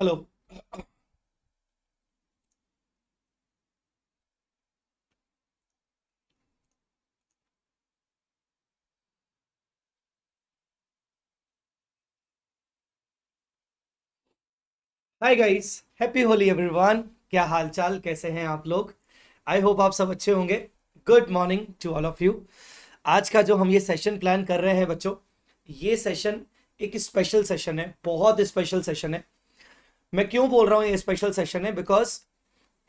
Hello. Hi guys happy Holi everyone क्या हाल चाल कैसे हैं आप लोग आई होप आप सब अच्छे होंगे good morning to all of you आज का जो हम ये सेशन प्लान कर रहे हैं बच्चों ये सेशन एक स्पेशल सेशन है बहुत स्पेशल सेशन है मैं क्यों बोल रहा हूं ये स्पेशल सेशन है बिकॉज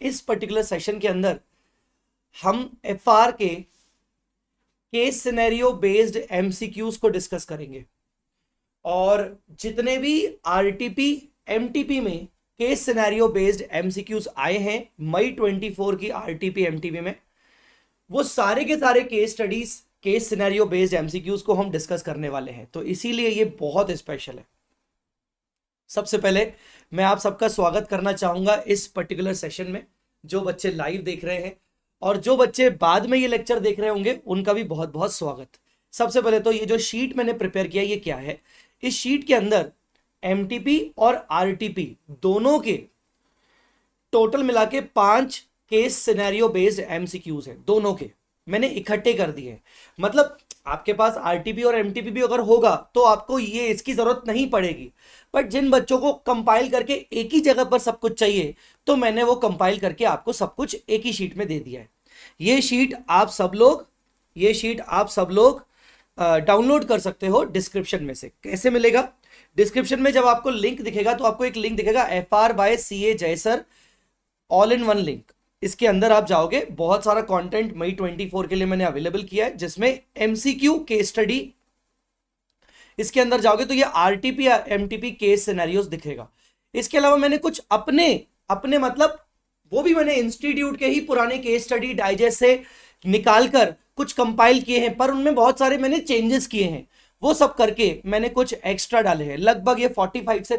इस पर्टिकुलर सेशन के अंदर हम एफ आर के केस सिनेरियो बेस्ड एमसीक्यूज को डिस्कस करेंगे और जितने भी आरटीपी एमटीपी में केस सिनेरियो बेस्ड एमसीक्यूज आए हैं मई 24 की आरटीपी एमटीपी में वो सारे के सारे case studies case scenario based MCQs को हम डिस्कस करने वाले हैं तो इसीलिए ये बहुत स्पेशल है सबसे पहले मैं आप सबका स्वागत करना चाहूंगा इस पर्टिकुलर सेशन में जो बच्चे लाइव देख रहे हैं और जो बच्चे बाद में ये लेक्चर देख रहे होंगे उनका भी बहुत बहुत स्वागत सबसे पहले तो ये जो शीट मैंने प्रिपेयर किया ये क्या है इस शीट के अंदर एम और आर दोनों के टोटल मिला के पांच केस सिनेरियो बेस्ड एमसीक्यूज हैं दोनों के मैंने इकट्ठे कर दिए हैं मतलब आपके पास आर और एम भी अगर होगा तो आपको ये इसकी ज़रूरत नहीं पड़ेगी बट जिन बच्चों को कंपाइल करके एक ही जगह पर सब कुछ चाहिए तो मैंने वो कंपाइल करके आपको सब कुछ एक ही शीट में दे दिया है ये शीट आप सब लोग ये शीट आप सब लोग डाउनलोड कर सकते हो डिस्क्रिप्शन में से कैसे मिलेगा डिस्क्रिप्शन में जब आपको लिंक दिखेगा तो आपको एक लिंक दिखेगा F R by C A जयसर ऑल इन वन लिंक इसके अंदर आप जाओगे बहुत सारा कंटेंट मई 24 के लिए मैंने अवेलेबल किया है जिसमें एमसीक्यू केस स्टडी इसके अंदर जाओगे तो ये आरटीपी एमटीपी केस सिनेरियोस दिखेगा इसके अलावा मैंने कुछ अपने अपने मतलब वो भी मैंने इंस्टीट्यूट के ही पुराने केस स्टडी डाइजेस्ट से निकालकर कुछ कंपाइल किए हैं पर उनमें बहुत सारे मैंने चेंजेस किए हैं वो सब करके मैंने कुछ एक्स्ट्रा डाले हैं लगभग ये 45 से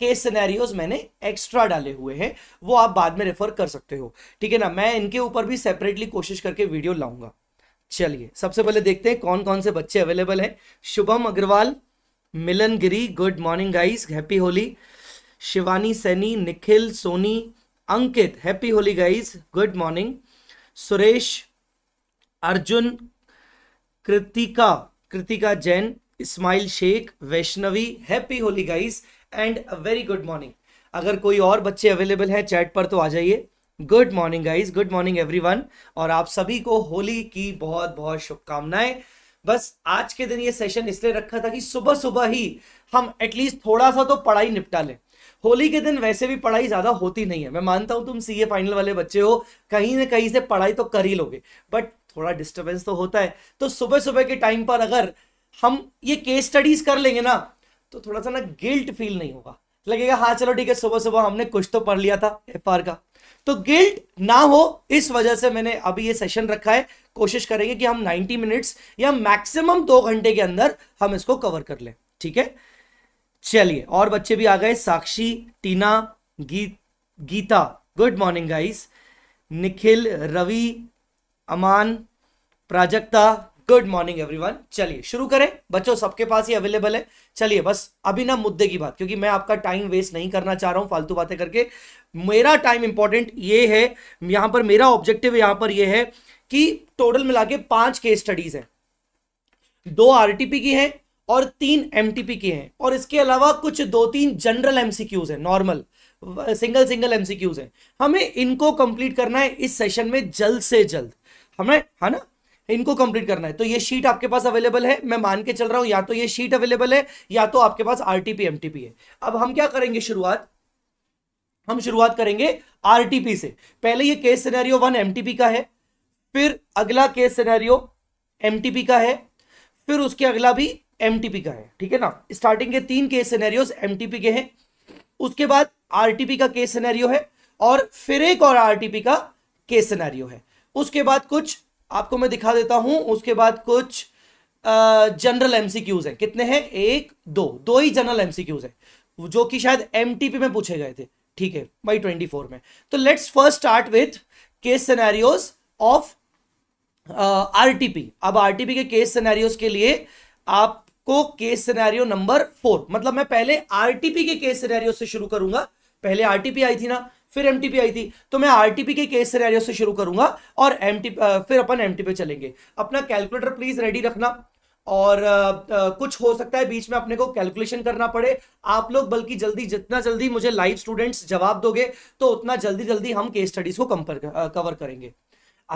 केस सिनेरियोज मैंने एक्स्ट्रा डाले हुए हैं वो आप बाद में रेफर कर सकते हो ठीक है ना मैं इनके ऊपर भी सेपरेटली कोशिश करके वीडियो लाऊंगा चलिए सबसे पहले देखते हैं कौन कौन से बच्चे अवेलेबल हैं Shubham Agrawal Milan Giri good morning guys happy Holi Shivani Saini Nikhil Soni Ankit happy Holi guys good morning Suresh Arjun Kritika Kritika Jain Ismail Sheikh Vaishnavi happy Holi guys and a very good morning अगर कोई और बच्चे अवेलेबल है चैट पर तो आ जाइए good morning guys good morning every और आप सभी को होली की बहुत बहुत शुभकामनाएं बस आज के दिन ये सेशन इसलिए रखा था कि सुबह सुबह ही हम एटलीस्ट थोड़ा सा तो पढ़ाई निपटा लें होली के दिन वैसे भी पढ़ाई ज्यादा होती नहीं है मैं मानता हूं तुम सीए फाइनल वाले बच्चे हो कहीं ना कहीं से पढ़ाई तो कर ही लोगे बट थोड़ा डिस्टर्बेंस तो होता है तो सुबह सुबह के टाइम पर अगर हम ये केस स्टडीज कर लेंगे ना तो थोड़ा सा ना गिल्ट फील नहीं होगा लगेगा हाँ चलो ठीक है सुबह सुबह हमने कुछ तो पढ़ लिया था एफ का तो गिल्ट ना हो इस वजह से मैंने अभी ये सेशन रखा है कोशिश करेंगे कि हम 90 मिनट्स या मैक्सिमम दो घंटे के अंदर हम इसको कवर कर लें ठीक है चलिए और बच्चे भी आ गए साक्षी टीना गी, Geeta good morning guys Nikhil Ravi Aman Prajakta good morning everyone चलिए शुरू करें बच्चों सबके पास ही अवेलेबल है चलिए बस अभी ना मुद्दे की बात क्योंकि मैं आपका टाइम वेस्ट नहीं करना चाह रहा हूँ फालतू बातें करके मेरा टाइम इंपॉर्टेंट ये है यहां पर मेरा ऑब्जेक्टिव यहां पर ये है कि टोटल मिला के पांच केस स्टडीज हैं दो आरटीपी की हैं और तीन एमटीपी की हैं और इसके अलावा कुछ दो तीन जनरल एमसीक्यूज हैं नॉर्मल सिंगल सिंगल एमसीक्यूज हैं हमें इनको कंप्लीट करना है इस सेशन में जल्द से जल्द हमें है ना इनको कंप्लीट करना है तो ये शीट आपके पास अवेलेबल है मैं मान के चल रहा हूं या तो ये शीट अवेलेबल है या तो आपके पास आरटीपी एमटीपी है अब हम क्या करेंगे शुरुआत हम शुरुआत करेंगे आरटीपी से पहले ये केस सिनेरियो वन एमटीपी का है फिर अगला केस सिनेरियो एमटीपी का है फिर उसके अगला भी एमटीपी का है ठीक है ना स्टार्टिंग के तीन केस सिनेरियोस एमटीपी के हैं उसके बाद आरटीपी का केस सिनेरियो है और फिर एक और आरटीपी का केस सिनेरियो है उसके बाद कुछ आपको मैं दिखा देता हूं उसके बाद कुछ जनरल एमसीक्यूज हैं कितने हैं एक दो दो ही जनरल एमसीक्यूज हैं जो कि शायद एमटीपी में पूछे गए थे ठीक है बाई ट्वेंटी फोर में तो let's first start with case scenarios of RTP अब आरटीपी के केस सिनेरियोस के लिए आपको केस सिनेरियो नंबर फोर मतलब मैं पहले आरटीपी के केस सिनेरियो से शुरू करूंगा पहले आरटीपी आई थी ना फिर एम आई थी तो मैं आर के केस सिनेरियो से शुरू करूंगा और एम फिर अपन एम पे चलेंगे अपना कैलकुलेटर प्लीज रेडी रखना और आ, आ, कुछ हो सकता है बीच में अपने को कैलकुलेशन करना पड़े आप लोग बल्कि जल्दी जितना जल्दी मुझे लाइव स्टूडेंट्स जवाब दोगे तो उतना जल्दी जल्दी हम केस स्टडीज को कंपर कवर करेंगे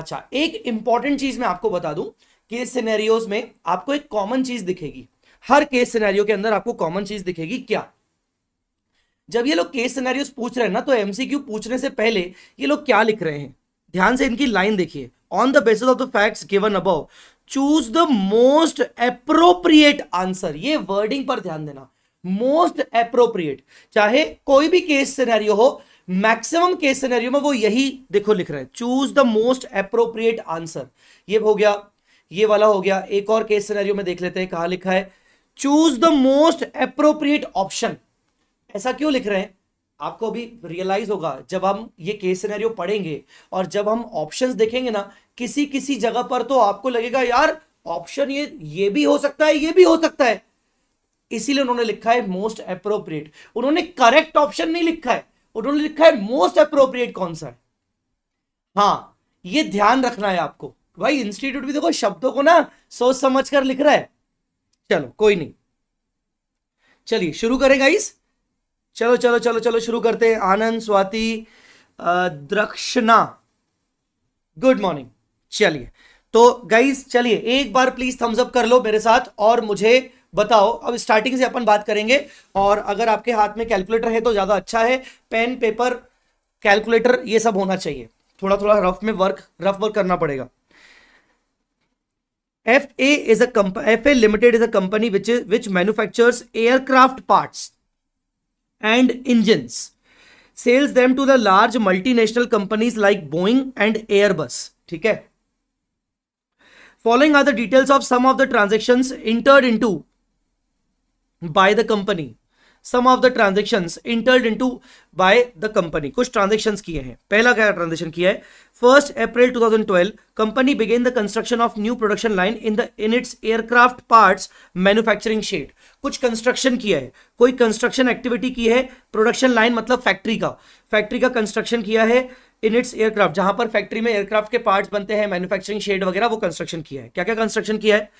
अच्छा एक इंपॉर्टेंट चीज मैं आपको बता दूं केस सिनेरियोज में आपको एक कॉमन चीज दिखेगी हर केस सिनेरियो के अंदर आपको कॉमन चीज दिखेगी क्या जब ये लोग केस सिनेरियोस पूछ रहे हैं ना तो एमसीक्यू पूछने से पहले ये लोग क्या लिख रहे हैं ध्यान से इनकी लाइन देखिए on the basis of the facts given above choose the most appropriate answer ये वर्डिंग पर ध्यान देना मोस्ट अप्रोप्रिएट चाहे कोई भी केस सिनेरियो हो मैक्सिमम केस सिनेरियो में वो यही देखो लिख रहे हैं choose the most appropriate answer ये हो गया ये वाला हो गया एक और केस सिनेरियो में देख लेते हैं कहा लिखा है choose the most appropriate option ऐसा क्यों लिख रहे हैं आपको अभी रियलाइज होगा जब हम ये केस सिनेरियो पढ़ेंगे और जब हम ऑप्शंस देखेंगे ना किसी किसी जगह पर तो आपको लगेगा यार ऑप्शन ये ये भी हो सकता है ये भी हो सकता है इसीलिए उन्होंने लिखा है मोस्ट अप्रोप्रिएट उन्होंने करेक्ट ऑप्शन नहीं लिखा है उन्होंने लिखा है मोस्ट अप्रोप्रिएट कौन सा है हाँ ये ध्यान रखना है आपको भाई इंस्टीट्यूट भी देखो शब्दों को ना सोच समझ कर लिख रहा है चलो कोई नहीं चलिए शुरू करेगा इस चलो चलो चलो चलो शुरू करते हैं आनंद स्वाति द्रक्षना गुड मॉर्निंग चलिए तो गाइज चलिए एक बार प्लीज थम्स अप कर लो मेरे साथ और मुझे बताओ अब स्टार्टिंग से अपन बात करेंगे और अगर आपके हाथ में कैलकुलेटर है तो ज़्यादा अच्छा है पेन पेपर कैलकुलेटर ये सब होना चाहिए थोड़ा थोड़ा रफ में वर्क रफ वर्क करना पड़ेगा F A is a F A limited is a company which which manufactures aircraft parts and engines. Sells them to the large multinational companies like Boeing and Airbus. ठीक है Following are the details of some of the transactions entered into by the company. Some of the transaction entered to by the company कुछ transaction किए हैं पहला क्या transaction किया है first April 2012 company began the construction of new production line in the in its aircraft part manufacturing shed कुछ construction किया है कोई कंस्ट्रक्शन एक्टिविटी की है प्रोडक्शन लाइन मतलब फैक्ट्री का फैक्ट्री का कंस्ट्रक्शन किया है इन इट्स एयरक्राफ्ट जहां पर फैक्ट्री में एयरक्राफ्ट के पार्ट्स बनते हैं मैन्युफैक्चरिंग शेड वगैरह वो कंस्ट्रक्शन किया है क्या क्या कंस्ट्रक्शन किया है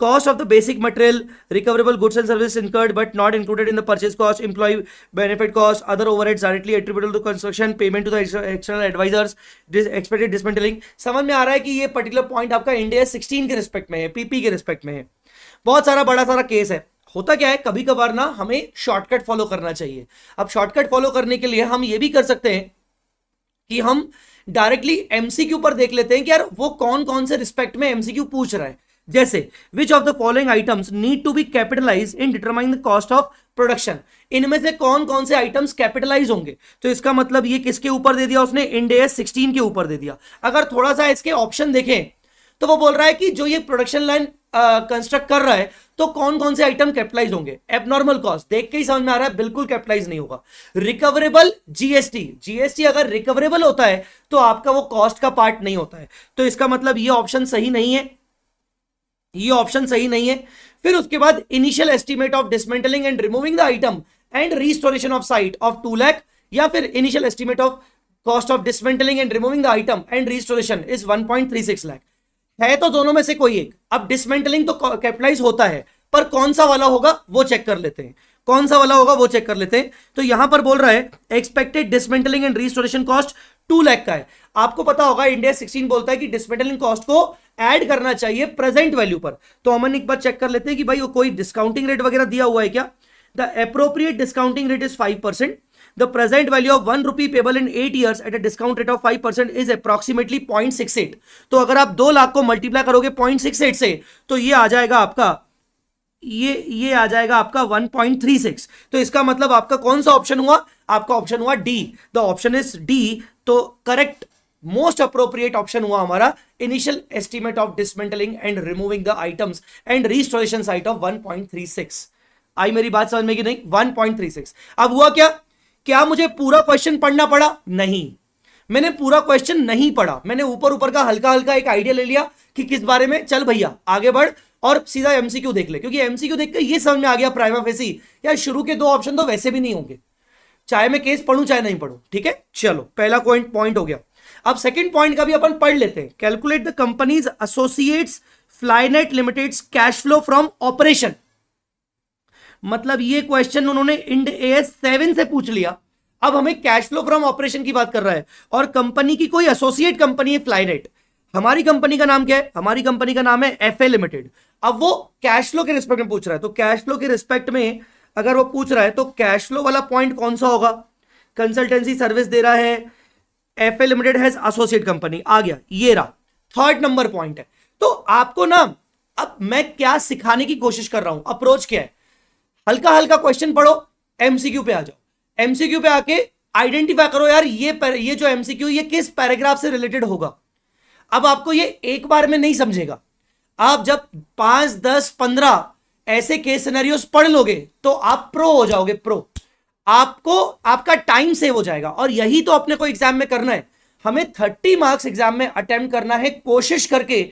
cost of the basic material recoverable goods and services incurred but not included in the purchase cost employee benefit cost other overheads directly attributable to construction payment to the external advisors this expected dismantling समझ में आ रहा है कि ये particular point आपका India 16 के respect में है पीपी के रिस्पेक्ट में है बहुत सारा बड़ा सारा केस है होता क्या है कभी कभार ना हमें शॉर्टकट फॉलो करना चाहिए अब शॉर्टकट फॉलो करने के लिए हम ये भी कर सकते हैं कि हम डायरेक्टली एमसीक्यू पर देख लेते हैं कि यार वो कौन कौन से रिस्पेक्ट में एमसीक्यू पूछ रहा है जैसे which of the following items need to be capitalize in determine the cost of production इनमें से कौन कौन से आइटम्स कैपिटलाइज होंगे तो इसका मतलब ये किसके ऊपर दे दिया उसने इंडेस 16 के ऊपर दे दिया अगर थोड़ा सा इसके ऑप्शन देखें तो वो बोल रहा है कि जो ये प्रोडक्शन लाइन कंस्ट्रक्ट कर रहा है तो कौन कौन से आइटम कैपिटलाइज होंगे एबनॉर्मल कॉस्ट देख के ही समझ में आ रहा है बिल्कुल कैपिटलाइज नहीं होगा रिकवरेबल जीएसटी जीएसटी अगर रिकवरेबल होता है तो आपका वो कॉस्ट का पार्ट नहीं होता है तो इसका मतलब ये ऑप्शन सही नहीं है ये ऑप्शन सही नहीं है फिर उसके बाद initial estimate of dismantling and removing the item and restoration of site of two lakh या फिर initial estimate of cost of dismantling and removing the item and restoration is 1.36 lakh है तो दोनों में से कोई एक अब डिसमेंटलिंग तो कैपिटलाइज होता है पर कौन सा वाला होगा वो चेक कर लेते हैं कौन सा वाला होगा वो चेक कर लेते हैं तो यहां पर बोल रहा है expected dismantling and restoration cost two lakh का है आपको पता होगा इंडिया सिक्सटीन बोलता है कि डिसमेटलिंग कॉस्ट को ऐड करना चाहिए प्रेजेंट वैल्यू पर तो अमन एक बार चेक कर लेते हैं कि भाई वो कोई डिस्काउंटिंग रेट वगैरह दिया हुआ है क्या the appropriate discounting rate is five percent the present value of one rupee payable in eight year at a discount rate of five percent is approximately point six eight तो अगर आप दो लाख को मल्टीप्लाई करोगे पॉइंट सिक्स एट से तो ये आ जाएगा आपका ये ये आ जाएगा आपका 1.36 तो इसका मतलब आपका कौन सा ऑप्शन हुआ आपका ऑप्शन हुआ D the option is D तो करेक्ट मोस्ट अप्रोप्रिएट ऑप्शन हुआ हमारा initial estimate of dismantling and removing the items and restoration site of 1.36 आई मेरी बात समझ में कि नहीं 1.36 अब हुआ क्या क्या मुझे पूरा क्वेश्चन पढ़ना पड़ा नहीं मैंने पूरा क्वेश्चन नहीं पढ़ा मैंने ऊपर ऊपर का हल्का हल्का एक आइडिया ले लिया कि किस बारे में चल भैया आगे बढ़ और सीधा एमसीक्यू देख ले क्योंकि एमसीक्यू देखकर ये समझ में आ गया प्राइमा फेसी यार शुरू के दो ऑप्शन तो वैसे भी नहीं होंगे चाहे मैं केस पढ़ू चाहे नहीं पढ़ू ठीक है चलो पहला पॉइंट पॉइंट हो गया अब सेकंड पॉइंट का भी अपन पढ़ लेते हैं calculate the companies associates Flynet limited cash flow from operation मतलब ये क्वेश्चन उन्होंने इंड एस सेवन से पूछ लिया अब हमें कैश फ्लो फ्रॉम ऑपरेशन की बात कर रहा है और कंपनी की कोई एसोसिएट कंपनी है फ्लाइनेट हमारी कंपनी का नाम क्या है हमारी कंपनी का नाम है एफ लिमिटेड अब वो कैश फ्लो के रिस्पेक्ट में पूछ रहा है तो कैश फ्लो के रिस्पेक्ट में अगर वो पूछ रहा है तो कैश फ्लो वाला पॉइंट कौन सा होगा कंसल्टेंसी सर्विस दे रहा है F limited has associate company आ गया ये रहा थर्ड नंबर पॉइंट है तो आपको ना अब मैं क्या सिखाने की कोशिश कर रहा हूं अप्रोच क्या है हल्का हल्का क्वेश्चन पढ़ो एमसीक्यू पे आ जाओ एमसीक्यू पे आके आइडेंटिफाई करो यार ये पर, ये जो एमसीक्यू ये किस पैराग्राफ से रिलेटेड होगा अब आपको ये एक बार में नहीं समझेगा आप जब पांच दस पंद्रह ऐसे केस सिनेरियोस पढ़ लोगे तो आप प्रो हो जाओगे प्रो आपको आपका टाइम सेव हो जाएगा और यही तो अपने को एग्जाम में करना है हमें थर्टी मार्क्स एग्जाम में अटेम्प्ट करना है कोशिश करके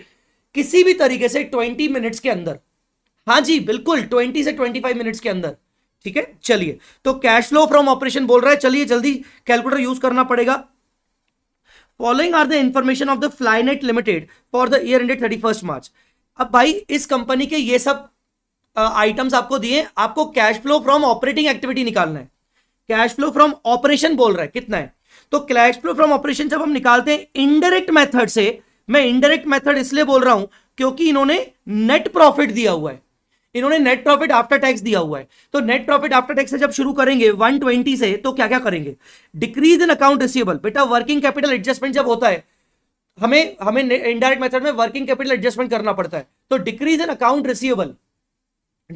किसी भी तरीके से ट्वेंटी मिनट्स के अंदर हाँ जी बिल्कुल ट्वेंटी से ट्वेंटी फाइव मिनट्स के अंदर ठीक है चलिए तो कैश फ्लो फ्रॉम ऑपरेशन बोल रहा है चलिए जल्दी कैलकुलेटर यूज करना पड़ेगा following are the information of the Flynet limited for the year ended thirty first March अब भाई इस कंपनी के ये सब आइटम्स आपको दिए आपको cash flow from operating activity निकालना है कैश फ्लो फ्रॉम ऑपरेशन बोल रहा है कितना है तो कैश फ्लो फ्रॉम ऑपरेशन जब हम निकालते हैं इनडायरेक्ट मेथड से मैं इनडायरेक्ट मेथड इसलिए बोल रहा हूं क्योंकि इन्होंने नेट प्रॉफिट दिया हुआ है इन्होंने नेट प्रॉफिट आफ्टर टैक्स दिया हुआ है तो नेट प्रॉफिट आफ्टर टैक्स से जब शुरू करेंगे 120 से तो क्या क्या करेंगे डिक्रीज इन अकाउंट रिसीवेबल बेटा वर्किंग कैपिटल एडजस्टमेंट जब होता है हमें हमें इनडायरेक्ट मेथड में वर्किंग कैपिटल एडजस्टमेंट करना पड़ता है तो decrease in account receivable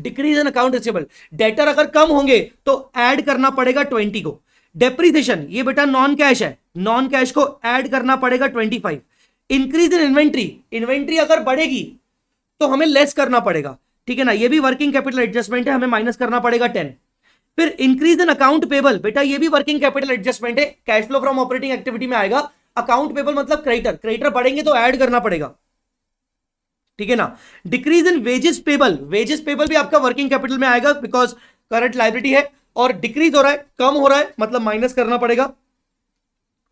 decrease in account receivable debtor अगर कम होंगे तो एड करना पड़ेगा ट्वेंटी को डेप्रीसिएशन ये बेटा नॉन कैश है नॉन कैश को एड करना पड़ेगा twenty increase in inventory inventory अगर बढ़ेगी तो हमें लेस करना पड़ेगा ठीक है ना ये भी वर्किंग कैपिटल एडजस्टमेंट है हमें माइनस करना पड़ेगा टेन फिर इंक्रीज इन अकाउंट पेबल बेटा ये भी वर्किंग कैपिटल एडजस्टमेंट है cash flow from operating activity में आएगा अकाउंट पेबल मतलब क्रेडिटर क्रेडिटर बढ़ेंगे तो ऐड करना पड़ेगा ठीक है ना decrease in wages payable wages payable भी आपका वर्किंग कैपिटल में आएगा बिकॉज करंट लाइब्रेटी है और डिक्रीज हो रहा है कम हो रहा है मतलब माइनस करना पड़ेगा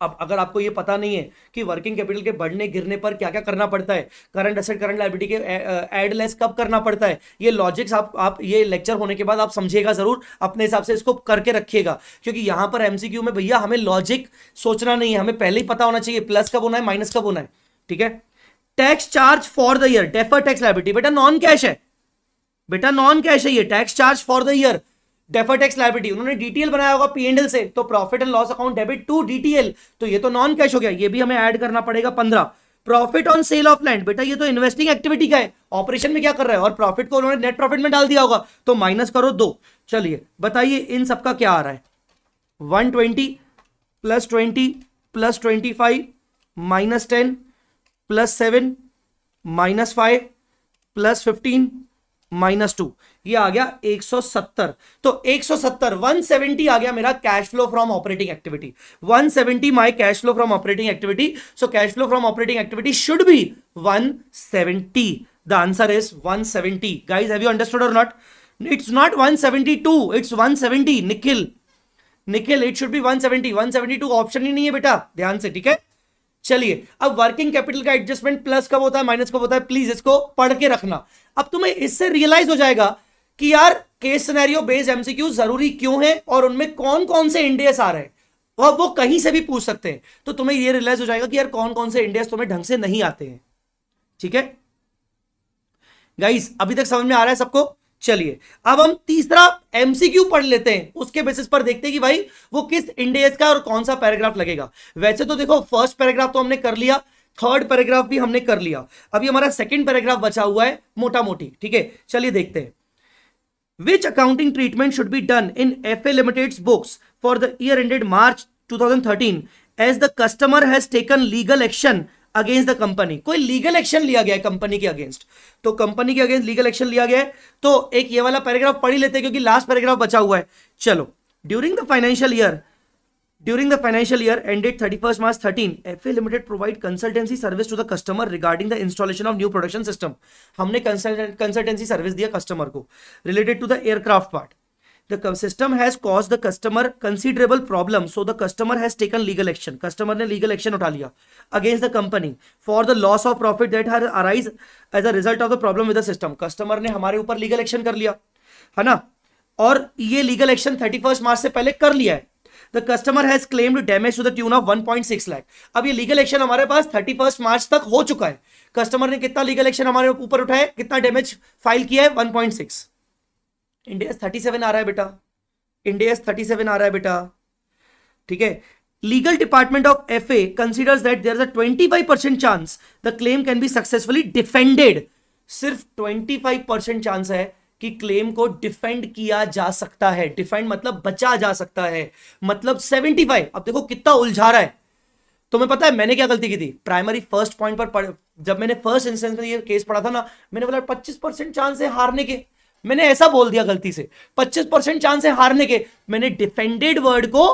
अब अगर आपको ये पता नहीं है कि वर्किंग कैपिटल के बढ़ने गिरने पर क्या क्या करना पड़ता है करंट असेट करंट लाइबिलिटी के एड लेस कब करना पड़ता है ये लॉजिक्स आप आप ये लेक्चर होने के बाद आप समझिएगा ज़रूर अपने हिसाब से इसको करके रखिएगा क्योंकि यहाँ पर एम में भैया हमें लॉजिक सोचना नहीं है हमें पहले ही पता होना चाहिए प्लस कब होना है माइनस कब होना है ठीक है tax charge for the year defer tax liability बेटा नॉन कैश है बेटा नॉन कैश है ये tax charge for the year defer tax liability उन्होंने डीटीएल बनाया होगा पीएनडल से तो profit and loss account debit to DTL तो ये तो नॉन कैश हो गया ये भी हमें ऐड करना पड़ेगा पंद्रह profit on sale of land बेटा ये तो इन्वेस्टिंग एक्टिविटी का है ऑपरेशन में क्या कर रहा है और प्रॉफिट को उन्होंने नेट प्रॉफिट में डाल दिया होगा तो माइनस करो दो चलिए बताइए इन सबका क्या आ रहा है one twenty plus twenty plus twenty five minus ten plus seven minus five plus fifteen minus two ये आ गया 170 तो 170 170 आ गया मेरा cash flow from operating activity 170 my cash flow from operating activity so cash flow from operating activity should be 170 the answer is 170 guys have you understood और not it's not 172 it's seventy Nikhil Nikhil it should be 170 two option ही नहीं है बेटा ध्यान से ठीक है चलिए अब वर्किंग कैपिटल का एडजस्टमेंट प्लस कब होता है माइनस कब होता है प्लीज इसको पढ़ के रखना अब तुम्हें इससे रियलाइज हो जाएगा कि यार केस सिनेरियो बेस्ड एमसीक्यू जरूरी क्यों है और उनमें कौन कौन से इंडियस आ रहे हैं और वो कहीं से भी पूछ सकते हैं तो तुम्हें ये रियलाइज हो जाएगा कि यार कौन कौन से इंडियस तुम्हें ढंग से नहीं आते हैं ठीक है गाइस अभी तक समझ में आ रहा है सबको चलिए अब हम तीसरा एमसीक्यू पढ़ लेते हैं उसके बेसिस पर देखते हैं कि भाई वो किस इंडियस का और कौन सा पैराग्राफ लगेगा वैसे तो देखो फर्स्ट पैराग्राफ तो हमने कर लिया थर्ड पैराग्राफ भी हमने कर लिया अभी हमारा सेकेंड पैराग्राफ बचा हुआ है मोटा मोटी ठीक है चलिए देखते हैं which accounting treatment should be done in F A limited books for the year ended March two thousand thirteen as the customer has taken legal action against the company कोई लीगल एक्शन लिया गया company के against तो company के against legal action लिया गया तो एक ये वाला पैराग्राफ पढ़ ही लेते हैं क्योंकि लास्ट पैराग्राफ बचा हुआ है चलो during the financial year During the financial year ended 31st March 13, FA Limited provide consultancy service to the customer regarding the installation of new production system. हमने consultancy service दिया customer को related to the aircraft part. The system has caused the customer considerable problem, so the customer has taken legal action. Customer ने legal action उठा लिया against the company for the loss of profit that has arise as a result of the problem with the system. Customer ने हमारे ऊपर legal action कर लिया, है ना? और ये legal action 31st मार्च से पहले कर लिया है the customer has claimed damage to the tune of 1.6 lakh अब ये लीगल एक्शन हमारे पास 31 मार्च तक हो चुका है कस्टमर ने कितना लीगल एक्शन हमारे ऊपर उठाया कितना डैमेज फाइल किया है 1.6 पॉइंट सिक्स इंडियस थर्टी आ रहा है बेटा इंडियस थर्टी आ रहा है बेटा ठीक है legal department of fa considers that there is a 25% chance the claim can be successfully defended सिर्फ 25% चांस है कि क्लेम को डिफेंड किया जा सकता है डिफेंड मतलब बचा जा सकता है मतलब 75 अब देखो कितना उलझा रहा है तो मैं पता है मैंने क्या गलती की थी प्राइमरी फर्स्ट पॉइंट पर जब मैंने फर्स्ट इंस्टेंस में ये केस पढ़ा था ना मैंने बोला 25 परसेंट चांस है हारने के मैंने ऐसा बोल दिया गलती से 25 परसेंट चांस है हारने के मैंने डिफेंडेड वर्ड को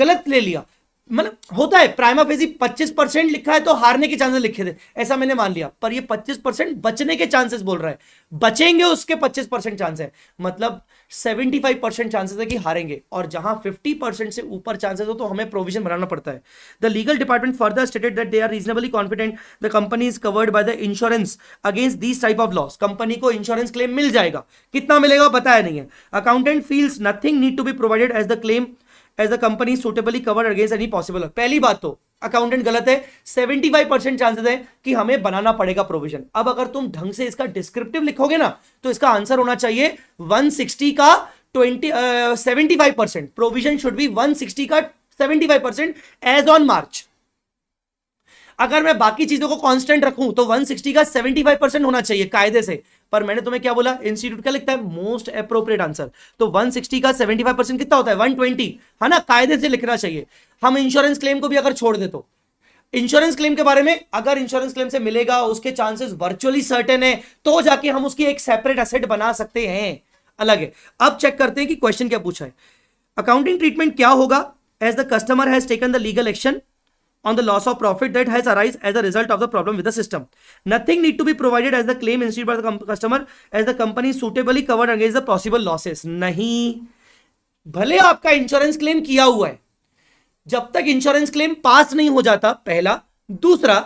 गलत ले लिया मतलब होता है प्राइमा फेजी 25 परसेंट लिखा है तो हारने के चांसेस लिखे थे ऐसा मैंने मान लिया पर ये 25 परसेंट बचने के चांसेस बोल रहा है बचेंगे उसके 25 परसेंट चांस है मतलब 75 परसेंट चांसेस है कि हारेंगे और जहां 50 परसेंट से ऊपर चांसेस हो तो हमें प्रोविजन बनाना पड़ता है the legal department further stated that they are reasonably confident the company is covered by the insurance against this type of loss company को इंश्योरेंस क्लेम मिल जाएगा कितना मिलेगा बताया नहीं है accountant feels nothing need to be provided as the claim has the company suitably cover against any possible पहली बात तो अकाउंटेंट गलत है सेवेंटी फाइव परसेंट चांसेस है कि हमें बनाना पड़ेगा प्रोविजन अब अगर तुम ढंग से इसका डिस्क्रिप्टिव लिखोगे ना तो इसका आंसर होना चाहिए वन सिक्सटी का twenty seventy five percent provision should be sixty का seventy five percent as on March अगर मैं बाकी चीजों को कांस्टेंट रखूं तो 160 का 75 परसेंट होना चाहिए कायदे से पर मैंने तुम्हें क्या बोला इंस्टीट्यूट क्या लिखता है मोस्ट अप्रोप्रिएट आंसर तो 160 का 75 परसेंट कितना होता है 120 है हाँ ना कायदे से लिखना चाहिए हम इंश्योरेंस क्लेम को भी अगर छोड़ दे तो इंश्योरेंस क्लेम के बारे में अगर इंश्योरेंस क्लेम से मिलेगा उसके चांसेस वर्चुअली सर्टेन है तो जाके हम उसकी एक सेपरेट असेट बना सकते हैं अलग है अब चेक करते हैं कि क्वेश्चन क्या पूछा है अकाउंटिंग ट्रीटमेंट क्या होगा as the customer has taken the legal action on the loss of profit that has arise as a result of the problem with the system. Nothing need to be provided as the claim instituted by the customer as the company suitably covered against the possible losses. nahi bhale aapka insurance claim kiya hua hai jab tak insurance claim pass nahi ho jata pehla dusra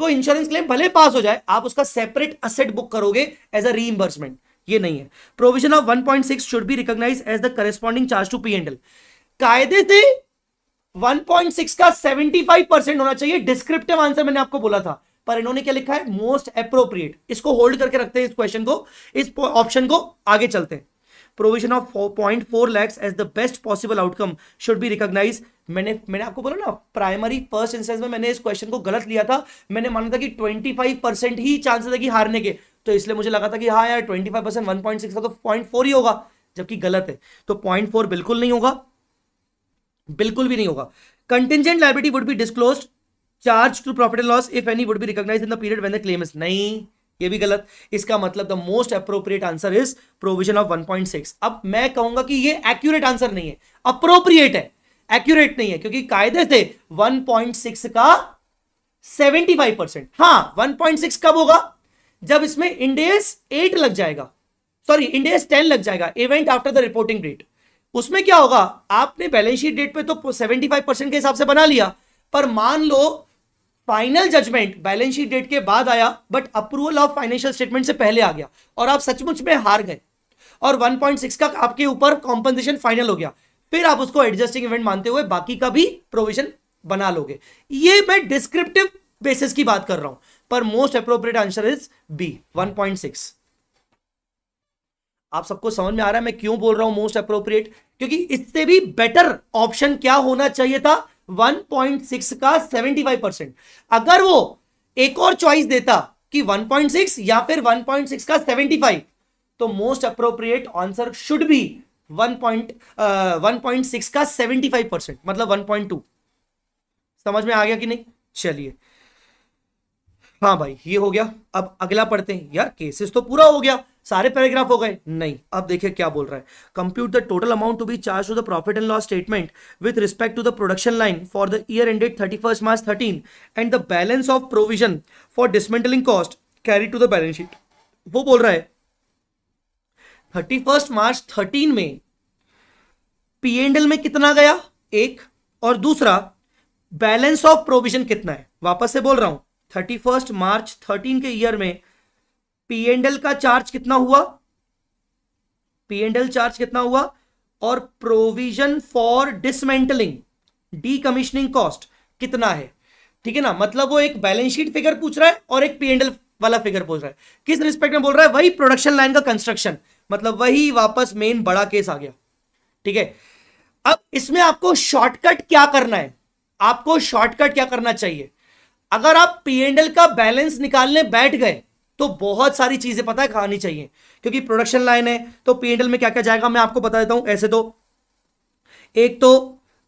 wo insurance claim bhale pass ho jaye aap uska separate asset book karoge as a reimbursement ye nahi hai provision of 1.6 should be recognized as the corresponding charge to pnl कायदे से 1.6 का 75 percent होना चाहिए descriptive answer मैंने आपको बोला था पर इन्होंने क्या लिखा है मोस्ट अप्रोप्रिएट इसको होल्ड करके रखते हैं इस क्वेश्चन को इस ऑप्शन को आगे चलते हैं provision of point four lakhs as the best possible outcome should be recognize मैंने मैंने आपको बोला ना प्राइमरी फर्स्ट इंस्टेंस में मैंने इस क्वेश्चन को गलत लिया था मैंने माना था कि 25 परसेंट ही चांसेस है कि हारने के तो इसलिए मुझे लगा था कि हाँ यार 25 परसेंट वन पॉइंट सिक्स का तो पॉइंट फोर ही होगा जबकि गलत है तो पॉइंट फोर बिल्कुल नहीं होगा बिल्कुल भी नहीं होगा contingent liability would be disclose charge to profit and loss if any would be recognize in the period when the claim is नहीं ये भी गलत इसका मतलब the most appropriate answer is provision of 1.6 अब मैं कहूंगा कि ये एक्यूरेट आंसर नहीं है अप्रोप्रिएट है एक्यूरेट नहीं है क्योंकि कायदे से 1.6 का 75 परसेंट हाँ 1.6 कब होगा जब इसमें इंडेस 8 लग जाएगा सॉरी इंडेस 10 लग जाएगा event after the reporting date उसमें क्या होगा आपने बैलेंस शीट डेट पे तो 75 परसेंट के हिसाब से बना लिया पर मान लो final judgement balance sheet date के बाद आया but approval of financial statement से पहले आ गया और आप सचमुच में हार गए और 1.6 का आपके ऊपर कॉम्पनसेशन फाइनल हो गया फिर आप उसको एडजस्टिंग इवेंट मानते हुए बाकी का भी प्रोविजन बना लोगे ये मैं डिस्क्रिप्टिव बेसिस की बात कर रहा हूं पर most appropriate answer is B six आप सबको समझ में आ रहा है मैं क्यों बोल रहा हूं मोस्ट अप्रोप्रिएट क्योंकि इससे भी बेटर ऑप्शन क्या होना चाहिए था 1.6 का 75 परसेंट अगर वो एक और चॉइस देता कि 1.6 या फिर 1.6 का 75 तो most appropriate answer should be one point point six का फाइव परसेंट मतलब टू समझ में आ गया कि नहीं चलिए हाँ भाई ये हो गया अब अगला पढ़ते हैं यार केसेस तो पूरा हो गया सारे पैराग्राफ हो गए नहीं अब देखिए क्या बोल रहा है compute the total amount to be charge to the profit and loss statement with respect to the production line for the year ended thirty first March thirteen and the balance of provision for dismantling cost carry to the balance sheet वो बोल रहा है thirty first March thirteen में P and L में कितना गया एक और दूसरा बैलेंस ऑफ प्रोविजन कितना है वापस से बोल रहा हूं थर्टी फर्स्ट मार्च थर्टीन के ईयर में पी एंड एल का चार्ज कितना हुआ पी एंड एल चार्ज कितना हुआ और provision for dismantling the cost कितना है ठीक है ना मतलब वो एक बैलेंस शीट फिगर पूछ रहा है और एक पी एंड एल वाला फिगर पूछ रहा है किस रिस्पेक्ट में बोल रहा है वही प्रोडक्शन लाइन का कंस्ट्रक्शन मतलब वही वापस मेन बड़ा केस आ गया ठीक है अब इसमें आपको शॉर्टकट क्या करना है आपको शॉर्टकट क्या करना चाहिए अगर आप पी एंड एल का बैलेंस निकालने बैठ गए तो बहुत सारी चीज़ें पता है खानी चाहिए क्योंकि प्रोडक्शन लाइन है तो पी में क्या क्या जाएगा मैं आपको बता देता हूं ऐसे तो एक तो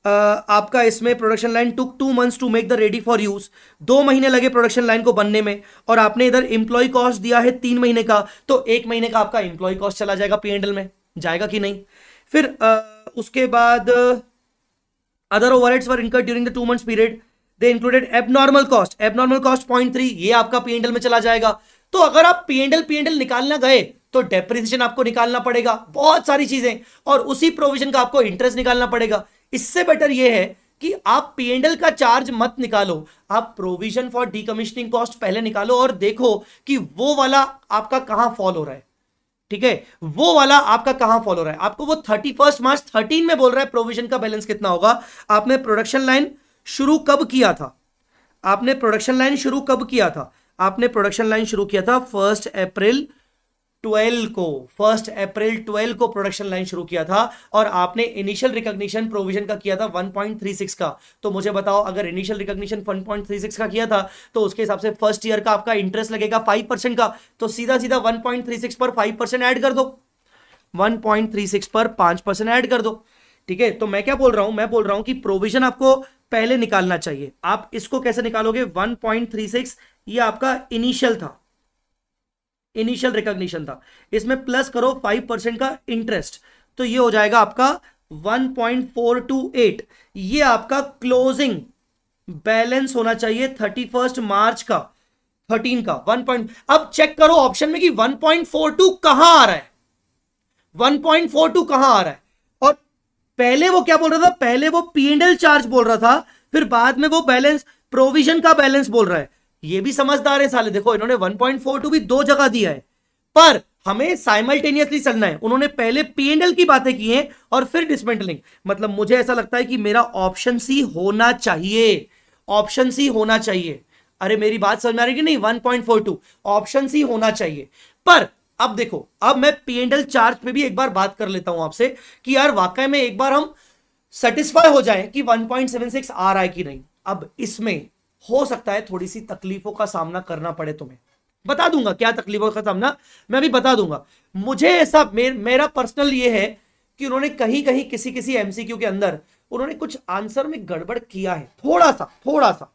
आ, आपका इसमें production line took two months to make the ready for use दो महीने लगे प्रोडक्शन लाइन को बनने में और आपने इधर इंप्लॉय कॉस्ट दिया है तीन महीने का तो एक महीने का आपका इंप्लॉय कॉस्ट चला जाएगा पी में जाएगा कि नहीं फिर आ, उसके बाद other over were incurred during the two months period they included abnormal cost abnormal cost point three ये आपका पी में चला जाएगा तो अगर आप पीएनडल पीएनडल निकालना गए तो डेप्रिसिएशन आपको निकालना पड़ेगा बहुत सारी चीजें और उसी प्रोविजन का आपको इंटरेस्ट निकालना पड़ेगा इससे बेटर यह है कि आप पीएनडल का चार्ज मत निकालो आप प्रोविजन फॉर डीकमिशनिंग कॉस्ट पहले निकालो और देखो कि वो वाला आपका कहां फॉल हो रहा है ठीक है वो वाला आपका कहां फॉल हो रहा है आपको वो थर्टी फर्स्ट मार्च थर्टीन में बोल रहा है प्रोविजन का बैलेंस कितना होगा आपने प्रोडक्शन लाइन शुरू कब किया था आपने प्रोडक्शन लाइन शुरू कब किया था आपने प्रोडक्शन लाइन शुरू किया था फर्स्ट अप्रैल 12 को फर्स्ट अप्रैल 12 को प्रोडक्शन लाइन शुरू किया था और आपने इनिशियल रिकॉग्निशन प्रोविजन का किया था 1.36 का तो मुझे बताओ अगर इनिशियल रिकॉग्निशन 1.36 का किया था तो उसके हिसाब से फर्स्ट ईयर का आपका इंटरेस्ट लगेगा 5 परसेंट का तो सीधा सीधा 1.36 पर 5 परसेंट ऐड कर दो 1.36 पर 5 परसेंट ऐड कर दो ठीक है तो मैं क्या बोल रहा हूं मैं बोल रहा हूं कि प्रोविजन आपको पहले निकालना चाहिए आप इसको कैसे निकालोगे सिक्स ये आपका इनिशियल था इनिशियल रिकॉग्निशन था इसमें प्लस करो फाइव परसेंट का इंटरेस्ट तो ये हो जाएगा आपका 1.428 ये आपका क्लोजिंग बैलेंस होना चाहिए थर्टी फर्स्ट मार्च का थर्टीन का वन पॉइंट अब चेक करो ऑप्शन में कि 1.42 कहां आ रहा है 1.42 कहां आ रहा है और पहले वो क्या बोल रहा था पहले वो पीएनएल चार्ज बोल रहा था फिर बाद में वो बैलेंस प्रोविजन का बैलेंस बोल रहा है ये भी समझदार है साले देखो इन्होंने 1.42 भी दो जगह दिया है पर हमें साइमल्टेनियसली चलना है उन्होंने पहले पीएनएल की बातें की हैं और फिर डिसमेंटलिंग मतलब मुझे ऐसा लगता है कि मेरा ऑप्शन सी होना चाहिए ऑप्शन सी होना चाहिए अरे मेरी बात समझ में आ रही कि नहीं 1.42 ऑप्शन सी होना चाहिए पर अब देखो अब मैं पीएनएल चार्ज पे भी एक बार बात कर लेता हूं आपसे कि यार वाकई में एक बार हम सेटिस्फाई हो जाए कि 1.76 आ रहा है कि नहीं अब इसमें हो सकता है थोड़ी सी तकलीफों का सामना करना पड़े तुम्हें बता दूंगा क्या तकलीफों का सामना मैं भी बता दूंगा मुझे ऐसा मेर, मेरा पर्सनल ये है कि उन्होंने कहीं कहीं किसी किसी एमसीक्यू के अंदर उन्होंने कुछ आंसर में गड़बड़ किया है थोड़ा सा थोड़ा सा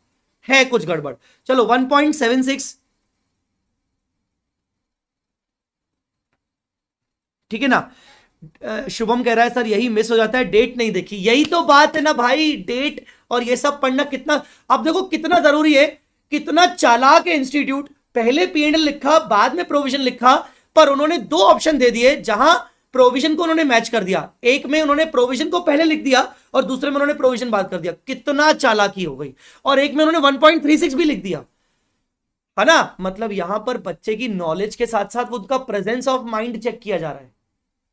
है कुछ गड़बड़ चलो 1.76 ठीक है ना शुभम कह रहा है सर यही मिस हो जाता है डेट नहीं देखी यही तो बात है ना भाई डेट और ये सब पढ़ना कितना अब देखो कितना जरूरी है कितना चालाक है इंस्टीट्यूट पहले पी लिखा बाद में प्रोविजन लिखा पर उन्होंने दो ऑप्शन दे दिए जहां प्रोविजन को उन्होंने मैच कर दिया एक में उन्होंने प्रोविजन को पहले लिख दिया और दूसरे में उन्होंने प्रोविजन बात कर दिया कितना चालाकी हो गई और एक में उन्होंने 1.36 भी लिख दिया है ना मतलब यहां पर बच्चे की नॉलेज के साथ साथ उनका प्रेजेंस ऑफ माइंड चेक किया जा रहा है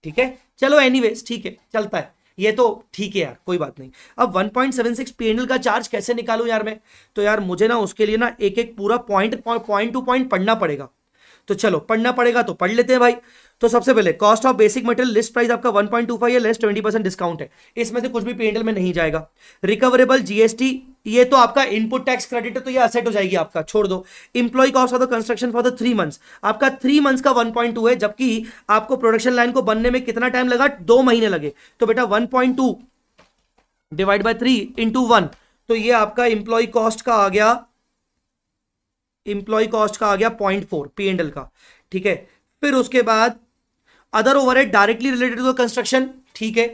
ठीक है चलो एनीवेज ठीक है चलता है ये तो ठीक है यार कोई बात नहीं अब 1.76 पीएनएल का चार्ज कैसे निकालूं यार मैं तो यार मुझे ना उसके लिए ना एक एक पूरा पॉइंट पॉइंट टू पॉइंट पढ़ना पड़ेगा तो चलो पढ़ना पड़ेगा तो पढ़ लेते हैं भाई तो सबसे पहले cost of basic material list price आपका 1.25 है लेस 20 परसेंट डिस्काउंट है इसमें से कुछ भी पेंडल में नहीं जाएगा रिकवरेबल जीएसटी ये तो आपका इनपुट टैक्स क्रेडिट है तो ये असेट हो जाएगी आपका छोड़ दो employee cost of the construction for the three months आपका थ्री मंथ्स का 1.2 है जबकि आपको प्रोडक्शन लाइन को बनने में कितना टाइम लगा दो महीने लगे तो बेटा two divide by three into one तो ये आपका इंप्लॉय कॉस्ट का आ गया इंप्लॉय कॉस्ट का आ गया पॉइंट फोर पी एंडल का ठीक है फिर उसके बाद other overhead directly related to the construction ठीक है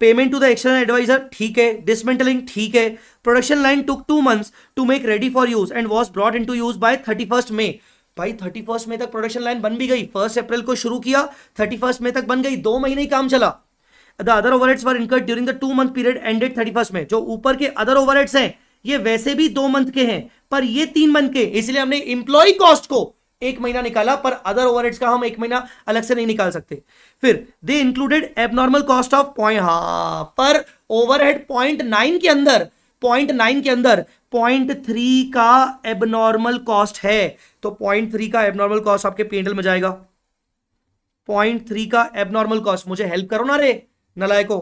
payment to the external adviser ठीक है डिसमेंटलिंग ठीक है production line took two months to make ready for use and was brought into use by thirty first May भाई thirty first मे तक production line बन भी गई फर्स्ट अप्रैल को शुरू किया थर्टी फर्स्ट मे तक बन गई दो महीने ही काम चला the other overheads were incurred during the two month period ended thirty first में जो ऊपर के अदर ओवरहेड्स हैं ये वैसे भी दो मंथ के हैं पर ये तीन मंथ के इसलिए हमने इंप्लॉय कॉस्ट को एक महीना निकाला पर अदर ओवर का हम एक महीना अलग से नहीं निकाल सकते फिर they included abnormal cost of point हाँ पर ओवरहेड पॉइंट नाइन के अंदर पॉइंट नाइन के अंदर पॉइंट थ्री का एबनॉर्मल कॉस्ट है तो पॉइंट थ्री का एबनॉर्मल कॉस्ट आपके पेंडल में जाएगा पॉइंट थ्री का एबनॉर्मल कॉस्ट मुझे हेल्प करो ना रे नलाय को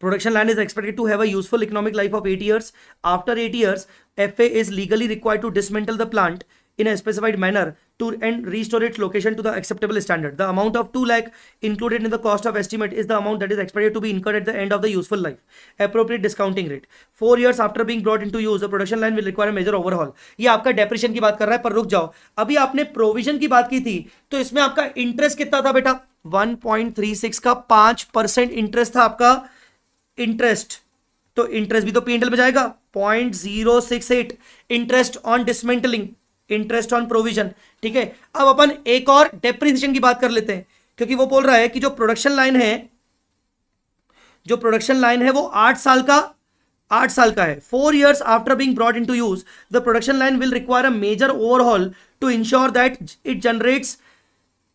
production line is expected to have a useful economic life of eight years after eight years F A is legally required to dismantle the plant in a specified manner to and restore its location to the acceptable standard. The amount of 2 lakh included in the cost of estimate is the amount that is expected to be incurred at the end of the useful life. Appropriate discounting rate. Four years after being brought into use, the production line will require a major overhaul. ये आपका depreciation की बात कर रहा है पर रुक जाओ अभी आपने provision की बात की थी तो इसमें आपका interest कितना था बेटा 1.36 का 5% interest इंटरेस्ट था आपका इंटरेस्ट तो इंटरेस्ट भी तो पीएनएल में जाएगा 0.068 interest on dismantling interest on provision ठीक है अब अपन एक और डेप्रिसिएशन की बात कर लेते हैं क्योंकि वो बोल रहा है कि जो प्रोडक्शन लाइन है जो प्रोडक्शन लाइन है वो आठ साल का आठ साल का है four years after being brought into use the production line will require a major overhaul to ensure that it generates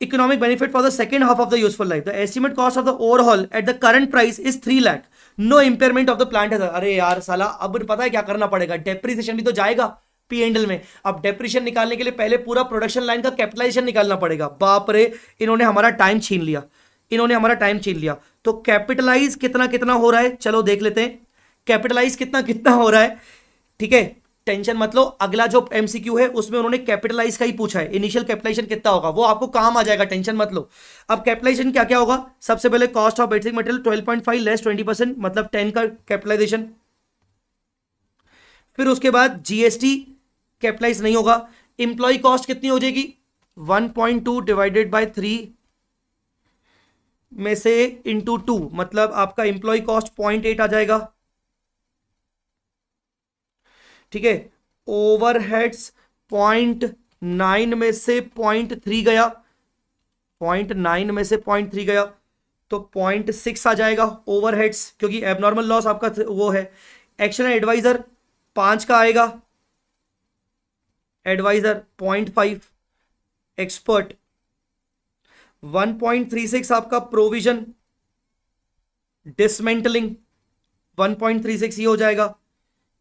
economic benefit for the second half of the useful life the estimate cost of the overhaul at the current price is three lakh no impairment of the plant अरे यार साला अब पता है क्या करना पड़ेगा depreciation भी तो जाएगा पी एंडल में अब डेप्रिशन निकालने के लिए पहले पूरा प्रोडक्शन लाइन का कैपिटलाइजेशन निकालना पड़ेगा बाप रे इन्होंने हमारा टाइम छीन लिया इन्होंने हमारा टाइम छीन लिया तो कैपिटलाइज कितना कितना हो रहा है चलो देख लेते हैं कैपिटलाइज कितना कितना हो रहा है ठीक है टेंशन मतलब अगला जो एमसीक्यू है उसमें उन्होंने कैपिटलाइज का ही पूछा है इनिशियल कैपिटलाइजेशन कितना होगा वो आपको काम आ जाएगा टेंशन मत लो अब कैपिटलाइजेशन क्या क्या होगा सबसे पहले cost of basic material twelve point five less twenty percent मतलब टेन का कैपिटलाइजेशन फिर उसके बाद जीएसटी कैपिटलाइज नहीं होगा इंप्लॉय कॉस्ट कितनी हो जाएगी 1.2 डिवाइडेड बाय थ्री में से इंटू टू मतलब आपका इंप्लॉय कॉस्ट पॉइंट एट आ जाएगा ठीक है ओवरहेड्स पॉइंट नाइन में से पॉइंट थ्री गया पॉइंट नाइन में से पॉइंट थ्री गया तो पॉइंट सिक्स आ जाएगा ओवरहेड्स क्योंकि एबनॉर्मल लॉस आपका वो है एक्शन एडवाइजर पांच का आएगा adviser point five expert one point three six आपका provision dismantling one point three six ये हो जाएगा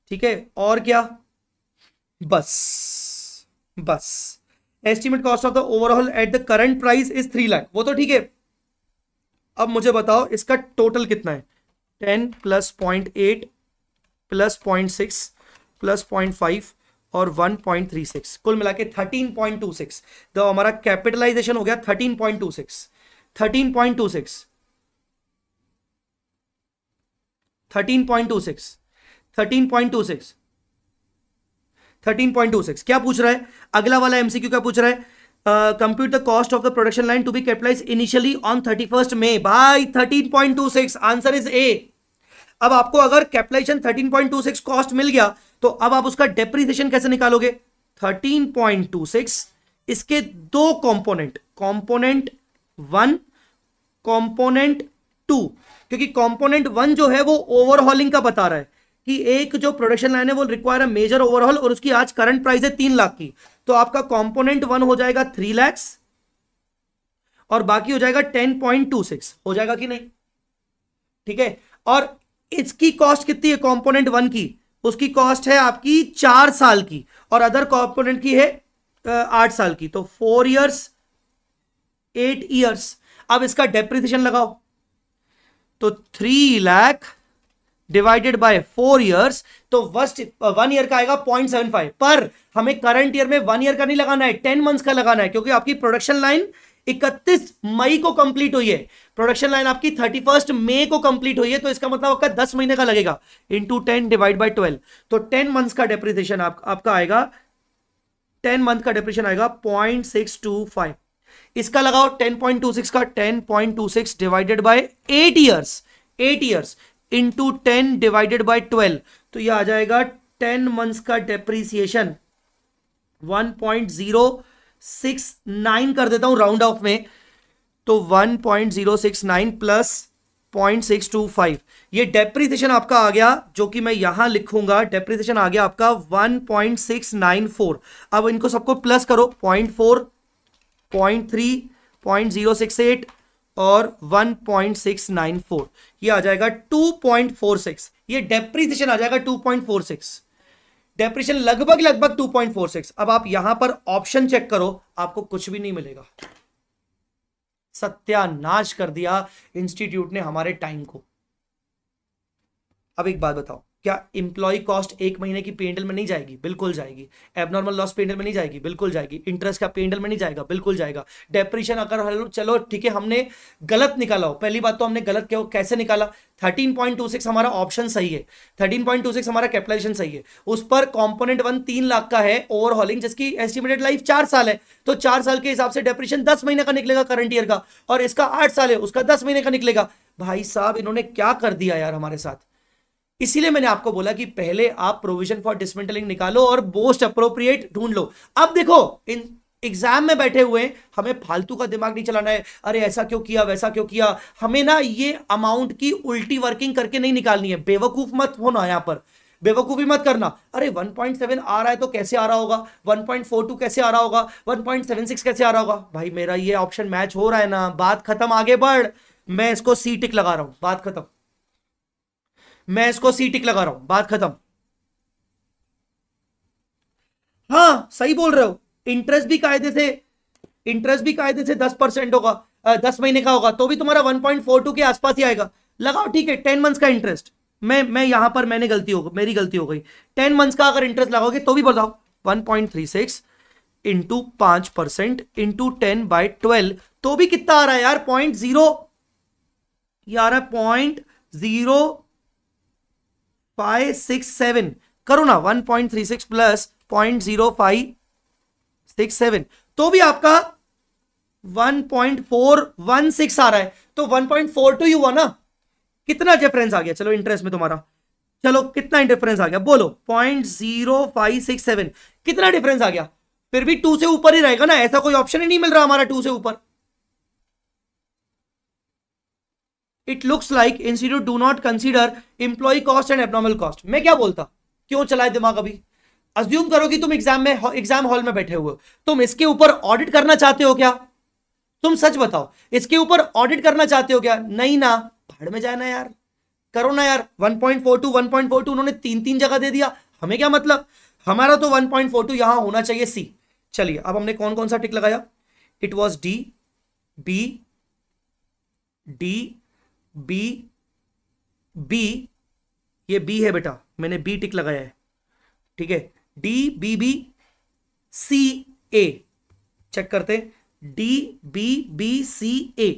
ठीक है और क्या बस बस estimate cost of the overhaul at the current price is three lakh वो तो ठीक है अब मुझे बताओ इसका टोटल कितना है ten plus point eight plus point six plus point five और 1.36 कुल मिला के थर्टीन तो हमारा कैपिटलाइजेशन हो गया 13.26 13.26 13.26 टू 13.26 क्या पूछ रहा है अगला वाला एमसीक्यू क्या पूछ रहा है compute the cost of the production line to be capitalize initially on thirty first May two six answer is A अब आपको अगर कैपिटलाइजेशन 13.26 कॉस्ट मिल गया तो अब आप उसका डेप्रीसिएशन कैसे निकालोगे 13.26 इसके दो component component one component two क्योंकि कंपोनेंट वन जो है वो ओवरहॉलिंग का बता रहा है कि एक जो प्रोडक्शन लाइन है वो रिक्वायर है मेजर ओवरहॉल और उसकी आज करंट प्राइस है तीन लाख की तो आपका कंपोनेंट वन हो जाएगा थ्री लैक्स और बाकी हो जाएगा टेन पॉइंट टू सिक्स हो जाएगा कि नहीं ठीक है और इसकी कॉस्ट कितनी है कंपोनेंट वन की उसकी कॉस्ट है आपकी चार साल की और अदर कॉम्पोनेंट की है आठ साल की तो फोर ईयर्स एट ईयर्स अब इसका डेप्रिसिएशन लगाओ तो three lakh divided by four years तो वर्स्ट वन ईयर का आएगा पॉइंट सेवन फाइव पर हमें करंट ईयर में वन ईयर का नहीं लगाना है टेन मंथ्स का लगाना है क्योंकि आपकी प्रोडक्शन लाइन इकतीस मई को कंप्लीट हुई है प्रोडक्शन लाइन आपकी थर्टी फर्स्ट मे को कंप्लीट हुई है तो इसका मतलब आपका दस महीने का लगेगा into ten divide by twelve तो टेन मंथ्स का डेप्रिसिएशन आप, आपका आएगा टेन मंथ का डेप्रिसिएशन आएगा पॉइंट सिक्स टू फाइव इसका लगाओ टेन पॉइंट टू सिक्स का ten point two six divided by eight years eight years into ten divided by twelve तो यह आ जाएगा टेन मंथस का depreciation one point zero six nine कर देता हूं राउंड ऑफ में तो one point zero six nine plus point six two five ये डेप्रिसिएशन आपका आ गया जो कि मैं यहां लिखूंगा डेप्रिसिएशन आ गया आपका one point six nine four अब इनको सबको प्लस करो point four point three point zero six eight और one point six nine four ये आ जाएगा टू पॉइंट फोर सिक्स ये डेप्रीसिएशन आ जाएगा two point four six depreciation लगभग लगभग 2.46 अब आप यहां पर ऑप्शन चेक करो आपको कुछ भी नहीं मिलेगा सत्यानाश कर दिया इंस्टीट्यूट ने हमारे टाइम को अब एक बात बताओ क्या इंप्लॉय कॉस्ट एक महीने की पेंडल में नहीं जाएगी बिल्कुल जाएगी एबनॉर्मल लॉस पेंडल में नहीं जाएगी बिल्कुल जाएगी इंटरेस्ट का पेंडल में नहीं जाएगा बिल्कुल जाएगा डेप्रेशन अगर चलो ठीक है हमने गलत निकाला हो पहली बात तो हमने गलत क्या कैसे निकाला 13.26 हमारा ऑप्शन सही है 13.26 हमारा कैपिटलाइजेशन सही है उस पर कॉम्पोनेंट वन तीन लाख का है ओवरहॉलिंग जिसकी एस्टिमेटेड लाइफ चार साल है तो चार साल के हिसाब से डेप्रेशन दस महीने का निकलेगा करंट ईयर का और इसका आठ साल है उसका दस महीने का निकलेगा भाई साहब इन्होंने क्या कर दिया यार हमारे साथ इसीलिए मैंने आपको बोला कि पहले आप प्रोविजन फॉर डिसमेंटलिंग निकालो और मोस्ट अप्रोप्रिएट ढूंढ लो अब देखो इन एग्जाम में बैठे हुए हमें फालतू का दिमाग नहीं चलाना है अरे ऐसा क्यों किया वैसा क्यों किया हमें ना ये अमाउंट की उल्टी वर्किंग करके नहीं निकालनी है बेवकूफ मत होना यहां पर बेवकूफी मत करना अरे 1.7 आ रहा है तो कैसे आ रहा होगा 1.42 कैसे आ रहा होगा 1.76 कैसे आ रहा होगा भाई मेरा ये ऑप्शन मैच हो रहा है ना बात खत्म आगे बढ़ मैं इसको सी टिक लगा रहा हूं बात खत्म मैं इसको सी टिक लगा रहा हूं बात खत्म हाँ सही बोल रहे हो इंटरेस्ट भी कायदे से इंटरेस्ट भी कायदे से दस परसेंट होगा दस महीने का होगा तो भी तुम्हारा वन पॉइंट फोर टू के आसपास ही आएगा लगाओ ठीक है टेन मंथ्स का इंटरेस्ट मैं मैं यहां पर मैंने गलती हो मेरी गलती हो गई टेन मंथ्स का अगर इंटरेस्ट लगाओगे तो भी बताओ one point three six into पांच percent into ten by twelve तो भी कितना आ रहा है यार point zero point zero five six seven करो ना one point three six plus point zero five six seven तो भी आपका 1.416 आ रहा है तो 1.42 हुआ ना कितना डिफरेंस आ गया चलो इंटरेस्ट में तुम्हारा चलो कितना डिफरेंस आ गया बोलो 0.0567 कितना डिफरेंस आ गया फिर भी टू से ऊपर ही रहेगा ना ऐसा कोई ऑप्शन ही नहीं मिल रहा हमारा टू से ऊपर it looks like institute do not consider employee cost and abnormal cost मैं क्या बोलता क्यों चलाए दिमाग अभी अज्यूम करो कि तुम एग्जाम में एग्जाम हॉल में बैठे हुए तुम इसके ऊपर ऑडिट करना चाहते हो क्या तुम सच बताओ इसके ऊपर ऑडिट करना चाहते हो क्या नहीं ना भाड़ में जाना यार करो ना यार 1.42 1.42 उन्होंने तीन तीन जगह दे दिया हमें क्या मतलब हमारा तो 1.42 पॉइंट यहां होना चाहिए सी चलिए अब हमने कौन कौन सा टिक लगाया it was D B D B B ये बी है बेटा मैंने बी टिक लगाया है ठीक है D B B C A check करते D B B C A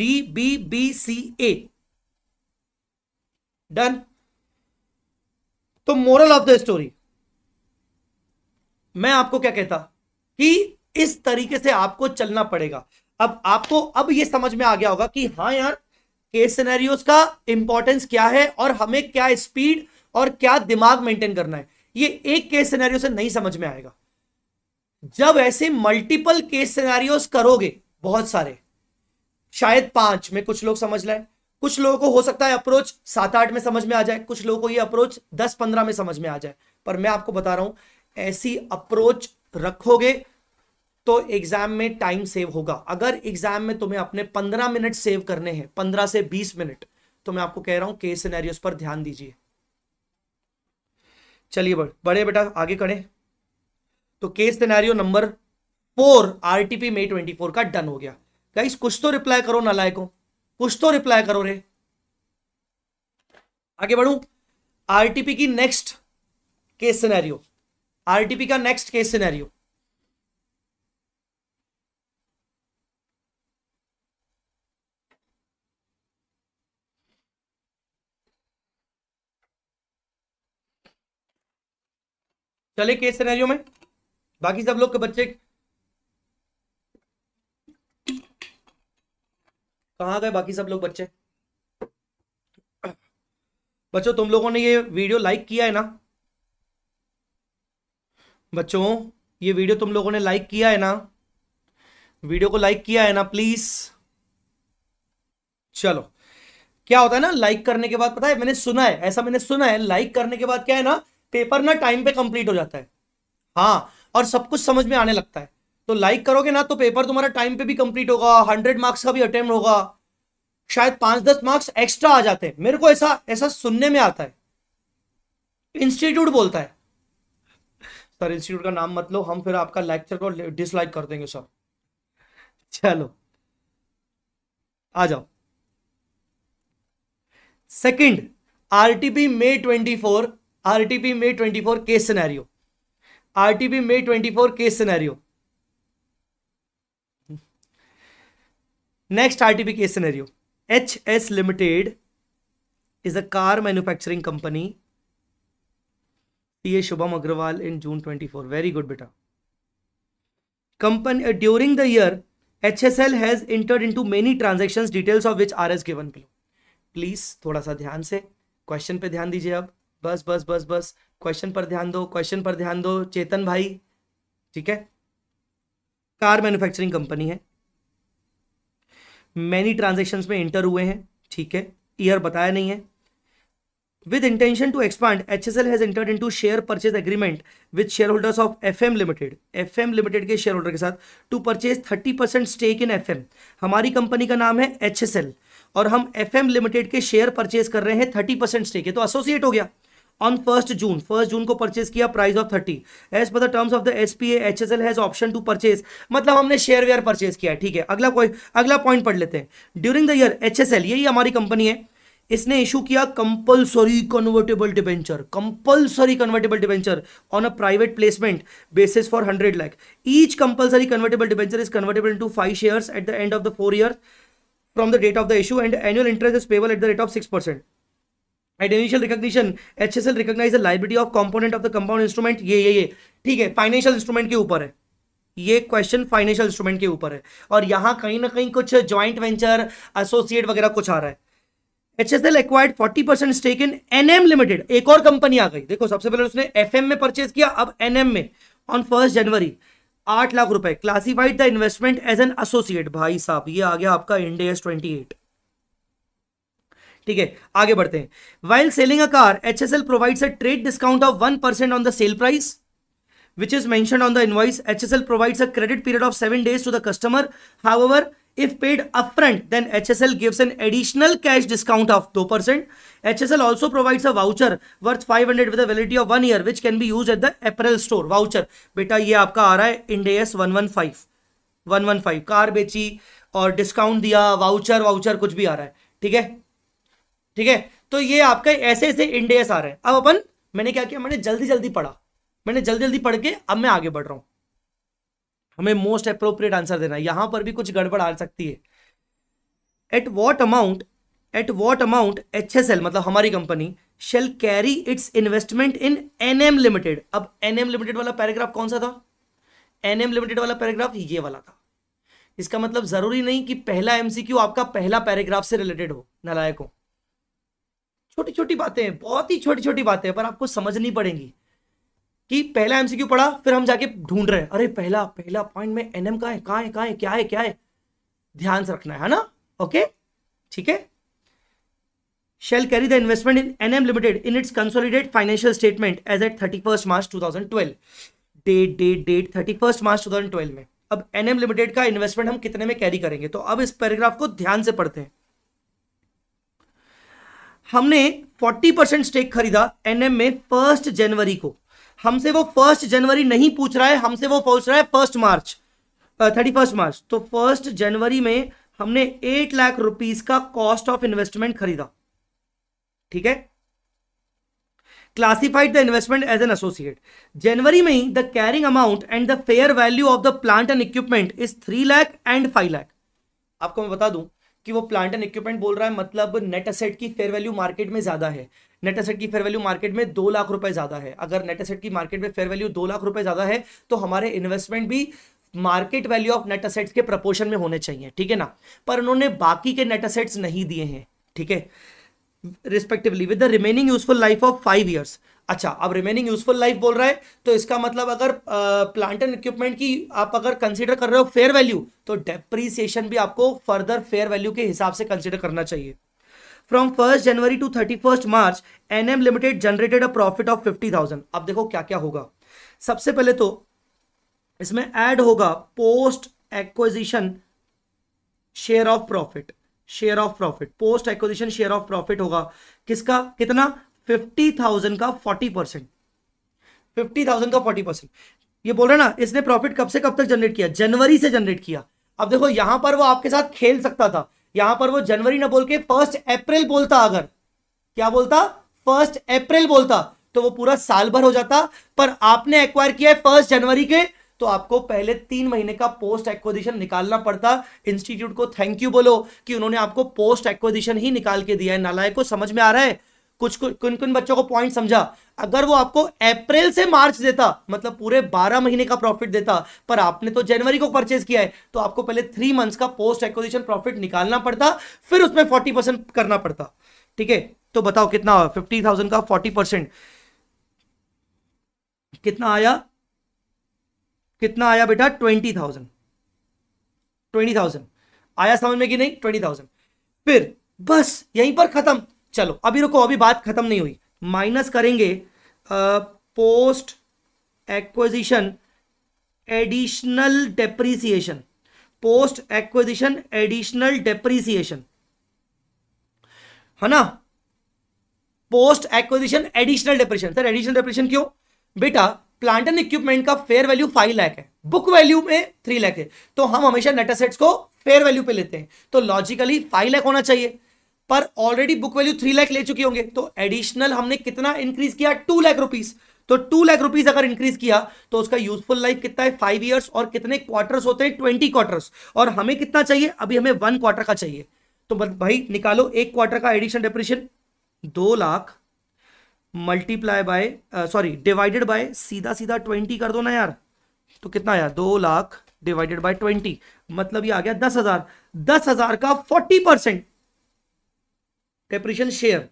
D B B C A done तो मोरल ऑफ द स्टोरी मैं आपको क्या कहता कि इस तरीके से आपको चलना पड़ेगा अब आपको अब ये समझ में आ गया होगा कि हाँ यार केस सिनेरियोज का इंपॉर्टेंस क्या है और हमें क्या स्पीड और क्या दिमाग मेंटेन करना है ये एक केस सिनेरियो से नहीं समझ में आएगा जब ऐसे मल्टीपल केस सिनेरियोज करोगे बहुत सारे शायद पांच में कुछ लोग समझ लें कुछ लोगों को हो सकता है अप्रोच सात आठ में समझ में आ जाए कुछ लोगों को यह अप्रोच दस पंद्रह में समझ में आ जाए पर मैं आपको बता रहा हूं ऐसी अप्रोच रखोगे तो एग्जाम में टाइम सेव होगा अगर एग्जाम में तुम्हें अपने पंद्रह मिनट सेव करने हैं पंद्रह से बीस मिनट तो मैं आपको कह रहा हूं केस सिनेरियोस पर ध्यान दीजिए चलिए बड़े बड़े बेटा आगे करें तो case scenario number four RTP May twenty four का डन हो गया गाइस कुछ तो रिप्लाई करो नालायकों कुछ तो रिप्लाई करो रे आगे बढ़ू आरटीपी की नेक्स्ट केस सिनेरियो आरटीपी का नेक्स्ट केस सिनेरियो चले के सिनेरियो में बाकी सब लोग के बच्चे कहाँ गए बाकी सब लोग बच्चे बच्चों तुम लोगों ने ये वीडियो लाइक किया है ना बच्चों ये वीडियो तुम लोगों ने लाइक किया है ना वीडियो को लाइक किया है ना प्लीज चलो क्या होता है ना लाइक करने के बाद पता है मैंने सुना है ऐसा मैंने सुना है लाइक करने के बाद क्या है ना पेपर ना टाइम पे कंप्लीट हो जाता है हाँ और सब कुछ समझ में आने लगता है तो लाइक करोगे ना तो पेपर तुम्हारा टाइम पे भी कंप्लीट होगा हंड्रेड मार्क्स का भी अटेम्प्ट होगा शायद पांच दस मार्क्स एक्स्ट्रा आ जाते हैं मेरे को ऐसा ऐसा सुनने में आता है इंस्टीट्यूट बोलता है सर इंस्टीट्यूट का नाम मत लो हम फिर आपका लेक्चर को डिसलाइक कर देंगे सर चलो आ जाओ second RTP twenty four R T P May twenty four case scenario R T P May twenty four case scenario next R T P case scenario H S limited is a car manufacturing company C A Shubham Agarwal in June twenty four very good बेटा company during the the year HSL has entered into many transactions details of which are as given below please थोड़ा सा ध्यान से question पे ध्यान दीजिए अब बस बस बस बस क्वेश्चन पर ध्यान दो क्वेश्चन पर ध्यान दो चेतन भाई ठीक है कार मैन्युफैक्चरिंग कंपनी है मैनी ट्रांजेक्शन में इंटर हुए हैं ठीक है ईयर बताया नहीं है with intention to expand H S L has entered into share purchase agreement with share holders of F M limited F M limited के शेयर होल्डर के साथ to purchase thirty percent stake in F M हमारी कंपनी का नाम है H S L और हम एफ एम लिमिटेड के शेयर परचेज कर रहे हैं थर्टी परसेंट स्टेक है तो एसोसिएट हो गया on first June first June को परचेज किया price of thirty as per terms of the S P H S L has option to purchase मतलब हमने शेयर वेयर परचेज किया ठीक है अगला कोई अगला पॉइंट पढ़ लेते हैं during the year H S L यही हमारी कंपनी है इसने इशू किया compulsory convertible debenture compulsory convertible debenture on a private placement basis for hundred lakh each compulsory convertible debenture is convertible to five share at the end of the four year from the date of the issue and annual interest is payable at the rate of six percent initial recognition H S L recognise लाइब्रेटी of component of the compound instrument ये ये ये ठीक है financial instrument के ऊपर है ये question financial instrument के ऊपर है और यहाँ कहीं ना कहीं कुछ ज्वाइंट वेंचर एसोसिएट वगैरह कुछ आ रहा है H S L acquired forty percent stake in N M limited एक और कंपनी आ गई देखो सबसे पहले उसने एफ एम में परचेज किया अब एन एम में ऑन फर्स्ट जनवरी आठ लाख रुपए classified the investment as an associate भाई साहब ये आ गया आपका इंडिया ट्वेंटी एट ठीक है आगे बढ़ते हैं while selling a car H S L provides a trade discount of one percent on the sale price which is mentioned on the invoice H S L provides a credit period of seven days to the customer however if paid upfront then H S L gives an additional cash discount of two percent H S L also provides a voucher worth five hundred with वेलिटी of one year which can be use at the April store voucher बेटा ये आपका आ रहा है इंडेस one one five one one five car बेची और discount दिया वाउचर वाउचर कुछ भी आ रहा है ठीक है ठीक है तो ये आपका ऐसे ऐसे इंडेस आ रहे हैं अब अपन मैंने क्या किया मैंने जल्दी जल्दी पढ़ा मैंने जल्दी जल्दी पढ़ के अब मैं आगे बढ़ रहा हूं हमें मोस्ट अप्रोप्रिएट आंसर देना यहां पर भी कुछ गड़बड़ आ सकती है at what amount at what amount H S L मतलब हमारी company shall carry its investment in N M limited अब एन एम लिमिटेड वाला पैराग्राफ कौन सा था एन एम लिमिटेड वाला पैराग्राफ ये वाला था इसका मतलब जरूरी नहीं कि पहला एमसीक्यू आपका पहला पैराग्राफ से रिलेटेड हो नलायकों छोटी छोटी बातें बहुत ही छोटी छोटी बातें पर आपको समझनी पड़ेंगी कि पहला एमसीक्यू पढ़ा फिर हम जाके ढूंढ रहे हैं अरे पहला पहला पॉइंट में एनएम का है कहाँ है कहाँ है क्या है क्या है ध्यान से रखना है ना ओके ठीक है shall carry the investment in NM limited in its consolidate financial statement as at thirty first March two thousand twelve date date date thirty first March two thousand twelve में अब एनएम लिमिटेड का investment हम कितने में carry करेंगे तो अब इस पैराग्राफ को ध्यान से पढ़ते हैं हमने 40 परसेंट स्टेक खरीदा एनएम में फर्स्ट जनवरी को हमसे वो फर्स्ट जनवरी नहीं पूछ रहा है हमसे वो पूछ रहा है first March thirty first March तो फर्स्ट जनवरी में हमने एट लाख रुपीज का कॉस्ट ऑफ इन्वेस्टमेंट खरीदा ठीक है classified the investment as an associate जनवरी में the carrying amount and the fair value of the plant and equipment is three lakh and five lakh आपको मैं बता दूं कि वो प्लांट एंड इक्विपमेंट बोल रहा है मतलब नेट असेट की फेयर वैल्यू मार्केट में ज़्यादा है नेट असेट की फेयर वैल्यू मार्केट में दो लाख रुपए ज़्यादा है अगर नेट असेट की मार्केट में फेयर वैल्यू दो लाख रुपए ज़्यादा है तो हमारे इन्वेस्टमेंट भी market value of net assets के प्रपोर्शन में होने चाहिए ठीक है ना पर उन्होंने बाकी के नेट असेट्स नहीं दिए हैं ठीक है respectively with the remaining useful life of five years अच्छा अब रिमेनिंग यूजफुल लाइफ बोल रहा है तो इसका मतलब अगर प्लांट एंड इक्विपमेंट की आप अगर कंसिडर कर रहे हो फेयर वैल्यू तो डेप्रीसिएशन भी आपको फर्दर फेयर वैल्यू के हिसाब से कंसिडर करना चाहिए from first January to thirty first March N M limited generated a profit of fifty thousand अब देखो क्या क्या होगा सबसे पहले तो इसमें ऐड होगा post acquisition share of profit share of profit post acquisition share of profit होगा किसका कितना फिफ्टी थाउजेंड का फोर्टी परसेंट फिफ्टी थाउजेंड का फोर्टी परसेंट ये बोल रहे ना इसने प्रॉफिट कब से कब तक जनरेट किया जनवरी से जनरेट किया अब देखो यहां पर वो आपके साथ खेल सकता था यहां पर वो जनवरी ना बोल के फर्स्ट अप्रैल बोलता अगर क्या बोलता फर्स्ट अप्रैल बोलता तो वो पूरा साल भर हो जाता पर आपने एक्वायर किया है फर्स्ट जनवरी के तो आपको पहले तीन महीने का पोस्ट एक्विजिशन निकालना पड़ता इंस्टीट्यूट को थैंक यू बोलो कि उन्होंने आपको पोस्ट एक्विजिशन ही निकाल के दिया है नालायक को समझ में आ रहा है कुछ किन किन बच्चों को पॉइंट समझा अगर वो आपको अप्रैल से मार्च देता मतलब पूरे 12 महीने का प्रॉफिट देता पर आपने तो जनवरी को परचेज किया है तो आपको पहले थ्री मंथ्स का पोस्ट एक्विजिशन प्रॉफिट निकालना पड़ता फिर उसमें फोर्टी परसेंट करना पड़ता ठीक है तो बताओ कितना फिफ्टी थाउजेंड का फोर्टी परसेंट कितना आया कितना आया बेटा ट्वेंटी थाउजेंड ट्वेंटी थाउजेंड आया समझ में कि नहीं ट्वेंटी थाउजेंड फिर बस यहीं पर खत्म चलो अभी रुको अभी बात खत्म नहीं हुई माइनस करेंगे post acquisition additional depreciation post acquisition additional depreciation है ना post acquisition additional depreciation sir additional depreciation क्यों बेटा प्लांट एंड इक्विपमेंट का फेयर वैल्यू फाइव लाख है बुक वैल्यू में थ्री लाख है तो हम हमेशा नेट असेट्स को फेयर वैल्यू पे लेते हैं तो लॉजिकली फाइव लाख होना चाहिए पर already book value three lakh ले चुके होंगे तो एडिशनल हमने कितना इंक्रीज किया टू लाख रुपीज तो टू लाख रुपीज अगर इंक्रीज किया तो उसका यूजफुल लाइफ कितना है फाइव ईयर्स और कितने क्वार्टर्स होते हैं ट्वेंटी क्वार्टर्स और हमें कितना चाहिए अभी हमें वन क्वार्टर का चाहिए तो भाई निकालो एक क्वार्टर का एडिशन डेप्रिशन दो lakh multiply by sorry divided by सीधा सीधा ट्वेंटी कर दो ना यार तो कितना आया दो लाख डिवाइडेड बाय ट्वेंटी मतलब ये आ गया दस हजार दस हजार का फोर्टी परसेंट डेप्रिशन शेयर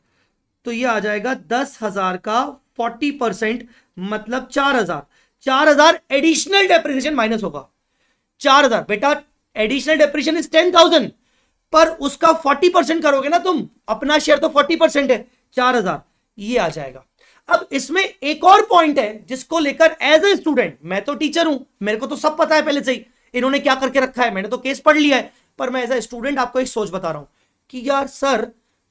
तो ये आ जाएगा दस हजार का फोर्टी परसेंट मतलब चार हजार चार हजार एडिशनल डेप्रिसिएशन माइनस होगा चार हजार बेटा additional depreciation is ten thousand पर उसका फोर्टी परसेंट करोगे ना तुम अपना शेयर तो फोर्टी परसेंट है चार हजार ये आ जाएगा अब इसमें एक और पॉइंट है जिसको लेकर एज ए स्टूडेंट मैं तो टीचर हूं मेरे को तो सब पता है पहले से ही इन्होंने क्या करके रखा है मैंने तो केस पढ़ लिया है पर मैं एज ए स्टूडेंट आपको एक सोच बता रहा हूं कि यार सर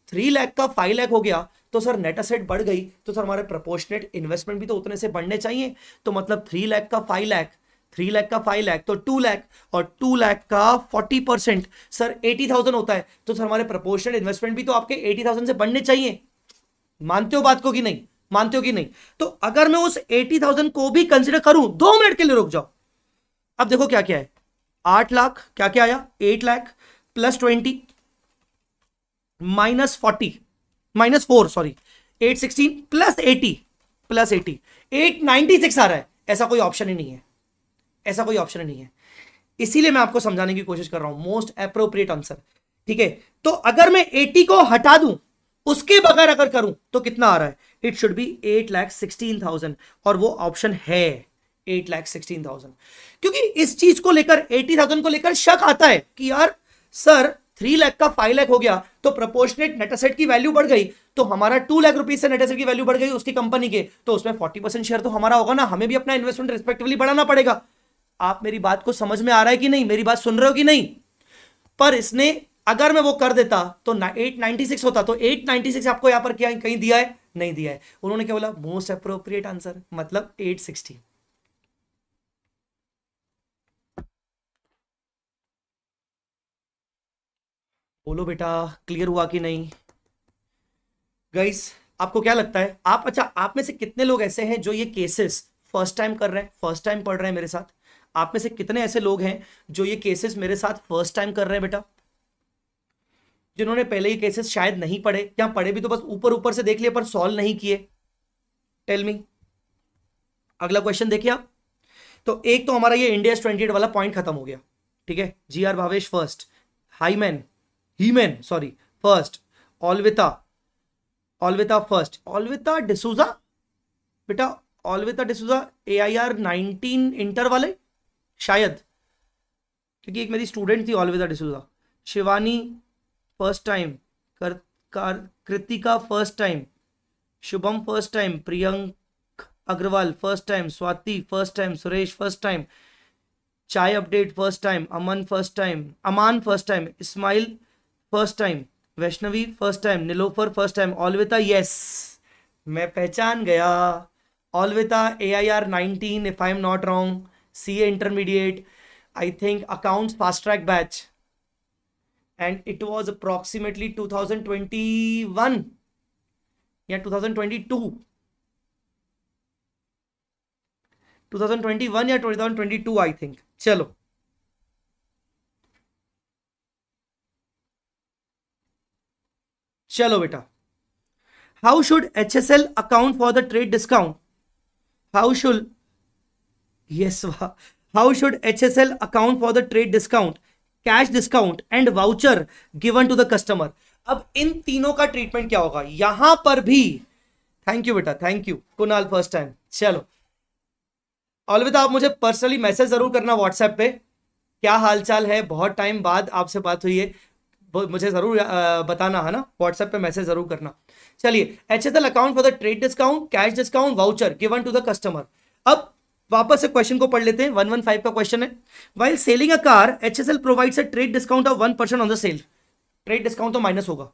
थ्री लैख का फाइव लैख हो गया तो सर नेट असेट बढ़ गई तो सर हमारे प्रपोर्शनेट इन्वेस्टमेंट भी तो उतने से बढ़ने चाहिए तो मतलब थ्री लैख का फाइव लैख थ्री लाख का फाइव लैख तो टू लैख और टू लैख का forty percent sir eighty thousand होता है तो सर हमारे प्रपोर्शनल इन्वेस्टमेंट भी तो आपके एटी थाउजेंड से बढ़ने चाहिए मानते हो बात को कि नहीं मानते हो कि नहीं तो अगर मैं उस एटी थाउजेंड को भी कंसिडर करूं दो मिनट के लिए रुक जाओ अब देखो क्या क्या है आठ लाख क्या क्या आया eight lakh plus twenty minus forty minus four sorry eight sixteen plus eighty plus eighty eight ninety six आ रहा है ऐसा कोई ऑप्शन ही नहीं है ऐसा कोई ऑप्शन ही नहीं है इसीलिए मैं आपको समझाने की कोशिश कर रहा हूं मोस्ट अप्रोप्रिएट आंसर ठीक है तो अगर मैं एटी को हटा दू उसके बगैर अगर करूं तो कितना आ रहा है it should be eight lakh sixteen thousand और वो ऑप्शन है एट लैख सिक्सटीन थाउजेंड क्योंकि इस चीज को लेकर एटी थाउजेंड को लेकर शक आता है कि यार सर थ्री लाख का फाइव लाख हो गया तो प्रोपोर्शनेट नेट असेट की वैल्यू बढ़ गई तो हमारा टू लाख रुपीज से नेट असेट की वैल्यू बढ़ गई उसकी कंपनी के तो उसमें फोर्टी परसेंट शेयर तो हमारा होगा ना हमें भी अपना इन्वेस्टमेंट रिस्पेक्टिवली बढ़ाना पड़ेगा आप मेरी बात को समझ में आ रहा है कि नहीं मेरी बात सुन रहे हो कि नहीं पर इसने अगर मैं वो कर देता तो एट नाइनटी सिक्स होता तो एट नाइनटी सिक्स आपको यहां पर क्या कहीं दिया है नहीं दिया है उन्होंने क्या बोला मोस्ट अप्रोप्रिएट आंसर मतलब एट सिक्सटी बोलो बेटा क्लियर हुआ कि नहीं गाइस आपको क्या लगता है आप अच्छा आप में से कितने लोग ऐसे हैं जो ये केसेस फर्स्ट टाइम कर रहे हैं फर्स्ट टाइम पढ़ रहे हैं मेरे साथ आप में से कितने ऐसे लोग हैं जो ये केसेस मेरे साथ फर्स्ट टाइम कर रहे हैं बेटा जिन्होंने पहले ये केसेस शायद नहीं पढ़े या पढ़े भी तो बस ऊपर ऊपर से देख लिए पर सॉल्व नहीं किए टेल मी अगला क्वेश्चन देखिए आप तो एक तो हमारा ये इंडिया ट्वेंटी वाला पॉइंट खत्म हो गया ठीक है जी आर भावेश फर्स्ट हाई मैन हीमेन sorry first Alvita Alvita first Alvita D'Souza बेटा Alvita D'Souza A I R nineteen inter वाले शायद क्योंकि एक मेरी स्टूडेंट थी ऑलविता डिसूजा शिवानी फर्स्ट टाइम कर, कर Kritika first time Shubham first time Priyank Agarwal first time Swati first time Suresh first time चाय update first time Aman first time Amaan first time Ismail first time Vaishnavi first time Nilofar first time Alvita yes मैं पहचान गया Alvita A I R nineteen if I am not wrong C A intermediate I think account fast track batch and it was approximately two thousand twenty one या two thousand twenty two 2021 या 2022 I think चलो चलो बेटा how should H S L account for the trade discount how should yes how should H S L account for the trade discount cash discount and voucher given to the customer अब इन तीनों का treatment क्या होगा यहां पर भी thank you बेटा thank you Kunal first time चलो अलविदा आप मुझे पर्सनली मैसेज जरूर करना व्हाट्सएप पे क्या हालचाल है बहुत टाइम बाद आपसे बात हुई है मुझे ज़रूर बताना है ना व्हाट्सएप पे मैसेज ज़रूर करना चलिए H S L account for the trade discount cash discount voucher given to the customer अब वापस से क्वेश्चन को पढ़ लेते हैं वन वन फाइव का क्वेश्चन है while selling a car H S L provides a trade discount of one percent on the sale trade discount तो माइनस होगा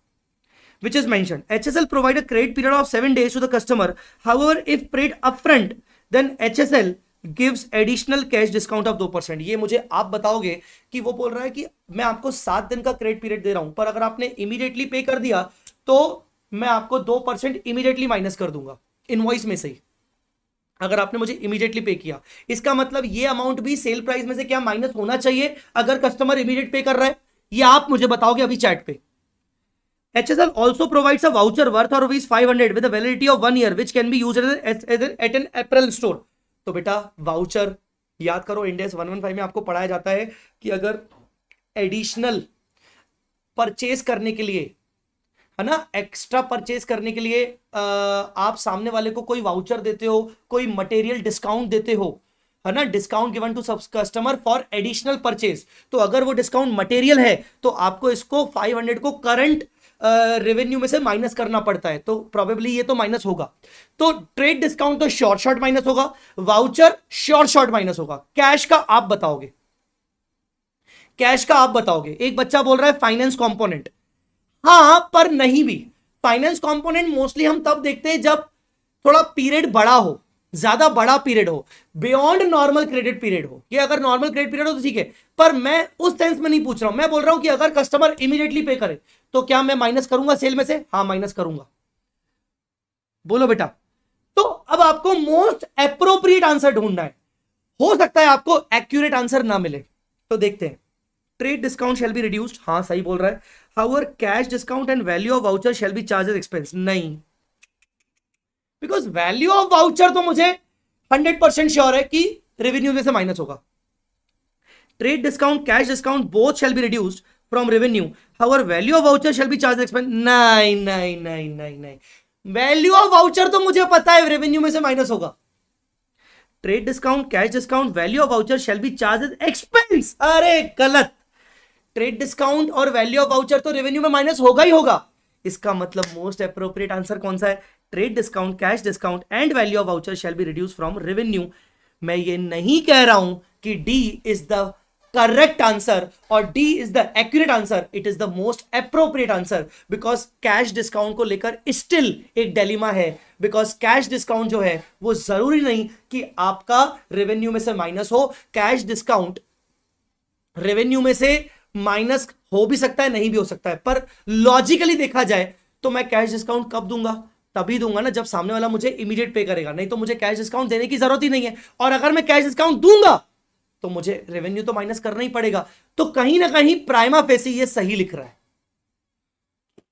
which is mentioned H S which is mentioned hsl provide a credit period of 7 days to if trade upfront then H S L gives additional cash discount of दो percent ये मुझे आप बताओगे कि वो बोल रहा है कि मैं आपको सात दिन का क्रेडिट पीरियड दे रहा हूं पर अगर आपने इमीडिएटली पे कर दिया तो मैं आपको दो परसेंट इमीडिएटली माइनस कर दूंगा इनवॉइस में ही अगर आपने मुझे इमीडिएटली पे किया इसका मतलब ये अमाउंट भी सेल प्राइस में से क्या माइनस होना चाहिए अगर कस्टमर इमीडिएट पे कर रहा है ये आप मुझे बताओगे अभी चैट पे H S L also provides worth worth और 500 with a validity of of one year which can be use as, as at an तो बेटा वाउचर याद करो इंडेस 115 में आपको पढ़ाया जाता है कि अगर एडिशनल परचेज करने के लिए है ना एक्स्ट्रा परचेज करने के लिए आ, आप सामने वाले को कोई वाउचर देते हो कोई मटेरियल डिस्काउंट देते हो है ना डिस्काउंट गिवन टू सब कस्टमर फॉर एडिशनल परचेज तो अगर वो डिस्काउंट मटेरियल है तो आपको इसको 500 को करंट रेवेन्यू में से माइनस करना पड़ता है तो प्रोबेबली ये तो माइनस होगा तो ट्रेड डिस्काउंट तो शॉर्ट शॉर्ट माइनस होगा वाउचर शॉर्ट शॉर्ट माइनस होगा कैश का आप बताओगे कैश का आप बताओगे एक बच्चा बोल रहा है फाइनेंस कॉम्पोनेंट हाँ पर नहीं भी फाइनेंस कॉम्पोनेंट मोस्टली हम तब देखते हैं जब थोड़ा पीरियड बड़ा हो ज्यादा बड़ा पीरियड हो बियॉन्ड नॉर्मल क्रेडिट पीरियड हो ये अगर नॉर्मल क्रेडिट पीरियड हो तो ठीक है पर मैं उस सेंस में नहीं पूछ रहा हूं मैं बोल रहा हूं कि अगर कस्टमर इमीडिएटली पे करे तो क्या मैं माइनस करूंगा सेल में से हाँ माइनस करूंगा बोलो बेटा तो अब आपको मोस्ट अप्रोप्रिएट आंसर ढूंढना है हो सकता है आपको एक्यूरेट आंसर ना मिले तो देखते हैं trade discount shall be reduced हाँ सही बोल रहा है however cash discount and value of voucher shall be charges expense नहीं बिकॉज वैल्यू ऑफ वाउचर तो मुझे हंड्रेड परसेंट श्योर है कि रेवेन्यू में से माइनस होगा trade discount cash discount both shall be reduced from revenue however value of voucher shall be charge expense नहीं नहीं नहीं नहीं नहीं वैल्यू ऑफ वाउचर तो मुझे पता है रेवेन्यू में से माइनस होगा trade discount cash discount value of voucher shall be charge expense अरे गलत ट्रेड डिस्काउंट और वैल्यू ऑफ वाउचर तो रेवेन्यू में माइनस होगा ही होगा इसका मतलब मोस्ट अप्रोप्रिएट आंसर कौन सा है trade discount cash discount and value of voucher shall be reduce from revenue मैं ये नहीं कह रहा हूं कि D is the correct answer और D is the accurate answer it is the most appropriate answer because cash discount को लेकर स्टिल एक डेलीमा है बिकॉज कैश डिस्काउंट जो है वो जरूरी नहीं कि आपका रेवेन्यू में से माइनस हो कैश डिस्काउंट रेवेन्यू में से माइनस हो भी सकता है नहीं भी हो सकता है पर लॉजिकली देखा जाए तो मैं कैश डिस्काउंट कब दूंगा तभी दूंगा ना जब सामने वाला मुझे इमीडिएट पे करेगा नहीं तो मुझे कैश डिस्काउंट देने की जरूरत ही नहीं है और अगर मैं कैश डिस्काउंट दूंगा तो मुझे रेवेन्यू तो माइनस करना ही पड़ेगा तो कहीं ना कहीं प्राइमा फेसी ये सही लिख रहा है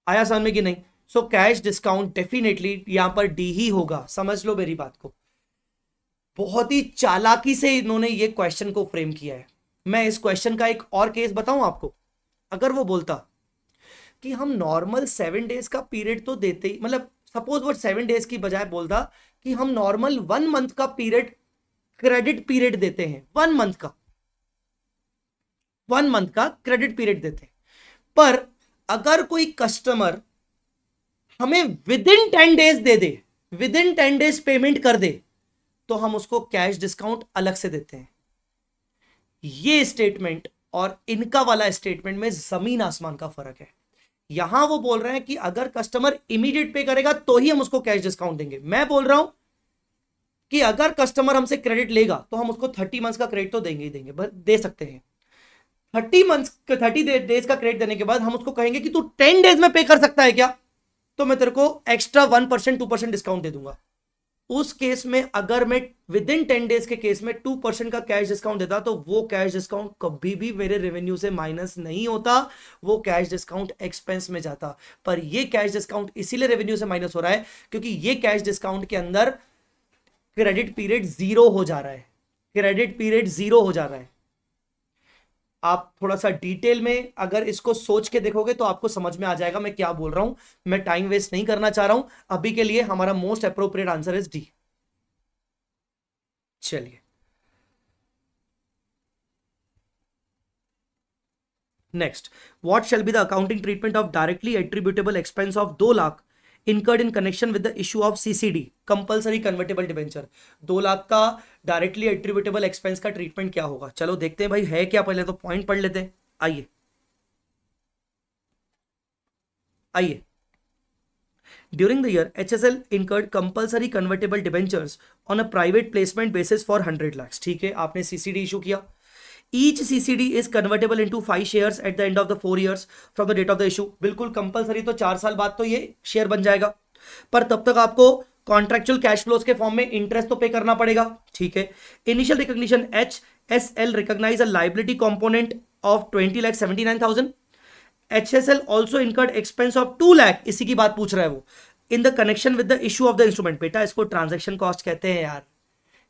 आया समझ में कि नहीं सो कैश डिस्काउंट डेफिनेटली यहां पर डी ही होगा समझ लो मेरी बात को बहुत ही चालाकी से इन्होंने ये क्वेश्चन को फ्रेम किया है मैं इस क्वेश्चन का एक और केस बताऊं आपको अगर वो बोलता कि हम नॉर्मल सेवन डेज का पीरियड तो देते ही मतलब सपोज वो सेवन डेज की बजाय बोलता कि हम नॉर्मल वन मंथ का पीरियड क्रेडिट पीरियड देते हैं वन मंथ का वन मंथ का क्रेडिट पीरियड देते हैं पर अगर कोई कस्टमर हमें विद इन टेन डेज दे दे within ten days payment कर दे तो हम उसको कैश डिस्काउंट अलग से देते हैं ये स्टेटमेंट और इनका वाला स्टेटमेंट में जमीन आसमान का फर्क है यहां वो बोल रहे हैं कि अगर कस्टमर इमीडिएट पे करेगा तो ही हम उसको कैश डिस्काउंट देंगे मैं बोल रहा हूं कि अगर कस्टमर हमसे क्रेडिट लेगा तो हम उसको थर्टी मंथ्स का क्रेडिट तो देंगे ही देंगे दे सकते हैं थर्टी मंथ्स थर्टी डेज का क्रेडिट देने के बाद हम उसको कहेंगे कि तू टेन डेज में पे कर सकता है क्या तो मैं तेरे को extra one percent two percent discount दे दूंगा उस केस में अगर मैं विद इन टेन डेज के केस में टू परसेंट का कैश डिस्काउंट देता तो वो कैश डिस्काउंट कभी भी मेरे रेवेन्यू से माइनस नहीं होता वो कैश डिस्काउंट एक्सपेंस में जाता पर ये कैश डिस्काउंट इसीलिए रेवेन्यू से माइनस हो रहा है क्योंकि ये कैश डिस्काउंट के अंदर क्रेडिट पीरियड जीरो हो जा रहा है क्रेडिट पीरियड जीरो हो जा रहा है आप थोड़ा सा डिटेल में अगर इसको सोच के देखोगे तो आपको समझ में आ जाएगा मैं क्या बोल रहा हूं मैं टाइम वेस्ट नहीं करना चाह रहा हूं अभी के लिए हमारा most appropriate answer is D चलिए next what shall be the accounting treatment of directly attributable expense of दो lakh incurred in connection with the issue of CCD compulsory convertible debenture दो लाख का डायरेक्टली एट्रीब्यूटेबल एक्सपेंस का treatment क्या होगा चलो देखते हैं भाई है क्या पहले तो पॉइंट पढ़ लेते हैं आइए आइए year H S L incurred compulsory convertible debentures on a private placement basis for hundred lakhs ठीक है आपने सीसीडी इशू किया each CCD is convertible into five share at the end of the four years from the date of the issue बिल्कुल compulsory तो चार साल बाद तो ये शेयर बन जाएगा पर तब तक आपको कॉन्ट्रेक्चुअल कैश फ्लोज के फॉर्म में इंटरेस्ट तो पे करना पड़ेगा ठीक है initial recognition H S L recognize a liability component of twenty lakh seventy nine thousand H S L also incurred expense of two lakh इसी की बात पूछ रहा है वो in the connection with the issue of the instrument बेटा इसको transaction cost कहते हैं यार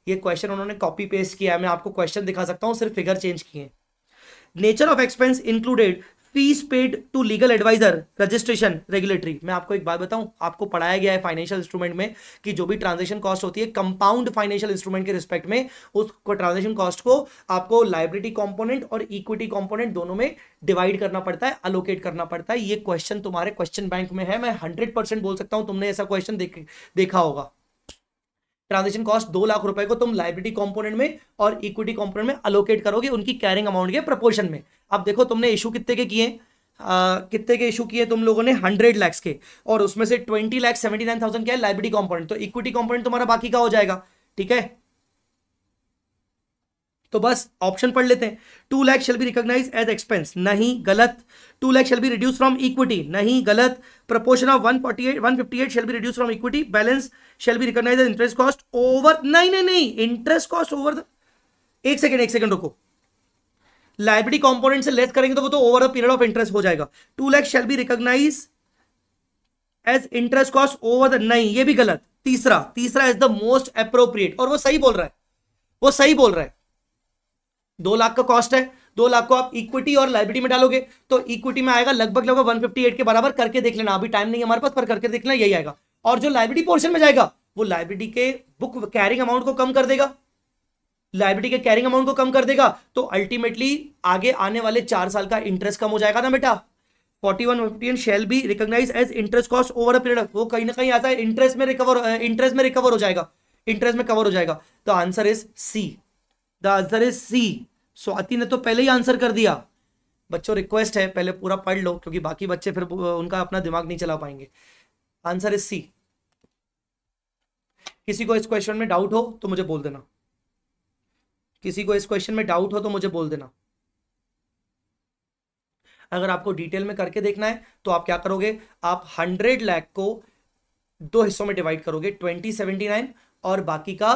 ये क्वेश्चन उन्होंने कॉपी पेस्ट किया है मैं आपको क्वेश्चन दिखा सकता हूँ सिर्फ फिगर चेंज किए nature of expense included fees paid to legal advisor registration regulatory मैं आपको एक बात बताऊं आपको पढ़ाया गया है फाइनेंशियल इंस्ट्रूमेंट में कि जो भी ट्रांजेक्शन कॉस्ट होती है कंपाउंड फाइनेंशियल इंस्ट्रूमेंट के रिस्पेक्ट में उस ट्रांजेक्शन कॉस्ट को आपको लाइब्रेटी कॉम्पोनेंट और इक्विटी कॉम्पोनेंट दोनों में डिवाइड करना पड़ता है अलोकेट करना पड़ता है ये क्वेश्चन तुम्हारे क्वेश्चन बैंक में है मैं हंड्रेड बोल सकता हूँ तुमने ऐसा क्वेश्चन देख, देखा होगा ट्रांजेक्शन कॉस्ट दो लाख रुपए को तुम लाइब्रेटी कंपोनेंट में और इक्विटी कंपोनेंट में अलोकेट करोगे उनकी कैरिंग अमाउंट के प्रपोर्शन में अब देखो तुमने इशू कितने के किए कितने के इशू किए तुम लोगों ने हंड्रेड लैक्स के और उसमें से twenty lakh seventy nine thousand क्या है लाइब्रेटी कॉम्पोनेंट तो इक्विटी कॉम्पोनेंट तुम्हारा बाकी का हो जाएगा ठीक है तो बस ऑप्शन पढ़ लेते हैं two lakh shall be recognize as expense नहीं गलत two lakh shall be reduce from equity नहीं गलत proportion of one forty eight one fifty eight shall be reduce from equity balance shall be recognize interest cost over नहीं नहीं नहीं interest cost over the एक second एक second रुको liability component से less करेंगे तो वो तो over the period of interest हो जाएगा to lakh shall be recognize as interest cost over the नहीं ये भी गलत तीसरा तीसरा इज द मोस्ट अप्रोप्रिएट और वो सही बोल रहा है वो सही बोल रहा है दो लाख का कॉस्ट है दो लाख को आप इक्विटी और लाइब्रेटी में डालोगे तो इक्विटी में आएगा लगभग लगभग वन फिफ्टी एट के बराबर करके देख लेना अभी टाइम नहीं है हमारे पास पर करके देख लेना यही आएगा और जो लाइब्रेटी पोर्शन में जाएगा वो लाइब्रेटी के बुक कैरिंग अमाउंट को कम कर देगा लाइब्रेटी के कैरिंग अमाउंट को कम कर देगा तो अल्टीमेटली आगे आने वाले चार साल का इंटरेस्ट कम हो जाएगा ना बेटा forty one fifty shall be recognize as interest cost over a period वो कहीं ना कहीं आता है इंटरेस्ट में रिकवर इंटरेस्ट में रिकवर हो जाएगा इंटरेस्ट में कवर हो जाएगा तो answer is C the answer is C Swati ने तो पहले ही आंसर कर दिया बच्चों रिक्वेस्ट है पहले पूरा पढ़ लो क्योंकि बाकी बच्चे फिर उनका अपना दिमाग नहीं चला पाएंगे आंसर इज सी किसी को इस क्वेश्चन में डाउट हो तो मुझे बोल देना किसी को इस क्वेश्चन में डाउट हो तो मुझे बोल देना अगर आपको डिटेल में करके देखना है तो आप क्या करोगे आप हंड्रेड लैख को दो हिस्सों में डिवाइड करोगे ट्वेंटी सेवेंटी नाइन और बाकी का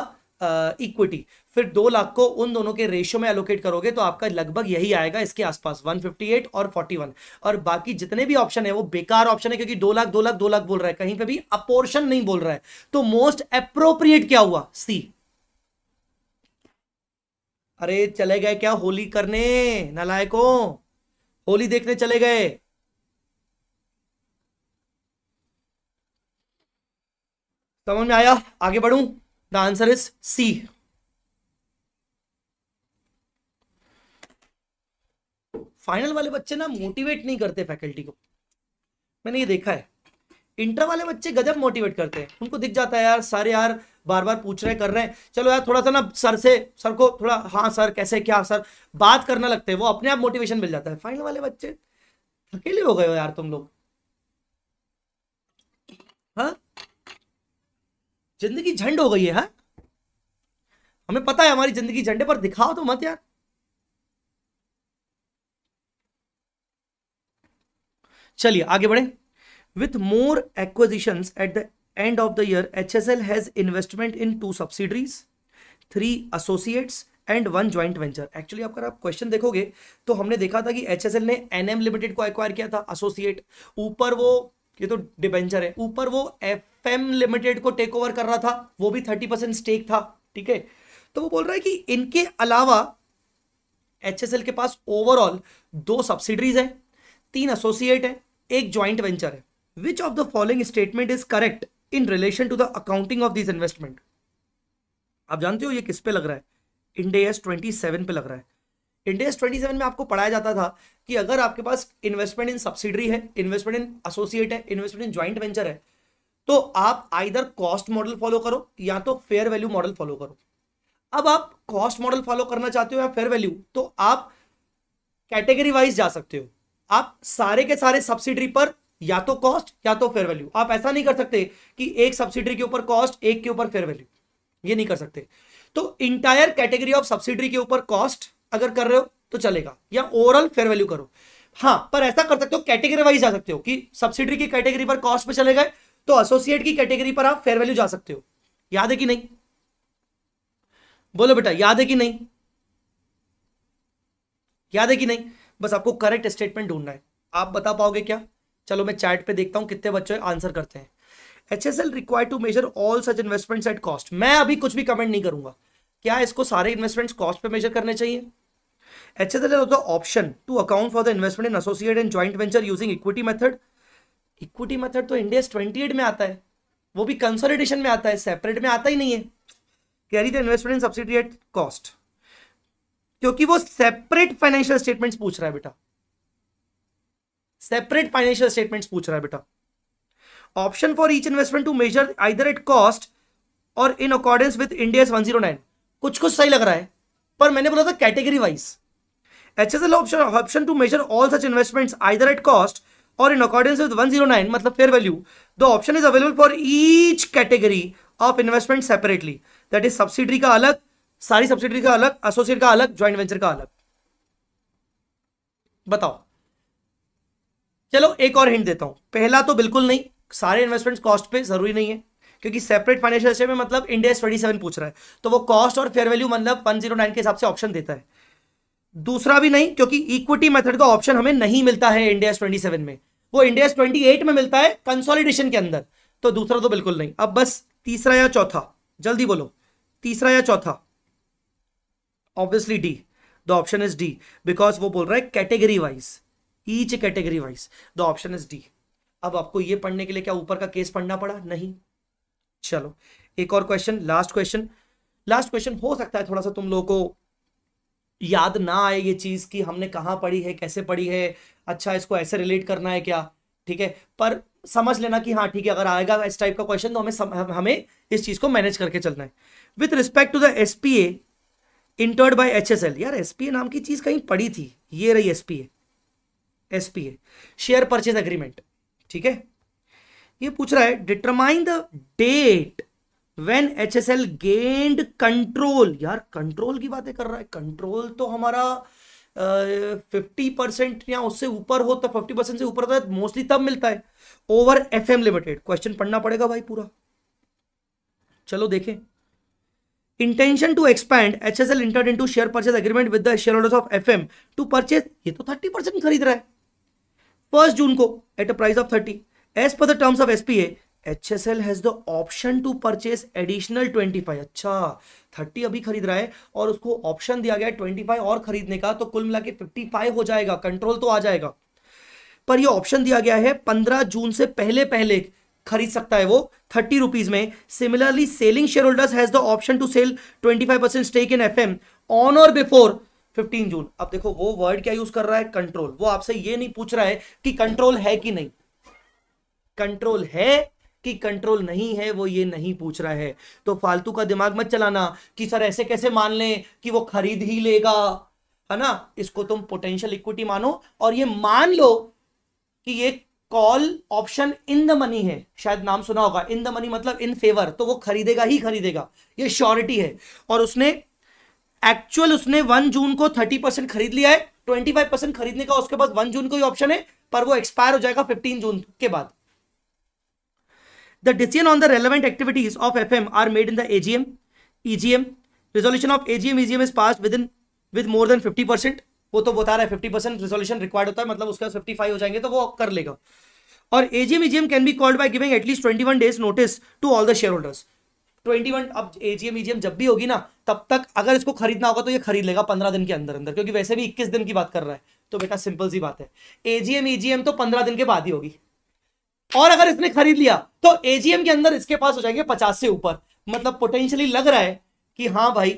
इक्विटी फिर दो लाख को उन दोनों के रेशियो में एलोकेट करोगे तो आपका लगभग यही आएगा इसके आसपास 158 और 41 और बाकी जितने भी ऑप्शन है वो बेकार ऑप्शन है क्योंकि दो लाख दो लाख दो लाख बोल रहा है कहीं पे भी अपोर्शन नहीं बोल रहा है तो मोस्ट अप्रोप्रिएट क्या हुआ सी अरे चले गए क्या होली करने नलायकों होली देखने चले गए समझ में आया आगे बढ़ू the answer is C final वाले बच्चे ना मोटिवेट नहीं करते फैकल्टी को मैंने ये देखा है इंटर वाले बच्चे गजब मोटिवेट करते हैं उनको दिख जाता है यार सर यार बार बार पूछ रहे कर रहे हैं चलो यार थोड़ा सा ना सर से सर को थोड़ा हाँ सर कैसे क्या सर बात करना लगते हैं वो अपने आप मोटिवेशन मिल जाता है फाइनल वाले बच्चे अकेले हो गए हो यार तुम लोग हाँ जिंदगी झंड हो गई है हा? हमें पता है हमारी जिंदगी झंडे पर दिखाओ तो मत यार चलिए आगे बढ़े with more acquisition at the end of the year H S L has investment in two subsidiaries three associates and one joint venture actually अगर आप क्वेश्चन देखोगे तो हमने देखा था कि एच एस एल ने एन एम लिमिटेड को एक्वायर किया था एसोसिएट ऊपर वो ये तो डिबेंचर है ऊपर वो एफ फेम लिमिटेड को टेक ओवर कर रहा था वो भी थर्टी परसेंट स्टेक था ठीक है तो वो बोल रहा है कि इनके अलावा एच के पास ओवरऑल दो सब्सिडरीज है तीन एसोसिएट है एक ज्वाइंट वेंचर है which of the following statement is correct in relation to the accounting of this investment आप जानते हो ये किस पे लग रहा है इंडेस ट्वेंटी सेवन पे लग रहा है इंडेस सेवन में आपको पढ़ाया जाता था कि अगर आपके पास इन्वेस्टमेंट इन सब्सिडरी है इन्वेस्टमेंट इन एसोसिएट है इन्वेस्टमेंट इन ज्वाइंट वेंचर है तो आप आइधर कॉस्ट मॉडल फॉलो करो या तो फेयर वैल्यू मॉडल फॉलो करो अब आप कॉस्ट मॉडल फॉलो करना चाहते हो या फेयर वैल्यू तो आप कैटेगरी वाइज जा सकते हो आप सारे के सारे सब्सिडी पर या तो कॉस्ट या तो फेयर वैल्यू आप ऐसा नहीं कर सकते कि एक सब्सिडी के ऊपर कॉस्ट एक के ऊपर फेयर वैल्यू ये नहीं कर सकते तो इंटायर कैटेगरी ऑफ सब्सिडी के ऊपर कॉस्ट अगर कर रहे हो तो चलेगा या ओवरऑल फेयर वैल्यू करो हाँ पर ऐसा कर सकते हो कैटेगरी वाइज जा सकते हो कि सब्सिडी की कैटेगरी पर कॉस्ट पर चले गए तो एसोसिएट की कैटेगरी पर आप फेयर वैल्यू जा सकते हो याद है कि नहीं बोलो बेटा याद है कि नहीं याद है कि नहीं बस आपको करेक्ट स्टेटमेंट ढूंढना है आप बता पाओगे क्या चलो मैं चैट पे देखता हूं कितने बच्चे आंसर करते हैं H S L require to measure all such investments at cost मैं अभी कुछ भी कमेंट नहीं करूंगा क्या इसको सारे इन्वेस्टमेंट्स कॉस्ट पे मेजर करने चाहिए H S L option to account for the investment in associate and joint venture using equity method equity method तो इंडेस ट्वेंटी एट में आता है वो भी कंसोलिडेशन में आता है सेपरेट में आता ही नहीं है carry the investment in subsidy at cost क्योंकि वो सेपरेट फाइनेंशियल स्टेटमेंट्स पूछ रहा है बेटा सेपरेट फाइनेंशियल स्टेटमेंट्स पूछ रहा है बेटा option for each investment to measure either at cost or in accordance with India one zero nine कुछ कुछ सही लग रहा है पर मैंने बोला था category wise H S L option option to measure all such investments either at cost or in accordance with 109 मतलब fair value the option is available for each category of investment separately that is subsidy का अलग सारी subsidy का अलग associate का अलग joint venture का अलग बताओ चलो एक और हिंट देता हूं पहला तो बिल्कुल नहीं सारे इन्वेस्टमेंट कॉस्ट पे जरूरी नहीं है क्योंकि सेपरेट फाइनेंशियल में मतलब इंडिया सेवन पूछ रहा है तो वो कॉस्ट और फेयर वैल्यू मतलब 109 के हिसाब से ऑप्शन देता है दूसरा भी नहीं क्योंकि इक्विटी मेथड का ऑप्शन हमें नहीं मिलता है इंडिया ट्वेंटी सेवन में वो इंडिया ट्वेंटी एट में मिलता है कंसोलिडेशन के अंदर तो दूसरा तो बिल्कुल नहीं अब बस तीसरा या चौथा जल्दी बोलो तीसरा या चौथा obviously D the option is D because वो बोल रहा है category wise each category wise the option is D अब आपको ये पढ़ने के लिए क्या ऊपर का केस पढ़ना पड़ा नहीं चलो एक और question last question last question हो सकता है थोड़ा सा तुम लोगों को याद ना आए ये चीज़ कि हमने कहाँ पढ़ी है कैसे पढ़ी है अच्छा इसको ऐसे रिलेट करना है क्या ठीक है पर समझ लेना कि हाँ ठीक है अगर आएगा इस टाइप का क्वेश्चन तो हमें सम, हमें इस चीज़ को मैनेज करके चलना है with respect to the S P A entered by H S L यार एस पी ए नाम की चीज़ कहीं पड़ी थी ये रही S P A S P A share purchase agreement ठीक है ये पूछ रहा है determine the date when H S L gained control यार कंट्रोल की बातें कर रहा है कंट्रोल तो हमारा फिफ्टी परसेंट या उससे ऊपर हो तो फिफ्टी परसेंट से ऊपर होता है मोस्टली तब मिलता है over F M limited question पढ़ना पड़ेगा भाई पूरा चलो देखें intention to expand H S L enter to share purchase agreement with the share holders of F M to purchase ये तो थर्टी परसेंट खरीद रहा है फर्स्ट जून को at a price of thirty as per the terms of S P A H S L has the option to purchase additional twenty five अच्छा thirty अभी खरीद रहा है और उसको ऑप्शन दिया गया ट्वेंटी फाइव और खरीदने का तो कुल मिला के फिफ्टी फाइव हो जाएगा कंट्रोल तो आ जाएगा पर ये ऑप्शन दिया गया है पंद्रह जून से पहले पहले खरीद सकता है वो थर्टी रुपीज में similarly selling share holders has the option to sell twenty five percent stake in F M on or before fifteen June अब देखो वो वर्ड क्या यूज कर रहा है कंट्रोल वो आपसे ये नहीं पूछ रहा है कि कंट्रोल है कि नहीं कंट्रोल है कि कंट्रोल नहीं है वो ये नहीं पूछ रहा है तो फालतू का दिमाग मत चलाना कि सर ऐसे कैसे मान लें कि वो खरीद ही लेगा है ना इसको तुम पोटेंशियल इक्विटी मानो और ये मान लो कि ये call option in the money है शायद नाम सुना होगा इन द मनी मतलब इन फेवर तो वो खरीदेगा ही खरीदेगा ये श्योरिटी है और उसने एक्चुअल उसने वन जून को थर्टी परसेंट खरीद लिया है ट्वेंटी फाइव परसेंट खरीदने का उसके पास वन जून को ही ऑप्शन है पर वो एक्सपायर हो जाएगा फिफ्टीन जून के बाद The decision on the relevant activities of FM are made in the AGM, EGM. Resolution of AGM, EGM is passed within with more than 50%. वो तो बता रहा है 50% resolution required होता है मतलब उसका 55 हो जाएंगे तो वो कर लेगा और AGM, EGM can be called by giving at least 21 days notice to all the shareholders. 21 अब एजीएम ईजीएम जब भी होगी ना तब तक अगर इसको खरीदना होगा तो ये खरीद लेगा 15 दिन के अंदर अंदर क्योंकि वैसे भी 21 दिन की बात कर रहा है तो बेटा सिंपल सी बात है एजीएम ईजीएम तो 15 दिन के बाद ही होगी और अगर इसने खरीद लिया तो एजीएम के अंदर इसके पास हो जाएंगे पचास से ऊपर मतलब पोटेंशियली लग रहा है कि हाँ भाई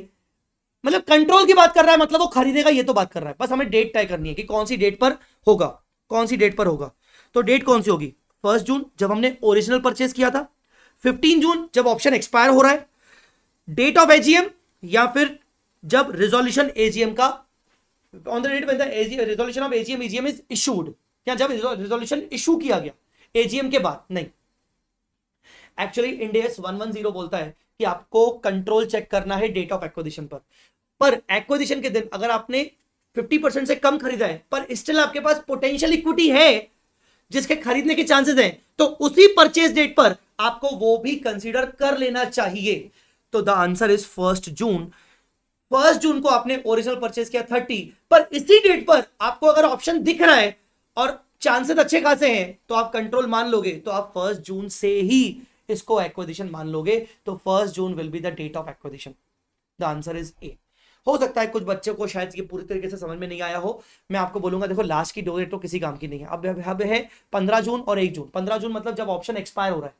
मतलब कंट्रोल की बात कर रहा है मतलब वो खरीदेगा ये तो बात कर रहा है बस हमें डेट तय करनी है कि कौन सी डेट पर होगा कौन सी डेट पर होगा तो डेट कौन सी होगी फर्स्ट जून जब हमने ओरिजिनल परचेस किया था फिफ्टीन जून जब ऑप्शन एक्सपायर हो रहा है डेट ऑफ एजीएम या फिर जब रिजोल्यूशन एजीएम का ऑन द डेट बनता है resolution of AGM AGM is issued या जब रिजोल्यूशन इशू किया गया एजीएम के बाद नहीं एक्चुअली इंडियस 110 बोलता है कि आपको कंट्रोल चेक करना है डेट ऑफ एक्विजिशन पर पर एक्विजिशन के दिन अगर आपने 50 परसेंट से कम खरीदा है पर स्टिल आपके पास पोटेंशियल इक्विटी है जिसके खरीदने के चांसेस हैं तो उसी परचेज डेट पर आपको वो भी कंसीडर कर लेना चाहिए तो the answer is first June first June को आपने ओरिजिनल परचेज किया थर्टी पर इसी डेट पर आपको अगर ऑप्शन दिख रहा है और चांसेस अच्छे खासे हैं तो आप कंट्रोल मान लोगे तो आप फर्स्ट जून से ही इसको एक्विजिशन मान लोगे तो first June will be the date of acquisition the answer is A हो सकता है कुछ बच्चों को शायद ये पूरी तरीके से समझ में नहीं आया हो मैं आपको बोलूंगा देखो लास्ट की डो डेट तो किसी काम की नहीं है अब अब है पंद्रह जून और एक जून पंद्रह जून मतलब जब ऑप्शन एक्सपायर हो रहा है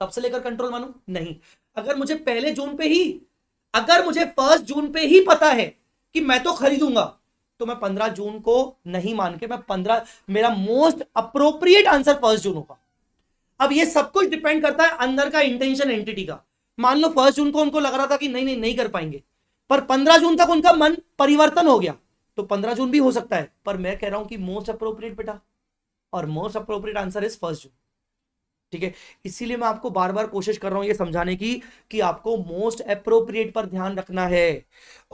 तब से लेकर कंट्रोल मानू नहीं अगर मुझे पहले जून पे ही अगर मुझे फर्स्ट जून पे ही पता है कि मैं तो खरीदूंगा तो मैं पंद्रह जून को नहीं मान के मैं पंद्रह मेरा most appropriate answer first June होगा अब ये सब कुछ डिपेंड करता है अंदर का इंटेंशन एंटिटी का मान लो फर्स्ट जून को उनको लग रहा था कि नहीं नहीं नहीं कर पाएंगे पर पंद्रह जून तक उनका मन परिवर्तन हो गया तो पंद्रह जून भी हो सकता है पर मैं कह रहा हूं कि मोस्ट अप्रोप्रिएट बेटा और most appropriate answer is first June ठीक है इसीलिए मैं आपको बार बार कोशिश कर रहा हूं ये समझाने की कि आपको मोस्ट अप्रोप्रिएट पर ध्यान रखना है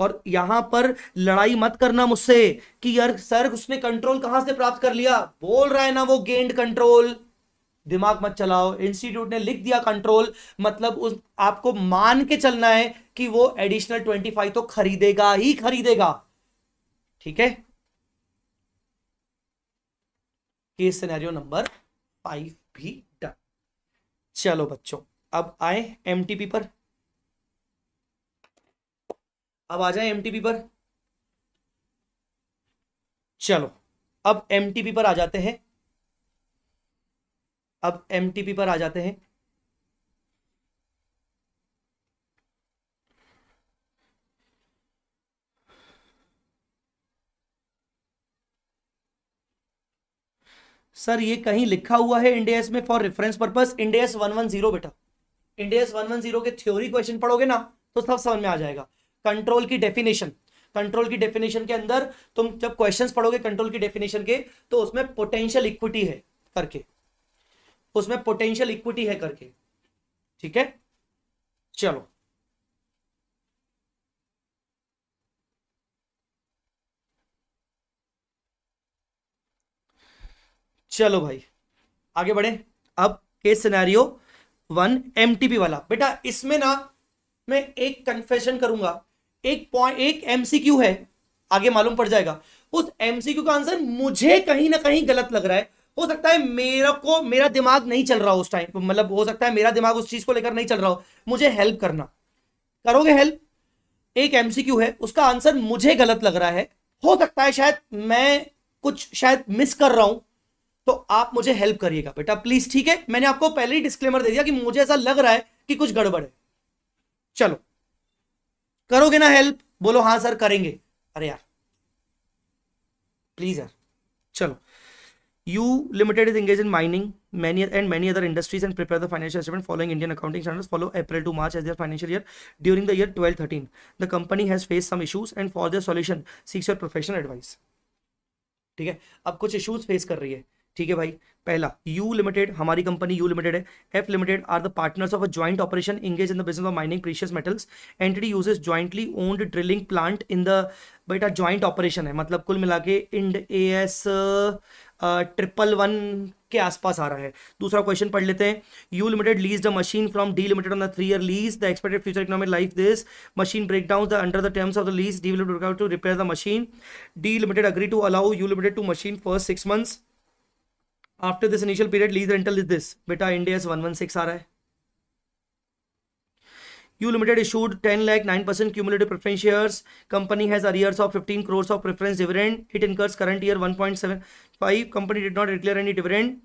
और यहां पर लड़ाई मत करना मुझसे कि यार सर उसने कंट्रोल कहां से प्राप्त कर लिया बोल रहा है ना वो गेंड कंट्रोल दिमाग मत चलाओ इंस्टीट्यूट ने लिख दिया कंट्रोल मतलब उस आपको मान के चलना है कि वो एडिशनल ट्वेंटी फाइव तो खरीदेगा ही खरीदेगा ठीक है केस सिनेरियो नंबर फाइव भी चलो बच्चों अब आए एम पर अब आ जाए एम पर चलो अब एम पर आ जाते हैं अब एम पर आ जाते हैं सर ये कहीं लिखा हुआ है इंडियस में for reference purpose Ind AS zero बेटा इंडियस जीरो के थ्योरी क्वेश्चन पढ़ोगे ना तो सब समझ में आ जाएगा कंट्रोल की डेफिनेशन कंट्रोल की डेफिनेशन के अंदर तुम जब क्वेश्चंस पढ़ोगे कंट्रोल की डेफिनेशन के तो उसमें पोटेंशियल इक्विटी है करके उसमें पोटेंशियल इक्विटी है करके ठीक है चलो चलो भाई आगे बढ़े अब केस सिनेरियो वन एम वाला बेटा इसमें ना मैं एक कन्फेशन करूंगा एक पॉइंट एक एमसीक्यू है आगे मालूम पड़ जाएगा उस एमसीक्यू का आंसर मुझे कहीं ना कहीं गलत लग रहा है हो सकता है मेरा को मेरा दिमाग नहीं चल रहा उस टाइम मतलब हो सकता है मेरा दिमाग उस चीज को लेकर नहीं चल रहा हो मुझे हेल्प करना करोगे हेल्प एक एमसीक्यू है उसका आंसर मुझे गलत लग रहा है हो सकता है शायद मैं कुछ शायद मिस कर रहा हूं तो आप मुझे हेल्प करिएगा बेटा प्लीज ठीक है मैंने आपको पहले ही डिस्क्लेमर दे दिया कि मुझे ऐसा लग रहा है कि कुछ गड़बड़ है चलो करोगे ना हेल्प बोलो हाँ सर करेंगे अरे यार प्लीज यार चलो U limited is engage in mining many and many other industries and prepare the financial statement following Indian accounting standards follow April to March as their financial year during the year twelve thirteen the company has face some issues and for their solution seeks your professional advice ठीक है अब कुछ issues face कर रही है ठीक है भाई पहला यू लिमिटेड हमारी कंपनी यू लिमिटेड है F limited are the partners of a joint operation engage in the business of mining precious metals entity uses jointly owned drilling plant in the बेटा ज्वाइंट ऑपरेशन है मतलब कुल मिला के Ind A S triple one के आसपास आ रहा है दूसरा क्वेश्चन पढ़ लेते हैं U limited lease the machine from D limited on the three year lease the expected future economic life this machine break down the under the terms of the lease D limited to repair the machine D limited agree to allow U limited to machine first six months after this initial period lease rental is this बेटा India one one six आ रहा है U limited issued ten lakh nine percent cumulative preference shares company has arrears of fifteen crores of preference dividend it incurs current year one point seven five company did not declare any dividend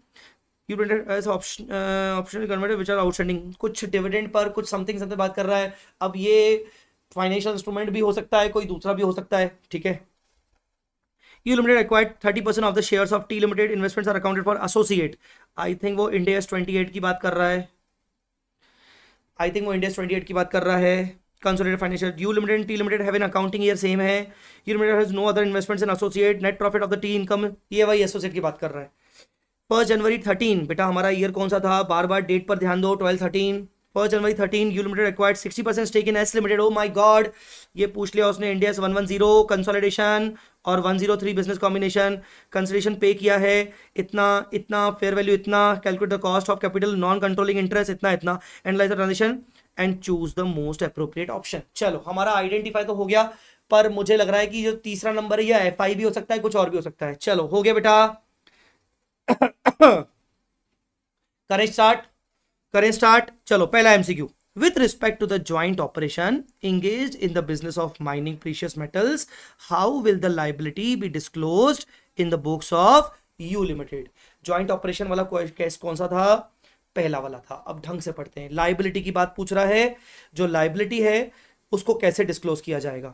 U has option converted which are outstanding कुछ dividend पर कुछ something something बात कर रहा है अब ये financial instrument भी हो सकता है कोई दूसरा भी हो सकता है ठीक है T limited acquired thirty percent of the share of T limited investment are accounted for associate I think वो इंडिया ट्वेंटी एट की बात कर रहा है आई थिंक वो इंडिया ट्वेंटी एट की बात कर रहा है consolidated financial U limited and T limited have an accounting year same है U limited has no other investments and associate net profit of the T income ये Y associate की बात कर रहा है फर्स्ट जनवरी थर्टीन बेटा हमारा year कौन सा था बार बार डेट पर ध्यान दो twelve thirteen first January thirteen U limited acquired sixty percent stake in S limited oh God ये पूछ लिया उसने वन वन जीरो कंसोलिडेशन और one zero three business combination पे किया है इतना इतना फेयर वैल्यू इतना calculate the cost of capital non controlling interest इतना इतना transaction and choose the most appropriate option चलो हमारा आइडेंटिफाई तो हो गया पर मुझे लग रहा है कि जो तीसरा नंबर है यह एफ भी हो सकता है कुछ और भी हो सकता है चलो हो गया बेटा करें स्टार्ट करें स्टार्ट चलो पहला MCQ with respect to the joint operation engage in the business of mining precious metals how will the liability be disclose in the books of U limited joint operation वाला case कौन सा था पहला वाला था अब ढंग से पढ़ते हैं लाइबिलिटी की बात पूछ रहा है जो लाइबिलिटी है उसको कैसे डिस्कलोज किया जाएगा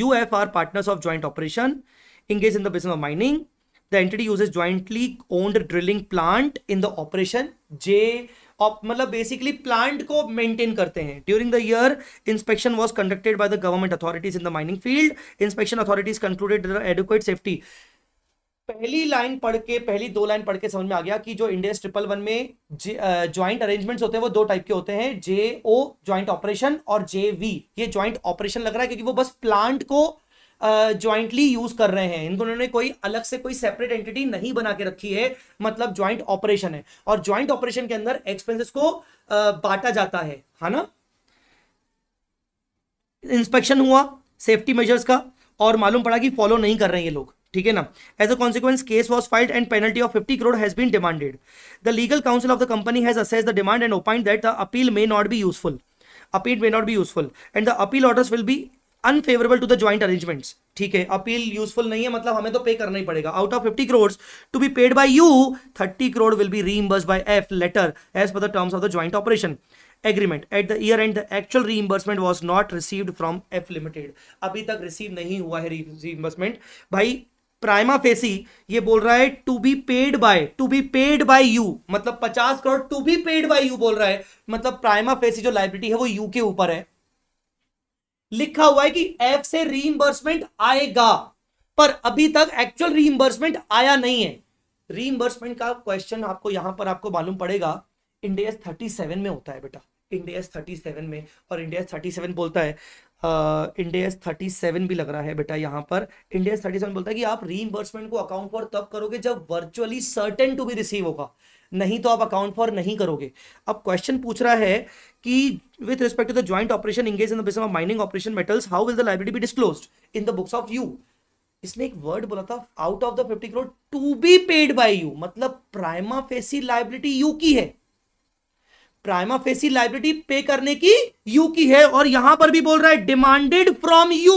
U F are partners of joint operation engage in the business of mining the entity is jointly owned drilling plant in the operation J of मतलब बेसिकली प्लांट को मेंटेन करते हैं during the year inspection was conducted by the government authorities in the mining field inspection authorities concluded adequate safety पहली line पढ़ के पहली दो line पढ़ के समझ में आ गया कि जो इंडियस ट्रिपल वन में ज्वाइंट अरेंजमेंट्स होते हैं वो दो टाइप के होते हैं जे ओ ज्वाइंट ऑपरेशन और जे वी ये ज्वाइंट ऑपरेशन लग रहा है क्योंकि वो बस प्लांट को ज्वाइंटली यूज कर रहे हैं इन दोनों ने कोई अलग से कोई सेपरेट एंटिटी नहीं बना के रखी है मतलब ज्वाइंट ऑपरेशन है और ज्वाइंट ऑपरेशन के अंदर एक्सपेंसेस को बांटा जाता है है हाँ ना इंस्पेक्शन हुआ सेफ्टी मेजर्स का और मालूम पड़ा कि फॉलो नहीं कर रहे हैं ये लोग ठीक है ना as a consequence case was filed and penalty of 50 crore has been demanded the legal counsel of the company has assess the demand and opined that the appeal may not be useful appeal may not be useful and the appeal orders will be unfavourable to the joint arrangements ठीक है appeal useful नहीं है मतलब हमें तो pay करना ही पड़ेगा out of fifty crore to be paid by U thirty crore will be reimburse by F later as per the terms of the joint operation agreement at the year end the actual reimbursement was not received from F limited अभी तक receive नहीं हुआ है reimbursement भाई prima facie ये बोल रहा है to be paid by to be paid by U मतलब पचास crore to be paid by U बोल रहा है मतलब प्राइमा फेसी जो लाइब्रिटी है वो यू के ऊपर है लिखा हुआ है कि एफ से रीइंबर्समेंट आएगा पर अभी तक एक्चुअल रीइंबर्समेंट आया नहीं है रीइंबर्समेंट का क्वेश्चन आपको यहां पर आपको मालूम पड़ेगा थर्टी सेवन में होता है बेटा थर्टी सेवन में और थर्टी सेवन बोलता है इंडिया थर्टी सेवन भी लग रहा है बेटा यहां पर इंडियस सेवन बोलता है कि आप रीइंबर्समेंट को अकाउंट पर तब करोगे जब वर्चुअली सर्टेन टू भी रिसीव होगा नहीं तो आप अकाउंट फॉर नहीं करोगे अब क्वेश्चन पूछ रहा है कि with respect to the joint operation engage in this mining operation metals how will the library be disclose in the books of U इसने एक वर्ड बोला था out of the fifty crore to be paid by U मतलब prima facie liability U की है prima facie liability पे करने की यू की है और यहां पर भी बोल रहा है demanded from U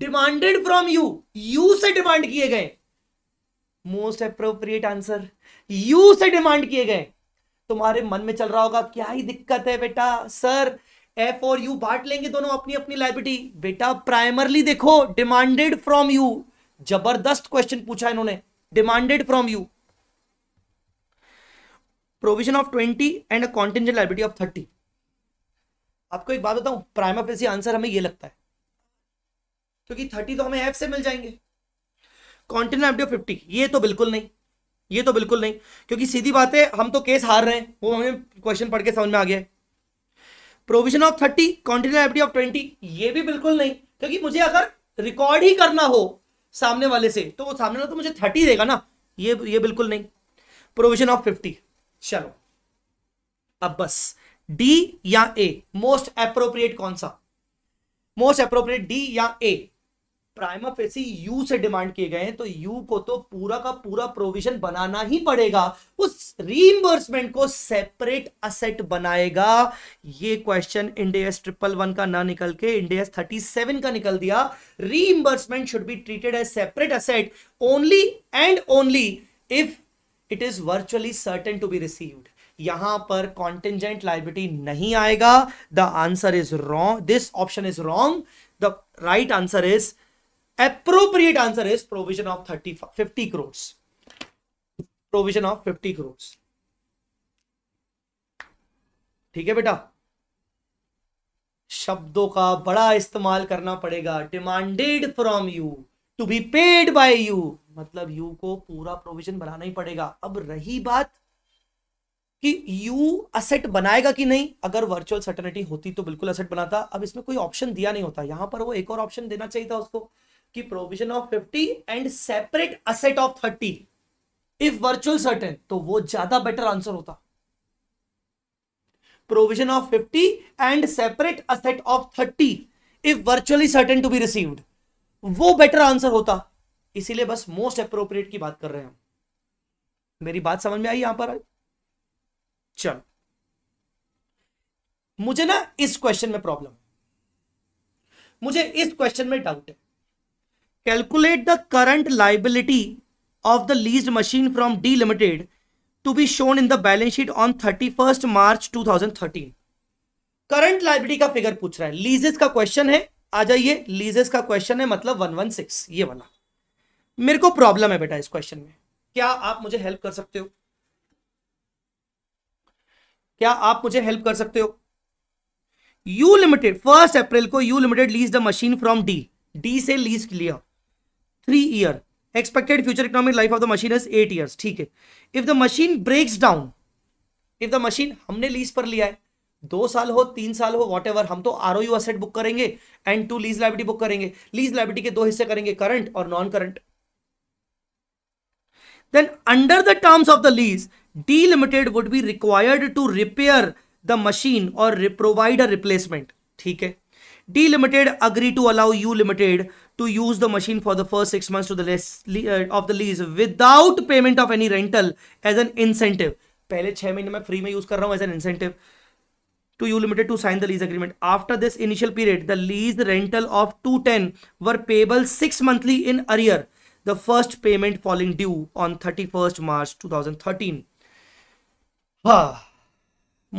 demanded from U U से डिमांड किए गए मोस्ट अप्रोप्रिएट आंसर यू से डिमांड किए गए तुम्हारे मन में चल रहा होगा क्या ही दिक्कत है बेटा सर एफ और यू बांट लेंगे दोनों अपनी अपनी लाइबिलिटी बेटा प्राइमरली देखो डिमांडेड फ्रॉम यू जबरदस्त क्वेश्चन पूछा इन्होंने demanded from U provision of twenty and contingent liability of thirty आपको एक बात बताऊं प्राइमर पे आंसर हमें ये लगता है क्योंकि थर्टी तो हमें एफ से मिल जाएंगे कॉन्टिनेंट ऑफ फिफ्टी ये तो बिल्कुल नहीं ये तो बिल्कुल नहीं क्योंकि सीधी बात है हम तो केस हार रहे हैं वो हमें क्वेश्चन पढ़ के समझ में आ गया provision of thirty contingent MDO of twenty ये भी बिल्कुल नहीं क्योंकि मुझे अगर रिकॉर्ड ही करना हो सामने वाले से तो वो सामने वाला तो मुझे थर्टी देगा ना ये ये बिल्कुल नहीं प्रोविजन ऑफ फिफ्टी चलो अब बस डी या ए मोस्ट अप्रोप्रिएट कौन सा मोस्ट अप्रोप्रिएट डी या ए प्राइमा फेसी यू से डिमांड किए गए हैं तो यू को तो पूरा का पूरा प्रोविजन बनाना ही पड़ेगा उस रीइंबर्समेंट को सेपरेट असेट बनाएगा ये क्वेश्चन इंडियस ट्रिपल वन का ना निकल के इंडियस थर्टी सेवन का निकल दिया reimbursement should be treated as separate asset only and only if it is virtually certain to be received यहां पर कॉन्टेंजेंट लाइबिलिटी नहीं आएगा the answer is wrong this option is wrong the right answer is appropriate answer is provision of 30 50 crores provision of 50 crores ठीक है बेटा शब्दों का बड़ा इस्तेमाल करना पड़ेगा demanded from U to be paid by U मतलब यू को पूरा प्रोविजन बनाना ही पड़ेगा अब रही बात कि यू असेट बनाएगा कि नहीं अगर वर्चुअल सर्टनिटी होती तो बिल्कुल असेट बनाता अब इसमें कोई ऑप्शन दिया नहीं होता यहां पर वो एक और ऑप्शन देना चाहिए था उसको कि provision of fifty and separate asset of thirty if virtual certain तो वो ज्यादा बेटर आंसर होता provision of fifty and separate asset of thirty if virtually certain to be received वो बेटर आंसर होता इसीलिए बस मोस्ट अप्रोप्रिएट की बात कर रहे हैं मेरी बात समझ में आई यहां पर चल मुझे ना इस क्वेश्चन में प्रॉब्लम मुझे इस क्वेश्चन में डाउट है calculate the current liability of the lease machine from D limited to be shown in the balance sheet on thirty first March two thousand thirteen current liability का figure पूछ रहा है लीजेस का question है आ जाइए लीजेस का क्वेश्चन है मतलब वन वन सिक्स ये वाला मेरे को प्रॉब्लम है बेटा इस क्वेश्चन में क्या आप मुझे हेल्प कर सकते हो क्या आप मुझे हेल्प कर सकते हो यू लिमिटेड फर्स्ट अप्रैल को U limited lease the machine from D D से लीज लिया three year expected future economic life of the machine is eight year ठीक है if the machine breaks down if the machine हमने lease पर लिया है दो साल हो तीन साल हो वॉट हम तो आर ओ असेट बुक करेंगे and to lease liability book करेंगे लीज लाइबिलिटी के दो हिस्से करेंगे करंट और non current then under the terms of the lease D limited would be required to repair the machine और प्रोवाइड अ रिप्लेसमेंट ठीक है D limited agree to allow U limited to use the machine for the first six months to the less, uh, of the lease without payment of any rental as an incentive पहले छह महीने में free में use कर रहा हूं as an incentive to you limited to sign the lease agreement after this initial period the lease rental of 210 were payable 6 monthly in arrear the first payment falling due on 31st march 2013 हाँ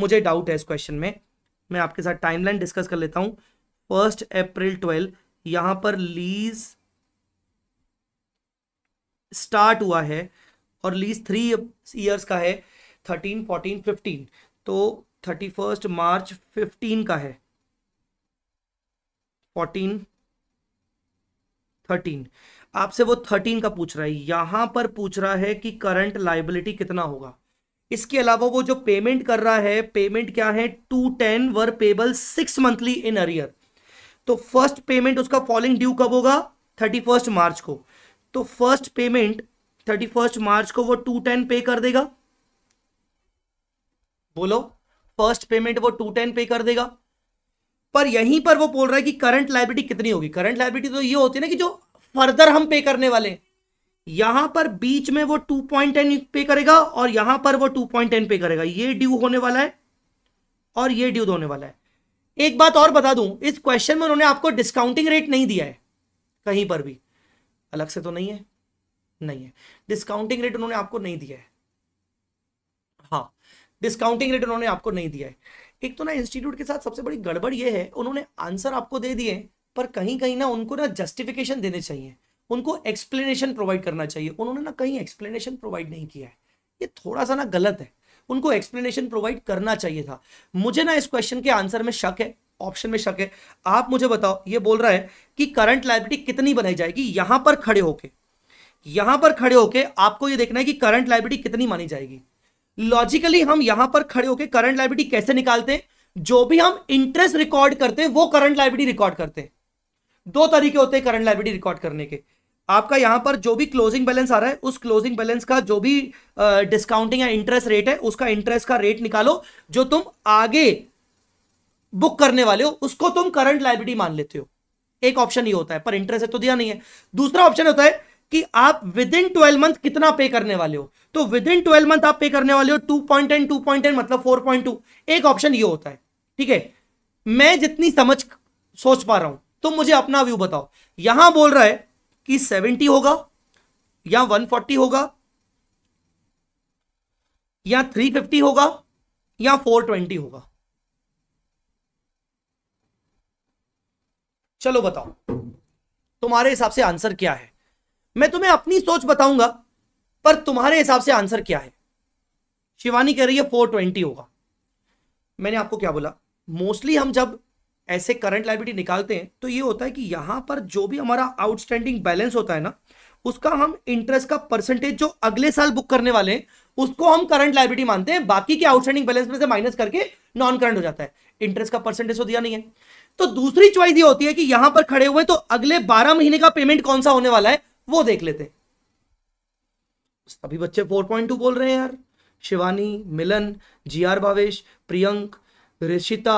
मुझे doubt है इस question में मैं आपके साथ timeline discuss कर लेता हूँ फर्स्ट अप्रैल ट्वेल्व यहां पर लीज स्टार्ट हुआ है और लीज थ्री ईयर्स का है थर्टीन फोर्टीन फिफ्टीन तो थर्टी फर्स्ट मार्च फिफ्टीन का है फोर्टीन थर्टीन आपसे वो थर्टीन का पूछ रहा है यहां पर पूछ रहा है कि करंट लाइबिलिटी कितना होगा इसके अलावा वो जो पेमेंट कर रहा है पेमेंट क्या है टू टेन वर payable six monthly in arrear तो फर्स्ट पेमेंट उसका फॉलिंग ड्यू कब होगा थर्टी फर्स्ट मार्च को तो first payment thirty first March को वो टू टेन पे कर देगा बोलो फर्स्ट पेमेंट वो टू टेन पे कर देगा पर यहीं पर वो बोल रहा है कि करंट लाइब्रिटी कितनी होगी करंट लाइब्रिटी तो ये होती है ना कि जो फर्दर हम पे करने वाले यहां पर बीच में वो टू पॉइंट टेन पे करेगा और यहां पर वो टू पॉइंट टेन पे करेगा ये ड्यू होने वाला है और ये ड्यू होने वाला है एक बात और बता दूं इस क्वेश्चन में उन्होंने आपको डिस्काउंटिंग रेट नहीं दिया है कहीं पर भी अलग से तो नहीं है नहीं है डिस्काउंटिंग रेट उन्होंने आपको नहीं दिया है हाँ डिस्काउंटिंग रेट उन्होंने आपको नहीं दिया है एक तो ना इंस्टीट्यूट के साथ सबसे बड़ी गड़बड़ ये है उन्होंने आंसर आपको दे दिए पर कहीं कहीं ना उनको ना जस्टिफिकेशन देने चाहिए उनको एक्सप्लेनेशन प्रोवाइड करना चाहिए उन्होंने ना कहीं एक्सप्लेनेशन प्रोवाइड नहीं किया है ये थोड़ा सा ना गलत है उनको एक्सप्लेनेशन प्रोवाइड करना चाहिए था मुझे ना इस क्वेश्चन के आंसर में शक है ऑप्शन में शक है आप मुझे बताओ ये बोल रहा है कि करंट लाइबिलिटी कितनी बनाई जाएगी यहां पर खड़े होके यहां पर खड़े होके आपको ये देखना है कि करंट लाइबिलिटी कितनी मानी जाएगी लॉजिकली हम यहां पर खड़े होके करंट लाइबिलिटी कैसे निकालते हैं जो भी हम इंटरेस्ट रिकॉर्ड करते हैं वो करंट लाइबिलिटी रिकॉर्ड करते हैं दो तरीके होते हैं करंट लाइबिलिटी रिकॉर्ड करने के आपका यहां पर जो भी क्लोजिंग बैलेंस आ रहा है उस क्लोजिंग बैलेंस का जो भी डिस्काउंटिंग या इंटरेस्ट रेट है उसका इंटरेस्ट का रेट निकालो जो तुम आगे बुक करने वाले हो उसको तुम करंट लाइब्रेटी मान लेते हो एक ऑप्शन ही होता है पर इंटरेस्ट तो दिया नहीं है दूसरा ऑप्शन होता है कि आप विद इन ट्वेल्व मंथ कितना पे करने वाले हो तो विद इन ट्वेल्व मंथ आप पे करने वाले हो two point ten two point ten मतलब फोर पॉइंट टू एक ऑप्शन ये होता है ठीक है मैं जितनी समझ सोच पा रहा हूं तुम मुझे अपना व्यू बताओ यहां बोल रहा है कि 70 होगा या 140 होगा या 350 होगा या 420 होगा चलो बताओ तुम्हारे हिसाब से आंसर क्या है मैं तुम्हें अपनी सोच बताऊंगा पर तुम्हारे हिसाब से आंसर क्या है शिवानी कह रही है 420 होगा मैंने आपको क्या बोला मोस्टली हम जब ऐसे करंट लाइबिलिटी निकालते हैं तो ये होता है कि यहाँ पर जो भी हमारा आउटस्टैंडिंग बैलेंस होता है ना उसका हम इंटरेस्ट का परसेंटेज जो अगले साल बुक करने वाले हैं उसको हम करंट लाइबिलिटी मानते हैं बाकी के आउटस्टैंडिंग बैलेंस में से माइनस करके नॉन करंट हो जाता है इंटरेस्ट का परसेंटेज तो दिया नहीं है तो दूसरी च्वाइस ये होती है कि यहां पर खड़े हुए तो अगले बारह महीने का पेमेंट कौन सा होने वाला है वो देख लेते हैं सभी बच्चे 4.2 बोल रहे हैं यार शिवानी मिलन जी आर भावेश प्रियंक रिशिता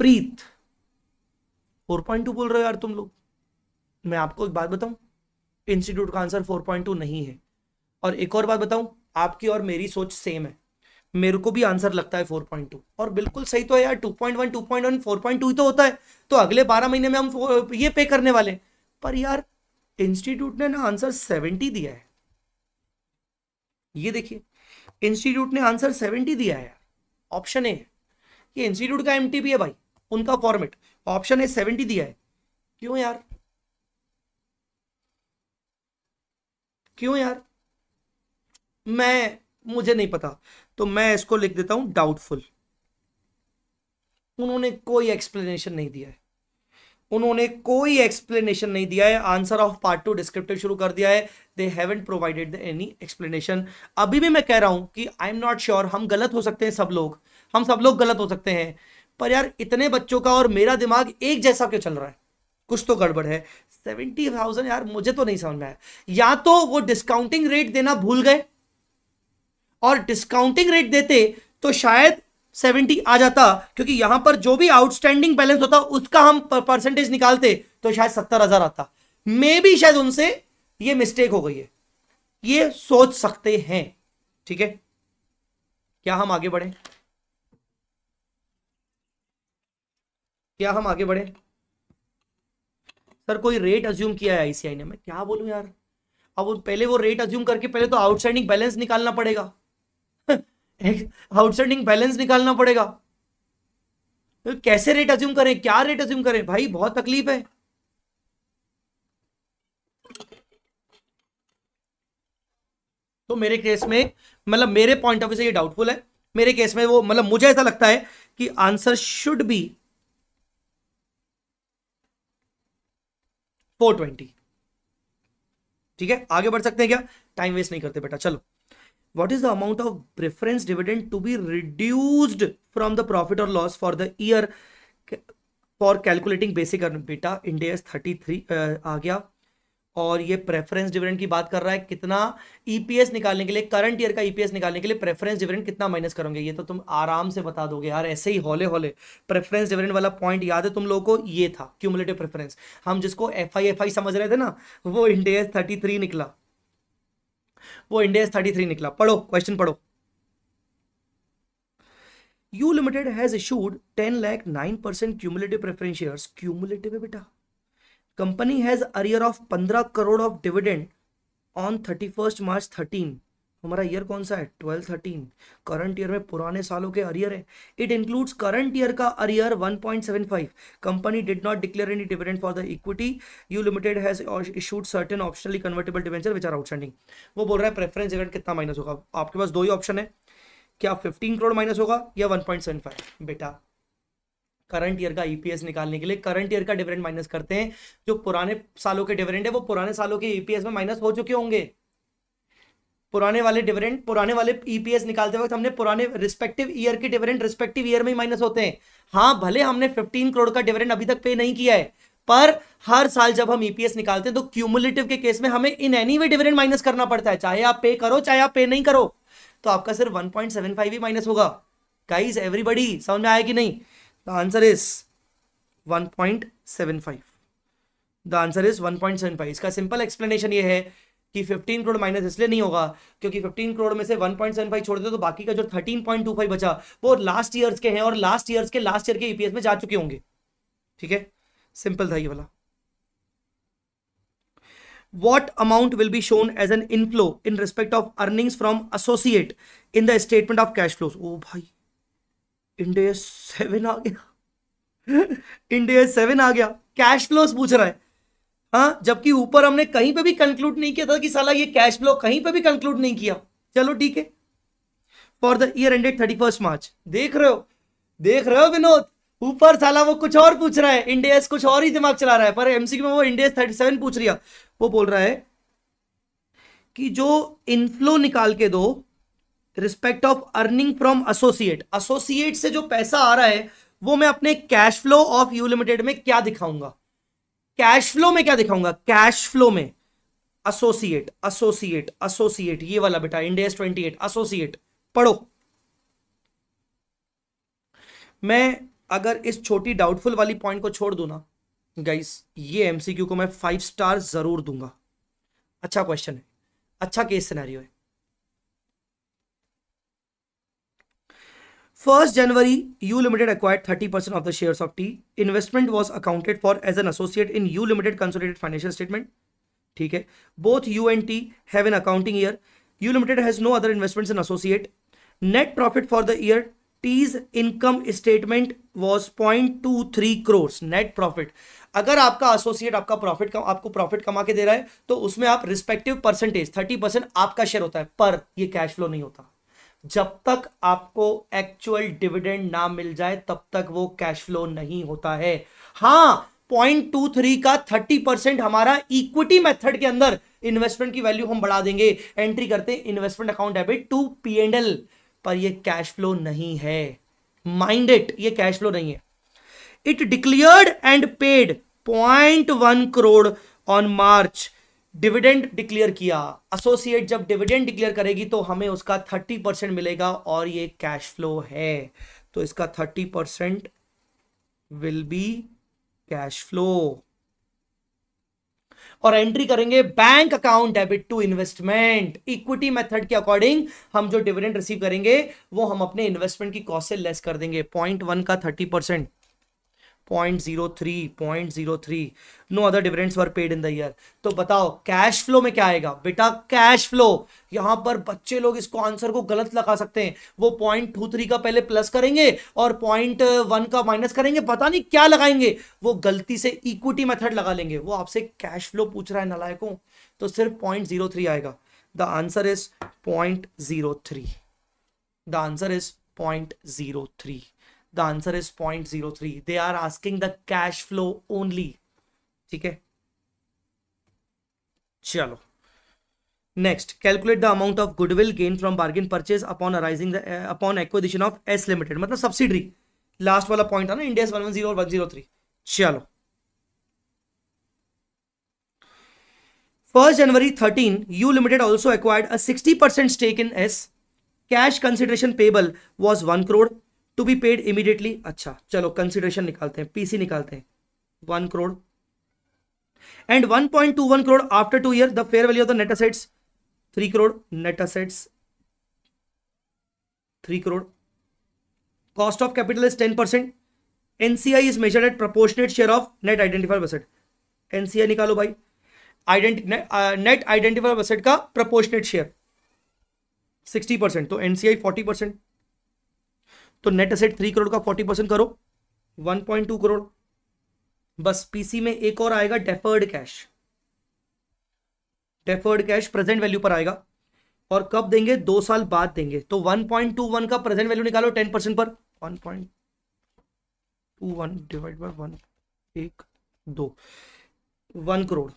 प्रीत 4.2 बोल रहे हो यार तुम लोग मैं आपको एक बात बताऊं इंस्टीट्यूट का आंसर 4.2 नहीं है और एक और बात बताऊं आपकी और मेरी सोच सेम है मेरे को भी आंसर लगता है 4.2 और बिल्कुल सही तो है यार 2.1 2.1 4.2 ही तो होता है तो अगले 12 महीने में हम ये पे करने वाले पर यार इंस्टीट्यूट ने ना आंसर 70 दिया है ये देखिए इंस्टीट्यूट ने आंसर 70 दिया है यार ऑप्शन ए ये इंस्टीट्यूट का एम है भाई उनका फॉर्मेट ऑप्शन ए सेवेंटी दिया है क्यों यार क्यों यार मैं मुझे नहीं पता तो मैं इसको लिख देता हूं डाउटफुल उन्होंने कोई एक्सप्लेनेशन नहीं दिया है उन्होंने कोई एक्सप्लेनेशन नहीं दिया है answer of part two descriptive शुरू कर दिया है they haven't provided any explanation अभी भी मैं कह रहा हूं कि आई एम नॉट श्योर हम गलत हो सकते हैं सब लोग हम सब लोग गलत हो सकते हैं पर यार इतने बच्चों का और मेरा दिमाग एक जैसा क्यों चल रहा है कुछ तो गड़बड़ है सेवेंटी थाउजेंड यार मुझे तो नहीं समझ में आया या तो वो डिस्काउंटिंग रेट देना भूल गए और डिस्काउंटिंग रेट देते तो शायद सेवेंटी आ जाता क्योंकि यहां पर जो भी आउटस्टैंडिंग बैलेंस होता उसका हम परसेंटेज निकालते तो शायद सत्तर हजार आता मे भी शायद उनसे ये मिस्टेक हो गई है ये सोच सकते हैं ठीक है क्या हम आगे बढ़े क्या हम आगे बढ़े सर कोई रेट अज्यूम किया है आईसीआई ने मैं क्या बोलू यार अब पहले वो रेट अज्यूम करके पहले तो आउटस्टैंडिंग बैलेंस निकालना पड़ेगा आउटस्टैंडिंग बैलेंस निकालना पड़ेगा तो कैसे रेट अज्यूम करें क्या रेट अज्यूम करें भाई बहुत तकलीफ है तो मेरे केस में मतलब मेरे पॉइंट ऑफ व्यू से ये डाउटफुल है मेरे केस में वो मतलब मुझे ऐसा लगता है कि answer should be four twenty ठीक है आगे बढ़ सकते हैं क्या टाइम वेस्ट नहीं करते बेटा चलो what is the amount of preference dividend to be reduced from the profit और loss for the year for calculating basic बेटा इंडिया थर्टी थ्री आ गया और ये प्रेफरेंस डिविडेंड की बात कर रहा है कितना ईपीएस e निकालने के लिए करंट ईयर का ईपीएस e निकालने के लिए प्रेफरेंस डिविडेंड कितना माइनस करोगे ये तो तुम आराम से बता दोगे यार ऐसे ही हौले हौले प्रेफरेंस डिविडेंड वाला पॉइंट याद है तुम लोगों को ये था क्यूमुलेटिव प्रेफरेंस हम जिसको एफ आई एफ आई समझ रहे थे ना वो इंडेस थर्टी थ्री निकला वो इंडेस थर्टी थ्री निकला पढ़ो क्वेश्चन पढ़ो U limited has issued ten lakh nine percent cumulative preference share cumulative है बेटा कंपनी हैज अरियर ऑफ पंद्रह crore of dividend on thirty first March thirteen हमारा ईयर कौन सा है ट्वेल्व थर्टीन करंट ईयर में पुराने सालों के अरियर है इट इंक्लूड्स करंट ईयर का arrear one point seven five company did not declare any dividend for the equity U limited has issued certain optionally convertible debenture which are outstanding वो बोल रहा है प्रेफरेंस डिविडेंड कितना minus होगा आपके पास दो ही option है क्या फिफ्टीन करोड़ माइनस होगा या वन पॉइंट सेवन फाइव बेटा करंट ईयर का ईपीएस e निकालने के लिए करंट ईयर का डिविडेंड माइनस करते हैं जो पुराने सालों के डिविडेंड है वो पुराने सालों के ईपीएस e में माइनस हो चुके होंगे पुराने वाले डिविडेंड पुराने वाले ईपीएस e निकालते वक्त हमने पुराने रिस्पेक्टिव ईयर के डिविडेंड रिस्पेक्टिव ईयर में ही माइनस होते हैं हाँ भले हमने फिफ्टीन करोड़ का डिविडेंड अभी तक पे नहीं किया है पर हर साल जब हम ईपीएस निकालते हैं तो क्यूमुलेटिव के केस में हमें in anyway dividend minus करना पड़ता है चाहे आप पे करो चाहे आप पे नहीं करो तो आपका सिर्फ 1.75 ही माइनस होगा गाइस एवरीबॉडी समझ में आया कि नहीं the answer is 1.75 the answer is 1.75 iska simple explanation ye hai कि 15 करोड़ माइनस इसलिए नहीं होगा क्योंकि 15 करोड़ में से 1.75 छोड़ दे तो बाकी का जो 13.25 बचा वो लास्ट ईयर्स के हैं और लास्ट ईयर्स के लास्ट ईयर के ईपीएस में जा चुके होंगे ठीक है सिंपल था ये वाला what amount will be shown as an inflow in respect of earnings from associate in the statement of cash flow ओ भाई इंडिया सेवन आ गया इंडिया सेवन आ गया कैश फ्लोस पूछ रहा है हाँ जबकि ऊपर हमने कहीं पे भी कंक्लूड नहीं किया था कि साला ये कैश फ्लो कहीं पे भी कंक्लूड नहीं किया चलो ठीक है for the year ended thirty first March देख रहे हो देख रहे हो विनोद ऊपर साला वो कुछ और पूछ रहा है इंडिया कुछ और ही दिमाग चला रहा है पर एमसीक्यू में वो इंडिया थर्टी सेवन पूछ रहा वो बोल रहा है कि जो इनफ्लो निकाल के दो respect of earning from associate associate से जो पैसा आ रहा है वो मैं अपने cash flow of U limited में क्या दिखाऊंगा कैश फ्लो में क्या दिखाऊंगा कैश फ्लो में एसोसिएट एसोसिएट एसोसिएट ये वाला बेटा इंडिया ट्वेंटी एट एसोसिएट पढ़ो मैं अगर इस छोटी डाउटफुल वाली पॉइंट को छोड़ दू ना गाइस ये एमसीक्यू को मैं फाइव स्टार जरूर दूंगा अच्छा क्वेश्चन है अच्छा केस सिनेरियो है first January U limited acquired thirty percent of the share of T investment was accounted for as an associate in U limited consolidated financial statement ठीक है both U and T have an accounting year U limited has no other investment in associate net profit for the year T's income statement was point two three crores net profit अगर आपका associate आपका profit आपको profit कमा के दे रहा है तो उसमें आप रिस्पेक्टिव परसेंटेज थर्टी परसेंट आपका शेयर होता है पर यह कैश फ्लो नहीं होता जब तक आपको एक्चुअल डिविडेंड ना मिल जाए तब तक वो कैश फ्लो नहीं होता है हाँ पॉइंट टू थ्री का थर्टी परसेंट हमारा इक्विटी मेथड के अंदर इन्वेस्टमेंट की वैल्यू हम बढ़ा देंगे एंट्री करते investment account debit to P and L पर ये कैश फ्लो नहीं है माइंड इट ये कैश फ्लो नहीं है it declared and paid point one crore on March dividend declare किया एसोसिएट जब डिविडेंड डिक्लेयर करेगी तो हमें उसका थर्टी परसेंट मिलेगा और ये कैश फ्लो है तो इसका thirty percent will be cash flow और एंट्री करेंगे bank account debit to investment equity method के अकॉर्डिंग हम जो डिविडेंड रिसीव करेंगे वो हम अपने इन्वेस्टमेंट की कॉस्ट से लेस कर देंगे पॉइंट वन का thirty percent point point zero three zero three no other difference were paid in the year तो बताओ कैश फ्लो में क्या आएगा बेटा कैश फ्लो यहां पर बच्चे लोग इसको आंसर को गलत लगा सकते हैं वो पॉइंट टू थ्री का पहले प्लस करेंगे और पॉइंट वन का माइनस करेंगे पता नहीं क्या लगाएंगे वो गलती से इक्विटी मेथड लगा लेंगे वो आपसे कैश फ्लो पूछ रहा है नलायकों तो सिर्फ पॉइंट जीरो थ्री आएगा the answer is point zero three the answer is point zero three the answer is 0.03 they are asking the cash flow only ठीक है चलो next calculate the amount of goodwill gain from bargain purchase upon arising upon acquisition of S limited मतलब subsidiary last वाला point था ना India one one zero one zero three चलो first January thirteen U limited also acquired a sixty percent stake in S cash consideration payable was one crore to be paid immediately अच्छा चलो consideration निकालते हैं PC निकालते हैं one crore and one point two one crore after two year the fair value of the net assets three crore net assets three crore cost of capital is ten percent NCI is measure at proportionate share of net identified asset NCI निकालो भाई net identified asset का proportionate share sixty percent तो NCI forty percent तो net asset three crore का forty percent करो one point two crore बस PC में एक और आएगा deferred cash deferred cash present value पर आएगा और कब देंगे दो साल बाद देंगे तो वन पॉइंट टू वन का प्रेजेंट वैल्यू निकालो टेन परसेंट पर one point two one divide by one एक दो वन करोड़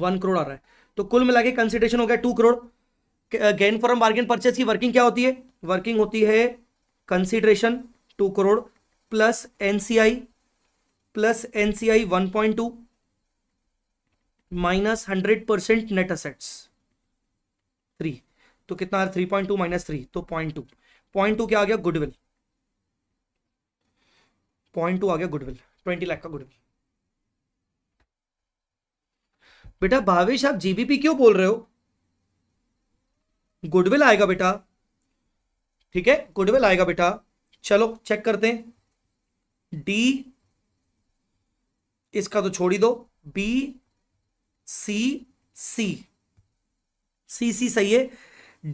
वन करोड़ आ रहा है तो कुल मिला के कंसिडरेशन हो गया two crore gain for bargain purchase की वर्किंग क्या होती है वर्किंग होती है consideration two crore plus NCI plus NCI one point two minus hundred percent net assets three तो कितना three point two minus three तो पॉइंट टू पॉइंट टू क्या आ गया गुडविल पॉइंट टू आ गया गुडविल ट्वेंटी लाख का गुडविल बेटा भावेश आप जीबीपी क्यों बोल रहे हो गुडविल आएगा बेटा ठीक है गुडविल आएगा बेटा चलो चेक करते हैं डी इसका तो छोड़ ही दो बी सी सी सी सी सही है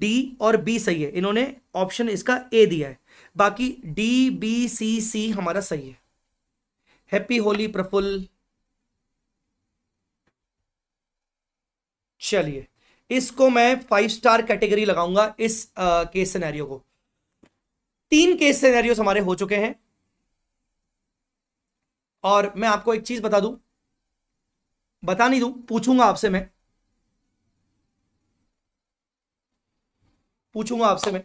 डी और बी सही है इन्होंने ऑप्शन इसका ए दिया है बाकी डी बी सी सी हमारा सही है हैप्पी होली प्रफुल्ल चलिए इसको मैं फाइव स्टार कैटेगरी लगाऊंगा इस केस सिनेरियो को तीन केस सिनेरियो हमारे हो चुके हैं और मैं आपको एक चीज बता दू बता नहीं दू पूछूंगा आपसे मैं पूछूंगा आपसे मैं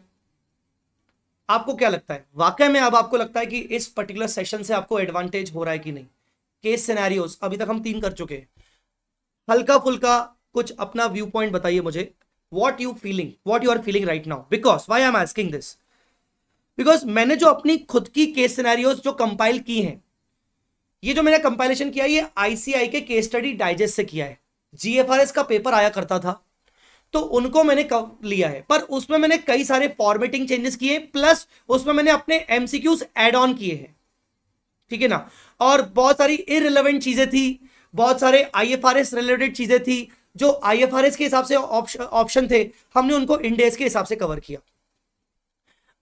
आपको क्या लगता है वाकई में अब आपको लगता है कि इस पर्टिकुलर सेशन से आपको एडवांटेज हो रहा है कि नहीं केस सिनेरियोस अभी तक हम तीन कर चुके हैं हल्का फुल्का कुछ अपना व्यू पॉइंट बताइए मुझे what you feeling what you are feeling right now because why am asking this because मैंने जो अपनी खुद की केस सिनेरियोज जो कंपाइल की हैं ये जो मैंने कंपाइलेशन किया ये आईसीआई के केस स्टडी डाइजेस्ट से किया है जीएफआरएस का पेपर आया करता था तो उनको मैंने लिया है पर उसमें मैंने कई सारे फॉर्मेटिंग चेंजेस किए प्लस उसमें मैंने अपने एमसीक्यूज एड ऑन किए हैं ठीक है ना और बहुत सारी इरेलीवेंट चीज़ें थी बहुत सारे आईएफआरएस रिलेटेड चीज़ें थी जो आई के हिसाब से ऑप्शन थे हमने उनको इंडेस के हिसाब से कवर किया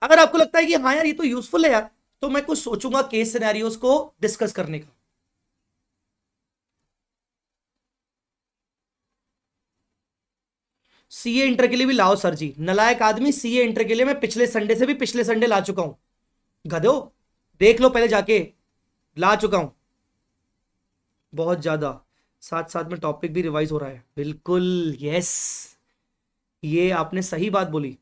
अगर आपको लगता है कि हाँ यार ये तो यूजफुल है यार तो मैं कुछ सोचूंगा केस सिनेरियोस को डिस्कस करने का सीए इंटर के लिए भी लाओ सर जी नलायक आदमी सीए इंटर के लिए मैं पिछले संडे से भी पिछले संडे ला चुका हूं गधो देख लो पहले जाके ला चुका हूं बहुत ज्यादा साथ साथ में टॉपिक भी रिवाइज हो रहा है बिल्कुल यस ये आपने सही बात बोली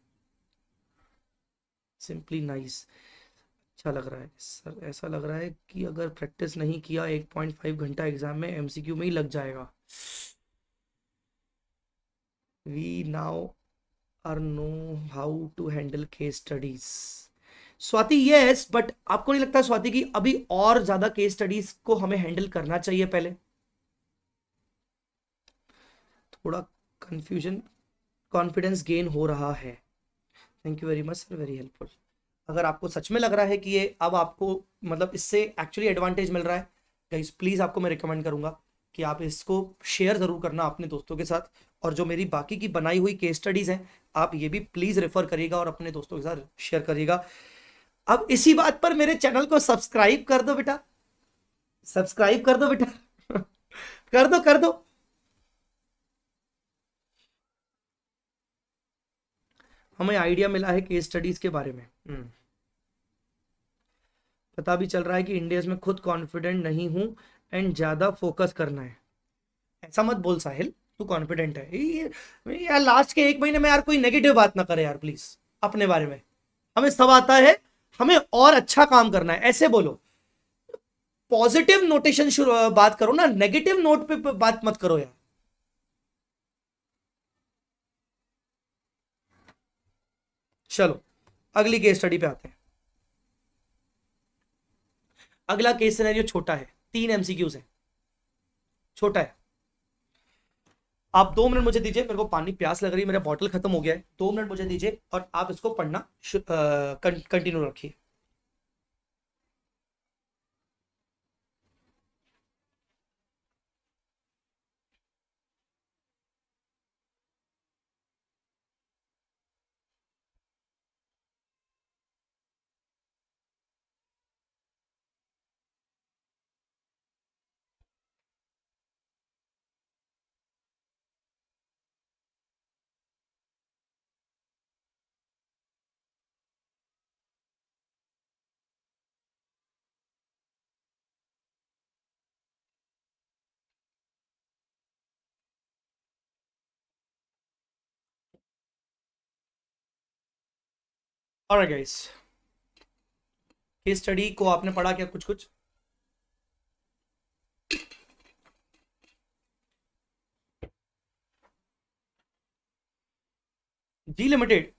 सिंपली नाइस अच्छा लग रहा है सर ऐसा लग रहा है कि अगर प्रैक्टिस नहीं किया एक पॉइंट फाइव घंटा एग्जाम में एमसीक्यू में ही लग जाएगा we now are know how to handle case studies Swati yes but आपको नहीं लगता स्वाति कि अभी और ज़्यादा केस स्टडीज को हमें हैंडल करना चाहिए पहले थोड़ा कन्फ्यूजन कॉन्फिडेंस गेन हो रहा है thank you very much sir very helpful अगर आपको सच में लग रहा है कि ये अब आपको मतलब इससे एक्चुअली एडवांटेज मिल रहा है गाइज प्लीज़ आपको मैं रिकमेंड करूँगा कि आप इसको शेयर ज़रूर करना अपने दोस्तों के साथ और जो मेरी बाकी की बनाई हुई केस स्टडीज़ हैं आप ये भी प्लीज़ रेफर करिएगा और अपने दोस्तों के साथ शेयर करिएगा अब इसी बात पर मेरे चैनल को सब्सक्राइब कर दो बेटा सब्सक्राइब कर दो बेटा कर दो कर दो हमें आइडिया मिला है केस स्टडीज के बारे में हम्म। पता भी चल रहा है कि इंडिया में खुद कॉन्फिडेंट नहीं हूं एंड ज़्यादा फोकस करना है ऐसा मत बोल साहिल तू कॉन्फिडेंट है ये यार लास्ट के एक महीने में यार कोई नेगेटिव बात ना करे यार प्लीज़ अपने बारे में हमें सब आता है हमें और अच्छा काम करना है ऐसे बोलो पॉजिटिव नोटेशन शुरू बात करो ना नेगेटिव नोट पे बात मत करो यार चलो अगली केस स्टडी पे आते हैं अगला केस सिनेरियो छोटा है तीन एमसीक्यूज है छोटा है आप दो मिनट मुझे दीजिए मेरे को पानी प्यास लग रही है मेरा बॉटल खत्म हो गया है दो मिनट मुझे दीजिए और आप इसको पढ़ना कंटिन्यू रखिए और गाइस स्टडी को आपने पढ़ा क्या कुछ कुछ G limited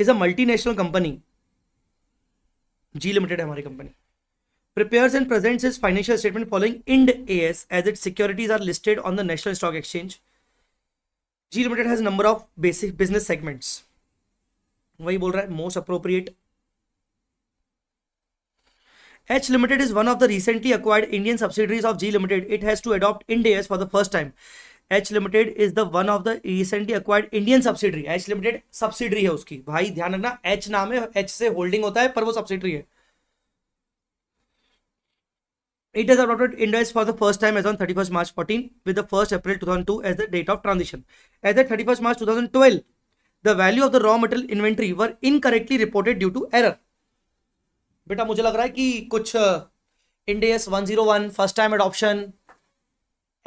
is a multinational company G limited है हमारी company prepare and presents is financial statement following Ind AS as it securities are listed on the National Stock Exchange G limited has number of basic business segments वही बोल रहा है most appropriate H limited is one of the recently acquired Indian subsidies of G limited it has to adopt in days for the first time H limited is the one of the recently acquired Indian subsidy H limited subsidy है उसकी भाई ध्यान रखना H नाम है H से holding होता है पर वो सब्सिडी है It has adopted India's for the first time as on 31st March 14 with the 1st April 2002 as the date of transition. As at 31st March 2012, the value of the raw material inventory were incorrectly reported due to error. बेटा मुझे लग रहा है कि कुछ Ind AS 101 first time adoption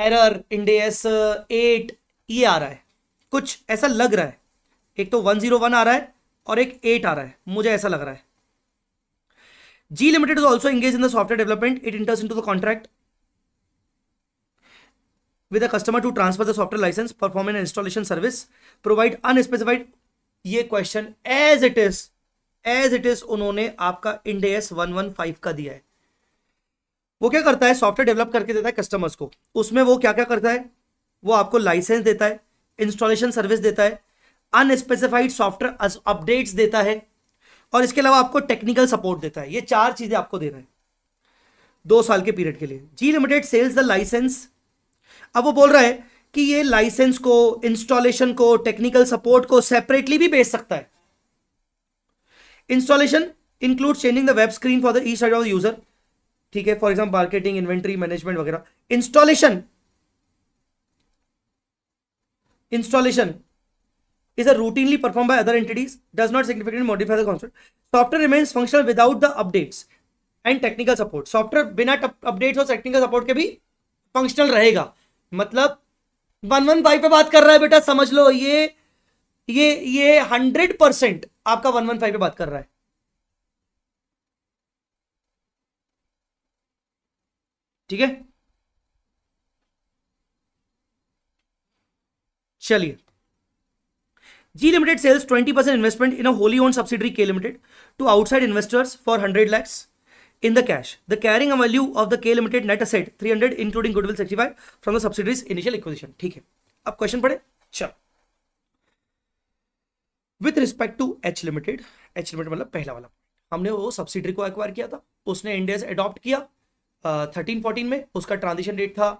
error Ind AS 8 ये आ रहा है कुछ ऐसा लग रहा है एक तो 101 आ रहा है और एक 8 आ रहा है मुझे ऐसा लग रहा है G Limited is also engaged in the software development. It enters into the contract with a customer to transfer the software license, perform an installation service, provide unspecified. ये question as it is as it is उन्होंने आपका इंडेस 115 का दिया है वो क्या करता है सॉफ्टवेयर डेवलप करके देता है कस्टमर्स को उसमें वो क्या क्या करता है वो आपको लाइसेंस देता है इंस्टॉलेशन सर्विस देता है अनस्पेसिफाइड सॉफ्टवेयर अपडेट्स देता है और इसके अलावा आपको टेक्निकल सपोर्ट देता है ये चार चीज़ें आपको दे रहे है दो साल के पीरियड के लिए G limited sells the license अब वो बोल रहा है कि ये लाइसेंस को इंस्टॉलेशन को टेक्निकल सपोर्ट को सेपरेटली भी बेच सकता है installation include changing the web screen for the e side of user ठीक है for example marketing inventory management वगैरह installation installation is a routinely perform by other entities does not significant modify the concept software remains functional without the updates and technical support software बिना updates और technical support के भी functional रहेगा मतलब one one five पे बात कर रहा है बेटा समझ लो ये ये ये हंड्रेड परसेंट आपका वन वन फाइव पे बात कर रहा है ठीक है चलिए G limited sells twenty percent investment in wholly own subsidiary K limited to outside investors for hundred lakhs in the cash the carrying value of the K limited net asset 300 including goodwill 65 from the subsidiaries initial acquisition ठीक है अब question पढ़े चल with respect to H limited H limited मतलब पहला वाला हमने वो सब्सिडरी को एक्वायर किया था उसने इंडिया से अडॉप्ट किया थर्टीन फोर्टीन में उसका ट्रांजिशन डेट था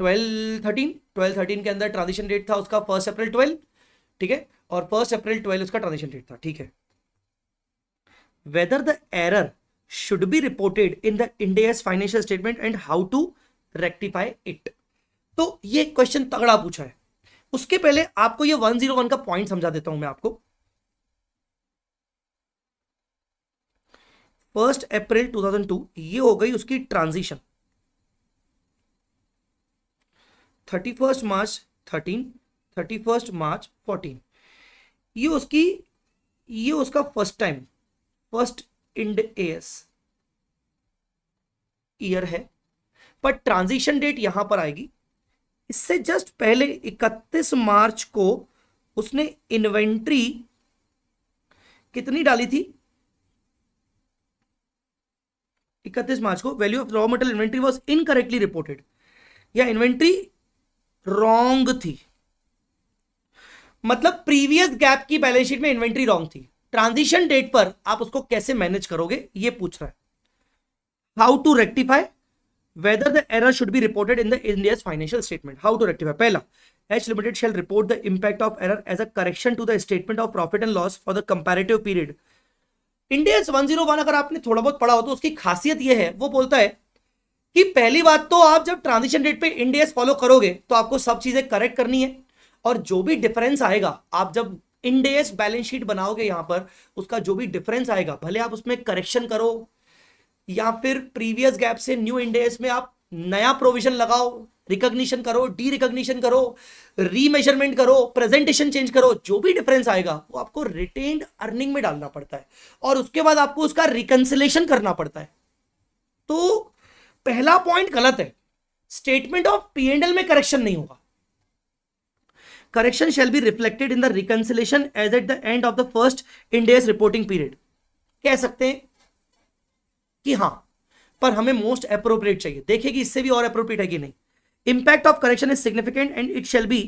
ट्वेल्व थर्टीन ट्वेल्व थर्टीन के अंदर ट्रांजिशन डेट था उसका फर्स्ट अप्रैल ट्वेल्व ठीक है और फर्स्ट अप्रैल ट्वेल्व उसका ट्रांजेक्शन डेट था ठीक है whether the error should be reported in the India financial statement and how to rectify it तो ये क्वेश्चन तगड़ा पूछा है उसके पहले आपको ये 101 का पॉइंट समझा देता हूं मैं आपको फर्स्ट अप्रैल 2002 ये हो गई उसकी transition thirty March thirteen thirty first March fourteen ये उसकी ये उसका first time first Ind AS year है पर ट्रांजिशन डेट यहां पर आएगी इससे जस्ट पहले 31 मार्च को उसने इन्वेंट्री कितनी डाली थी 31 मार्च को value of raw metal inventory was incorrectly reported या इन्वेंट्री रॉन्ग थी मतलब प्रीवियस गैप की बैलेंस शीट में इन्वेंट्री रॉन्ग थी ट्रांजिशन डेट पर आप उसको कैसे मैनेज करोगे ये पूछ रहा है how to rectify whether the error should be reported in the Ind AS financial statement how to rectify पहला H limited shall report the impact of error as a correction to the statement of profit and loss for the comparative period Ind AS one zero one अगर आपने थोड़ा बहुत पढ़ा हो तो उसकी खासियत यह है वो बोलता है कि पहली बात तो आप जब ट्रांजिशन डेट पे इंडियस फॉलो करोगे तो आपको सब चीजें करेक्ट करनी है और जो भी डिफरेंस आएगा आप जब इंडेस बैलेंस शीट बनाओगे यहां पर उसका जो भी डिफरेंस आएगा भले आप उसमें करेक्शन करो या फिर प्रीवियस गैप से न्यू इंडेस में आप नया प्रोविजन लगाओ रिकॉग्निशन करो डी रिकॉग्निशन करो रीमेजरमेंट करो प्रेजेंटेशन चेंज करो जो भी डिफरेंस आएगा वो आपको रिटेन्ड अर्निंग में डालना पड़ता है और उसके बाद आपको उसका रिकंसिलेशन करना पड़ता है तो पहला पॉइंट गलत है स्टेटमेंट ऑफ पीएनएल में करेक्शन नहीं होगा correction shall be reflected in the reconciliation as at the end of the first इंडेस reporting period कह सकते हैं कि हाँ पर हमें मोस्ट अप्रोप्रिएट चाहिए देखिए कि इससे भी और अप्रोप्रिएट है कि नहीं impact of correction is significant and it shall be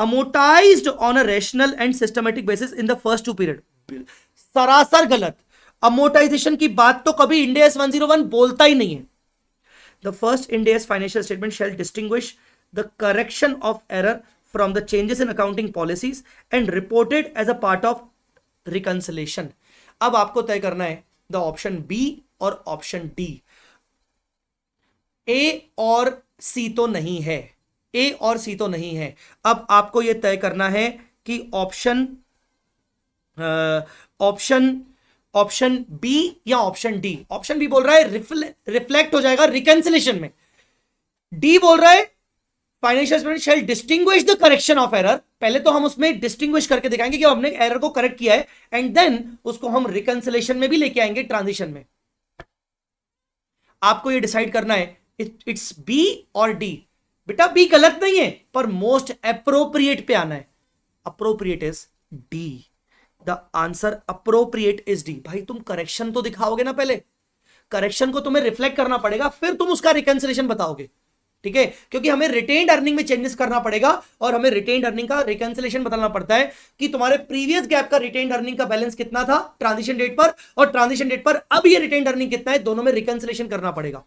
amortise on a rational and systematic basis in the first two period सरासर गलत अमोटाइजेशन की बात तो कभी इंडियस 101 बोलता ही नहीं है the first Ind AS financial statement shall distinguish the correction of error from the changes in accounting policies and reported as a part of reconciliation अब आपको तय करना है द ऑप्शन बी और ऑप्शन डी ए और सी तो नहीं है ए और सी तो नहीं है अब आपको यह तय करना है कि uh, option ऑप्शन बी या ऑप्शन डी ऑप्शन बी बोल रहा है रिफ्लेक्ट हो जाएगा रिकेंसिलेशन में डी बोल रहा है financial statement shall distinguish the correction of error पहले तो हम उसमें डिस्टिंग्विश करके दिखाएंगे कि हमने एरर को करेक्ट किया है एंड देन उसको हम रिकन्सिलेशन में भी लेके आएंगे ट्रांजिशन में आपको ये डिसाइड करना है इट्स बी और डी बेटा बी गलत नहीं है पर मोस्ट अप्रोप्रिएट पे आना है appropriate is D the answer appropriate is D भाई तुम करेक्शन तो दिखाओगे ना पहले करेक्शन को तुम्हें रिफ्लेक्ट करना पड़ेगा फिर तुम उसका रिकन्सिलेशन बताओगे ठीक है क्योंकि हमें रिटेन्ड अर्निंग में चेंजेस करना पड़ेगा और हमें रिटेन्ड अर्निंग का रिकन्सिलेशन बदलना पड़ता है कि तुम्हारे प्रीवियस गैप का रिटेन्ड अर्निंग का बैलेंस कितना था ट्रांजिशन डेट पर और ट्रांजिशन डेट पर अब यह रिटेन्ड अर्निंग कितना है दोनों में रिकन्सिलेशन करना पड़ेगा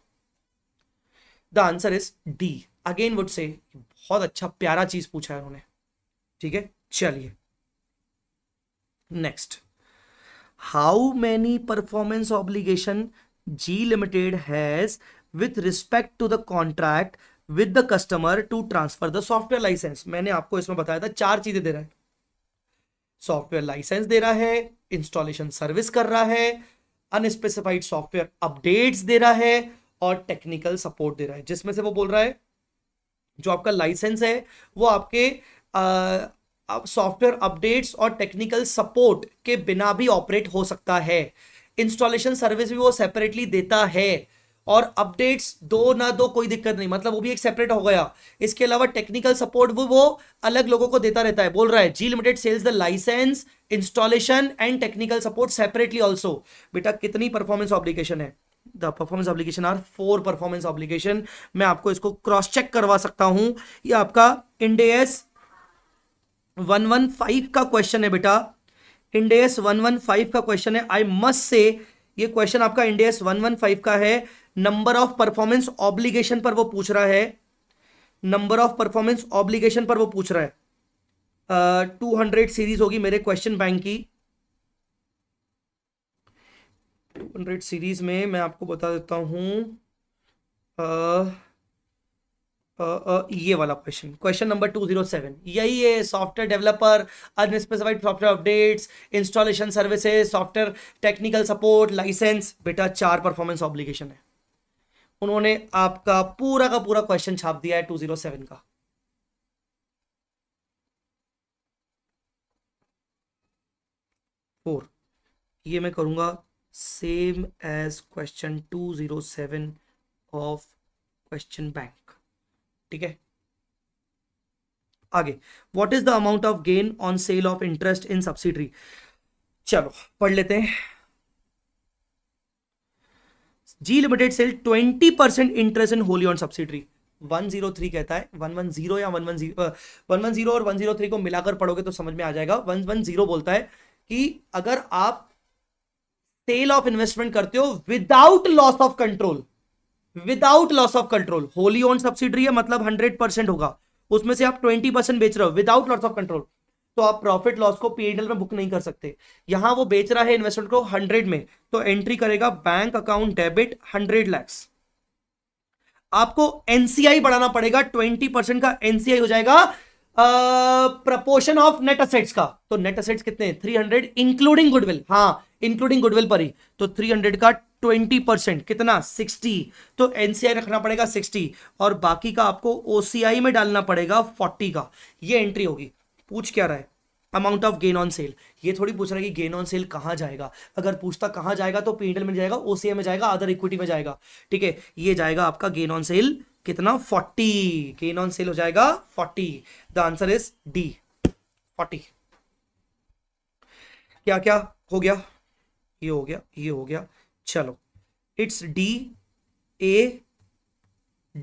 the answer is D again वुड से बहुत अच्छा प्यारा चीज पूछा है उन्होंने ठीक है चलिए next how many performance obligation G limited has with respect to the contract with the customer to transfer the software license मैंने आपको इसमें बताया था चार चीजें दे रहा है सॉफ्टवेयर लाइसेंस दे रहा है इंस्टॉलेशन सर्विस कर रहा है अनस्पेसिफाइड सॉफ्टवेयर अपडेट्स दे रहा है और टेक्निकल सपोर्ट दे रहा है जिसमें से वो बोल रहा है जो आपका लाइसेंस है वो आपके सॉफ्टवेयर अपडेट्स और टेक्निकल सपोर्ट के बिना भी ऑपरेट हो सकता है इंस्टॉलेशन सर्विस भी वो सेपरेटली देता है और अपडेट्स दो ना दो कोई दिक्कत नहीं मतलब वो भी एक सेपरेट हो गया इसके अलावा टेक्निकल सपोर्ट वो वो अलग लोगों को देता रहता है बोल रहा है G limited sells the license installation and technical support separately also बेटा कितनी परफॉर्मेंस ऑब्लिकेशन है the performance obligation are four performance obligation मैं आपको इसको क्रॉस चेक करवा सकता हूं ये आपका इंडेस वन वन फाइव का क्वेश्चन है बेटा इंडेस वन वन फाइव का क्वेश्चन है आई मस्ट से ये क्वेश्चन आपका इंडेस वन वन फाइव का है नंबर ऑफ परफॉर्मेंस ऑब्लिगेशन पर वो पूछ रहा है नंबर ऑफ परफॉर्मेंस ऑब्लिगेशन पर वो पूछ रहा है टू हंड्रेड सीरीज होगी मेरे क्वेश्चन बैंक की टू हंड्रेड सीरीज में मैं आपको बता देता हूँ ये वाला question question number two zero seven यही है software developer unspecified software updates installation services software technical support license बेटा चार परफॉर्मेंस ऑब्लिगेशन है उन्होंने आपका पूरा का पूरा क्वेश्चन छाप दिया है टू जीरो सेवन का फोर ये मैं करूंगा same as question two zero seven of question bank ठीक है आगे what is the amount of gain on sale of interest in subsidiary चलो पढ़ लेते हैं G limited sell twenty percent interest in wholly owned subsidiary 103 कहता है 110 या 110 110 और 103 को मिलाकर पढ़ोगे तो समझ में आ जाएगा 110 बोलता है कि अगर आप सेल ऑफ इन्वेस्टमेंट करते हो without loss of control without loss of control wholly owned subsidiary है मतलब हंड्रेड परसेंट होगा उसमें से आप ट्वेंटी परसेंट बेच रहे हो विदाउट लॉस ऑफ कंट्रोल तो आप प्रॉफिट लॉस को पीएनएल में बुक नहीं कर सकते यहां वो बेच रहा है इन्वेस्टमेंट को हंड्रेड में तो एंट्री करेगा bank account debit hundred lakhs आपको एनसीआई बढ़ाना पड़ेगा ट्वेंटी परसेंट का एनसीआई हो जाएगा प्रपोर्शन ऑफ नेट असेट्स का तो नेट असेट्स कितने थ्री हंड्रेड इंक्लूडिंग गुडविल हाँ इंक्लूडिंग गुडविल पर ही तो थ्री हंड्रेड का ट्वेंटी परसेंट कितना सिक्सटी तो एनसीआई रखना पड़ेगा सिक्सटी और बाकी का आपको ओसीआई में डालना पड़ेगा फोर्टी का ये एंट्री होगी पूछ क्या रहा है amount of gain on sale ये थोड़ी पूछ रहा है कि गेन ऑन सेल कहाँ जाएगा अगर पूछता कहाँ जाएगा तो पीएनएल में जाएगा ओसीए में जाएगा अदर इक्विटी में जाएगा ठीक है ये जाएगा आपका गेन ऑन सेल कितना फोर्टी गेन ऑन सेल हो जाएगा forty the answer is D forty क्या क्या हो गया ये हो गया ये हो गया चलो it's D A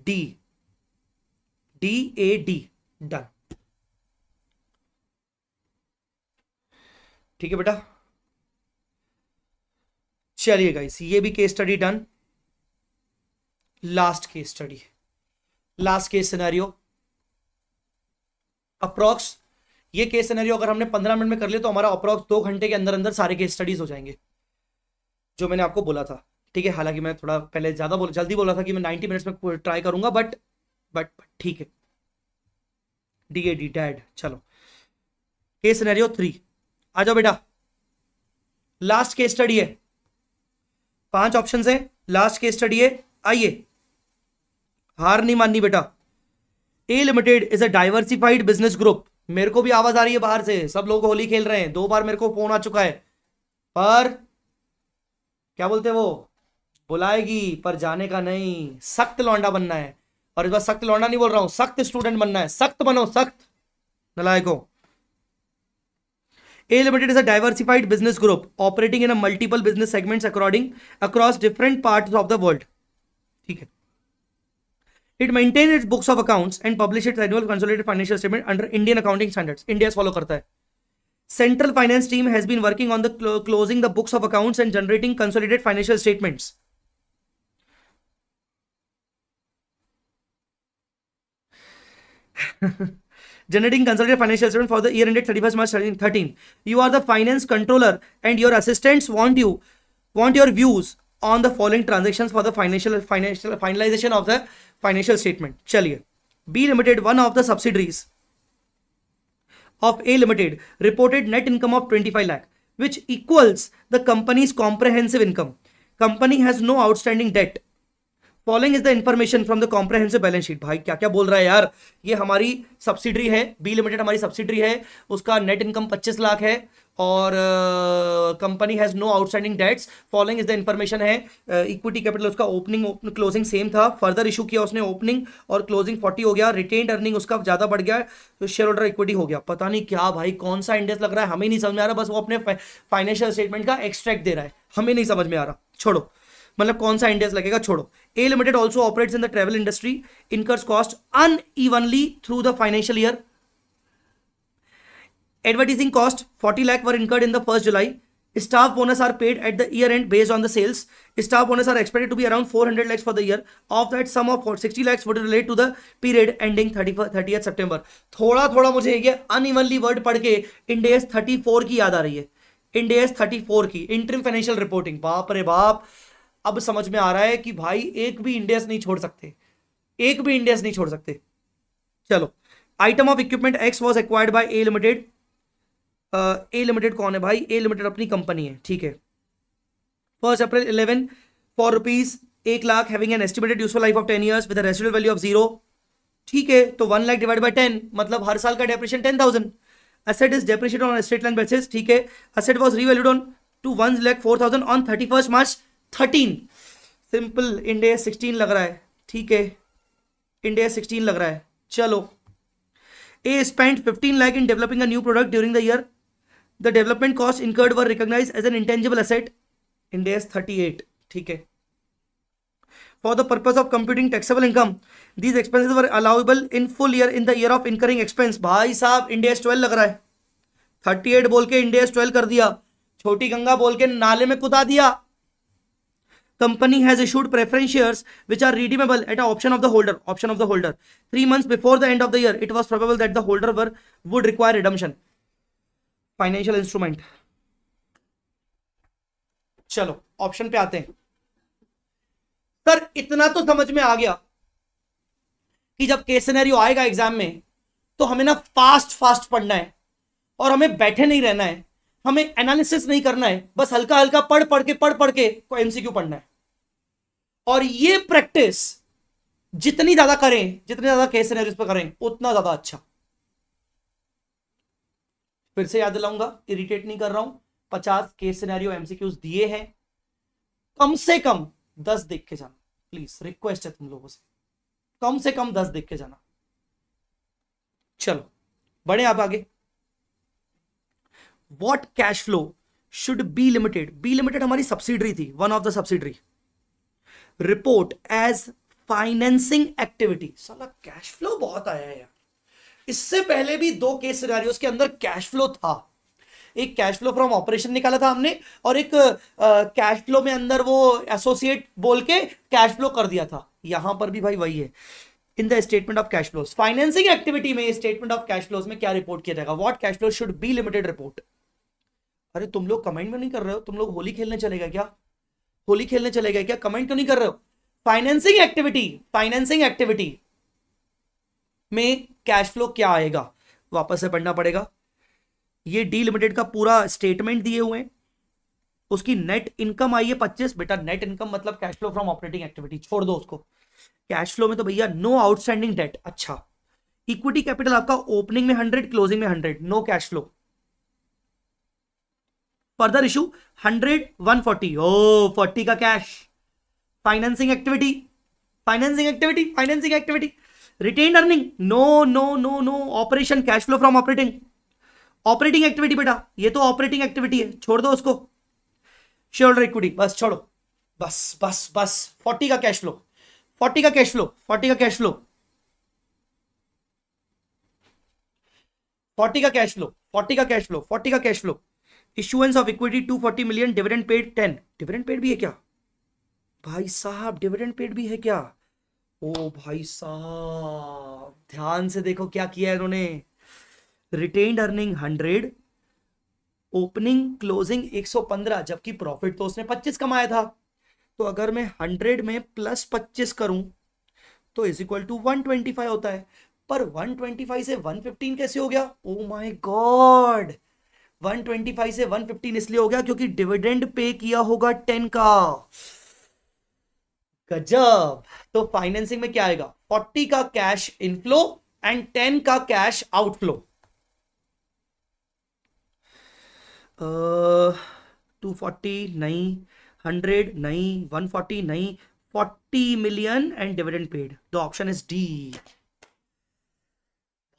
D D A D done ठीक है बेटा चलिए गाइस ये भी case study done last case study last case scenario approx ये केस सिनेरियो अगर हमने पंद्रह मिनट में कर लिया तो हमारा अप्रॉक्स दो घंटे के अंदर अंदर सारे केस स्टडीज हो जाएंगे जो मैंने आपको बोला था ठीक है हालांकि मैं थोड़ा पहले ज़्यादा बोल जल्दी बोला था कि मैं नाइनटी मिनट्स में ट्राई करूंगा बट बट बट ठीक है डी ए डी डैड चलो केस सिनेरियो थ्री आ जाओ बेटा लास्ट केस स्टडी है पांच ऑप्शन है लास्ट केस स्टडी है आइए हार नहीं माननी बेटा A limited is a diversified business group मेरे को भी आवाज आ रही है बाहर से सब लोग होली खेल रहे हैं दो बार मेरे को फोन आ चुका है पर क्या बोलते वो बुलाएगी पर जाने का नहीं सख्त लौंडा बनना है और इस बार सख्त लौंडा नहीं बोल रहा हूं सख्त स्टूडेंट बनना है सख्त बनो सख्त नलायकों A Limited is a diversified business group operating in a multiple business segments according across different parts of the world. ठीक है. It maintains its books of accounts and publishes its annual consolidated financial statement under Indian accounting standards. India follow करता है. Central finance team has been working on the cl closing the books of accounts and generating consolidated financial statements. generating consolidated financial statement for the year ended 31st March 2013. You are the finance controller and your assistants want you want your views on the following transactions for the financial financial finalization of the financial statement. Chaliye. B Limited, one of the subsidiaries of A Limited, reported net income of 25 lakh, which equals the company's comprehensive income. Company has no outstanding debt. Following is the information from the comprehensive balance sheet भाई क्या क्या बोल रहा है यार ये हमारी subsidiary है बी लिमिटेड हमारी सब्सिडरी है उसका नेट इनकम 25 लाख है और company has no outstanding debts following is the information है इक्विटी कैपिटल उसका ओपनिंग क्लोजिंग सेम था फर्दर इशू किया उसने ओपनिंग और क्लोजिंग 40 हो गया रिटेन अर्निंग उसका ज़्यादा बढ़ गया तो शेयर होल्डर इक्विटी हो गया पता नहीं क्या भाई कौन सा इंडेक्स लग रहा है हमें नहीं समझ में आ रहा बस वो अपने फाइनेंशियल स्टेटमेंट का एक्सट्रैक्ट दे रहा है हमें नहीं समझ में आ रहा छोड़ो मतलब कौन सा इंडेक्स लगेगा छोड़ो A limited also operate in the travel industry incurs cost unevenly through the financial year advertising cost forty lakh were incurred in the first July staff bonus are paid at the year end based on the sales staff bonus are expected to be around four hundred lakhs for the year of that sum of sixty lakhs would relate to the period ending thirty thirty September थोड़ा थोड़ा मुझे ये unevenly word पढ़ के Indians thirty four की याद आ रही है इंडियस थर्टी फोर की इंटरम फाइनेंशियल रिपोर्टिंग बाप रे बाप अब समझ में आ रहा है कि भाई एक भी इंडियस नहीं छोड़ सकते एक भी इंडियस नहीं छोड़ सकते चलो item of equipment X was acquired by A limited A limited कौन है भाई ए लिमिटेड अपनी कंपनी है ठीक है first April eleven for rupees एक lakh having an estimated useful life of ten years with residual value of zero ठीक है तो one lakh divide by ten मतलब हर साल का depreciation ten thousand asset is depreciated on straight line basis ठीक है on was revalued on to 1 lakh 4000 on 31st March thirteen simple Ind AS sixteen लग रहा है ठीक है इंडिया सिक्सटीन लग रहा है चलो A spend fifteen lakh in developing a new product during the year the development cost incurred were recognise as an intangible asset India thirty eight ठीक है for the purpose of computing taxable income these expenses were allowable in full year in the year of incurring expense भाई साहब India twelve लग रहा है thirty eight बोल के India twelve कर दिया छोटी गंगा बोल के नाले में कुदा दिया company has issued preference shares which are redeemable at a option of the holder option of the holder 3 months before the end of the year it was probable that the holder were would require redemption financial instrument चलो option पे आते हैं sir इतना तो समझ में आ गया कि जब केस सिनेरियो आएगा एग्जाम में तो हमें ना फास्ट फास्ट पढ़ना है और हमें बैठे नहीं रहना है हमें एनालिसिस नहीं करना है बस हल्का हल्का पढ़ पढ़ के पढ़ पढ़ के एमसीक्यू पढ़ना है और ये प्रैक्टिस जितनी ज्यादा करें जितने ज्यादा केस सिनेरियोज पर करें उतना ज्यादा अच्छा फिर से याद दिलाऊंगा इरिटेट नहीं कर रहा हूं पचास केस सिनेरियो एमसीक्यूज दिए हैं कम से कम दस देख के जाना प्लीज रिक्वेस्ट है तुम लोगों से कम से कम दस देख के जाना चलो बढ़े आप आगे what cash flow should B limited B limited हमारी सब्सिडरी थी one of the subsidiary report as financing activity साला कैश फ्लो बहुत आया है यार इससे पहले भी दो केस के अंदर कैश फ्लो था एक कैश फ्लो फ्रॉम ऑपरेशन निकाला था हमने और एक कैश फ्लो में अंदर वो एसोसिएट बोल के कैश फ्लो कर दिया था यहां पर भी भाई वही है in the statement of cash flows financing activity में स्टेटमेंट ऑफ कैश फ्लोज में क्या रिपोर्ट किया जाएगा what cash flow should B limited report अरे तुम लोग कमेंट में नहीं कर रहे हो तुम लोग होली खेलने चलेगा क्या होली खेलने चले गए क्या कमेंट क्यों नहीं कर रहे हो फाइनेंसिंग एक्टिविटी फाइनेंसिंग एक्टिविटी में कैश फ्लो क्या आएगा वापस से पढ़ना पड़ेगा ये डी लिमिटेड का पूरा स्टेटमेंट दिए हुए उसकी नेट इनकम आई है पच्चीस बेटा नेट इनकम मतलब cash flow from operating activity छोड़ दो उसको कैश फ्लो में तो भैया नो आउटस्टैंडिंग डेट अच्छा इक्विटी कैपिटल आपका ओपनिंग में हंड्रेड क्लोजिंग में hundred no cash flow further issue hundred one forty oh forty का cash financing activity financing activity financing activity retain earning no no no no operation cash flow from operating operating activity बेटा ये तो operating activity है छोड़ दो उसको share equity बस छोड़ो बस बस बस फोर्टी का कैश फ्लो फोर्टी का कैश फ्लो फोर्टी का कैश फ्लो फोर्टी का कैश फ्लो फोर्टी का कैश फ्लो फोर्टी का cash flow issuance of equity two forty million dividend paid ten dividend paid भी है क्या भाई साहब डिविडेंड पेड भी है क्या ओ भाई साहब ध्यान से देखो क्या किया है इन्होंने retained earning hundred opening closing 115 जबकि प्रॉफिट तो उसने 25 कमाया था तो अगर मैं 100 में प्लस 25 करूं तो इज इक्वल टू 125 होता है पर 125 से 115 कैसे हो गया ओ माय गॉड 125 से 115 इसलिए हो गया क्योंकि डिविडेंड पे किया होगा 10 का गजब तो फाइनेंसिंग में क्या आएगा 40 का कैश इनफ्लो एंड 10 का कैश आउटफ्लो टू फोर्टी नहीं हंड्रेड नहीं वन फोर्टी नहीं forty million and dividend paid the option is D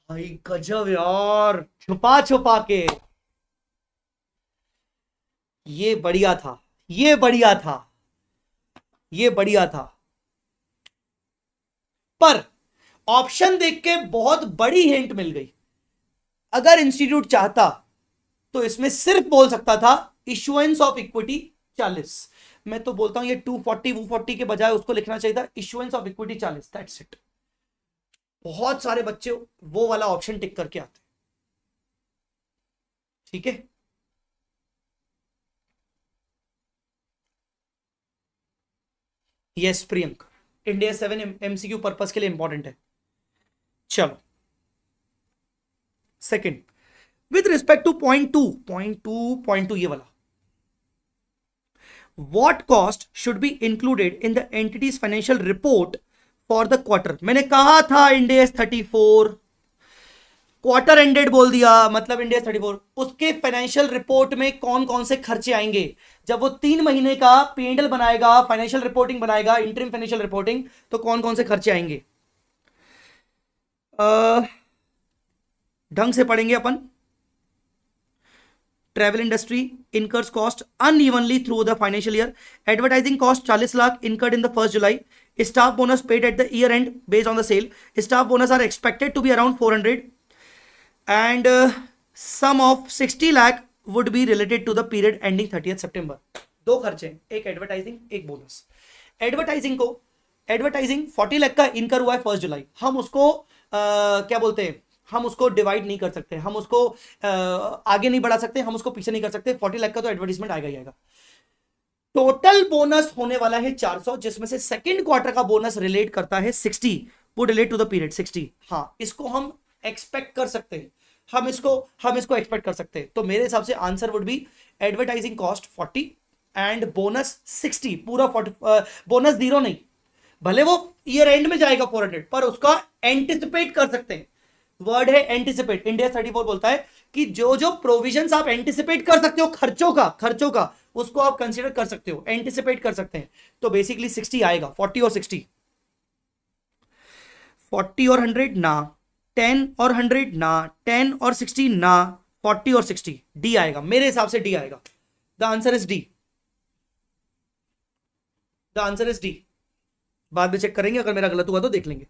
भाई गजब यार छुपा छुपा के ये बढ़िया था ये बढ़िया था ये बढ़िया था पर ऑप्शन देख के बहुत बड़ी हिंट मिल गई अगर इंस्टीट्यूट चाहता तो इसमें सिर्फ बोल सकता था इशुएंस ऑफ इक्विटी चालीस मैं तो बोलता हूं ये 240 240 के बजाय उसको लिखना चाहिए था इशुएंस ऑफ इक्विटी चालीस दैट्स इट बहुत सारे बच्चे वो वाला ऑप्शन टिक करके आते ठीक है yes Priyank Ind AS seven MCQ purpose के लिए इंपॉर्टेंट है चलो second with respect to point two point two point two ये वाला what cost should be included in the entity's financial report for the quarter मैंने कहा था Ind AS thirty four quarter ended बोल दिया मतलब इंडिया थर्टी फोर उसके financial report में कौन कौन से खर्चे आएंगे जब वो तीन महीने का पीएनडल बनाएगा फाइनेंशियल रिपोर्टिंग बनाएगा इंटरिम फाइनेंशियल रिपोर्टिंग तो कौन कौन से खर्चे आएंगे ढंग से पढ़ेंगे अपन travel industry incurs cost unevenly through the financial year advertising cost 40 lakh incurred in the first July staff bonus paid at the year end based on the sale staff bonus are expected to be around 400 and sum of sixty 60 would be related to the period ending thirty 30th सितंबर दो खर्चे एक advertising एक bonus advertising को advertising 40 lakh का incur हुआ है first जुलाई हम उसको आ, uh, क्या बोलते हैं हम उसको डिवाइड नहीं कर सकते हम उसको आ, uh, आगे नहीं बढ़ा सकते हम उसको पीछे नहीं कर सकते फोर्टी लाख का तो एडवर्टीजमेंट आएगा ही आएगा टोटल बोनस होने वाला है 400 जिसमें से सेकंड क्वार्टर का बोनस रिलेट करता है 60 वो रिलेट टू द पीरियड 60 हाँ इसको हम एक्सपेक्ट कर सकते हैं हम इसको हम इसको एक्सपेक्ट कर सकते हैं तो मेरे हिसाब से answer would be advertising cost forty and bonus sixty पूरा फोर्टी बोनस जीरो नहीं भले वो ईयर एंड में जाएगा फोर हंड्रेड पर उसका एंटिसिपेट कर सकते हैं वर्ड है एंटिसिपेट इंडिया थर्टी फोर बोलता है कि जो जो प्रोविजन आप एंटिसिपेट कर सकते हो खर्चों का खर्चों का उसको आप कंसिडर कर सकते हो एंटिसिपेट कर सकते हैं तो बेसिकली सिक्सटी आएगा फोर्टी और सिक्सटी फोर्टी और हंड्रेड ना टेन और हंड्रेड ना टेन और सिक्सटी ना फोर्टी और सिक्सटी डी आएगा मेरे हिसाब से डी आएगा the answer is D the answer is D बाद में चेक करेंगे अगर मेरा गलत हुआ तो देख लेंगे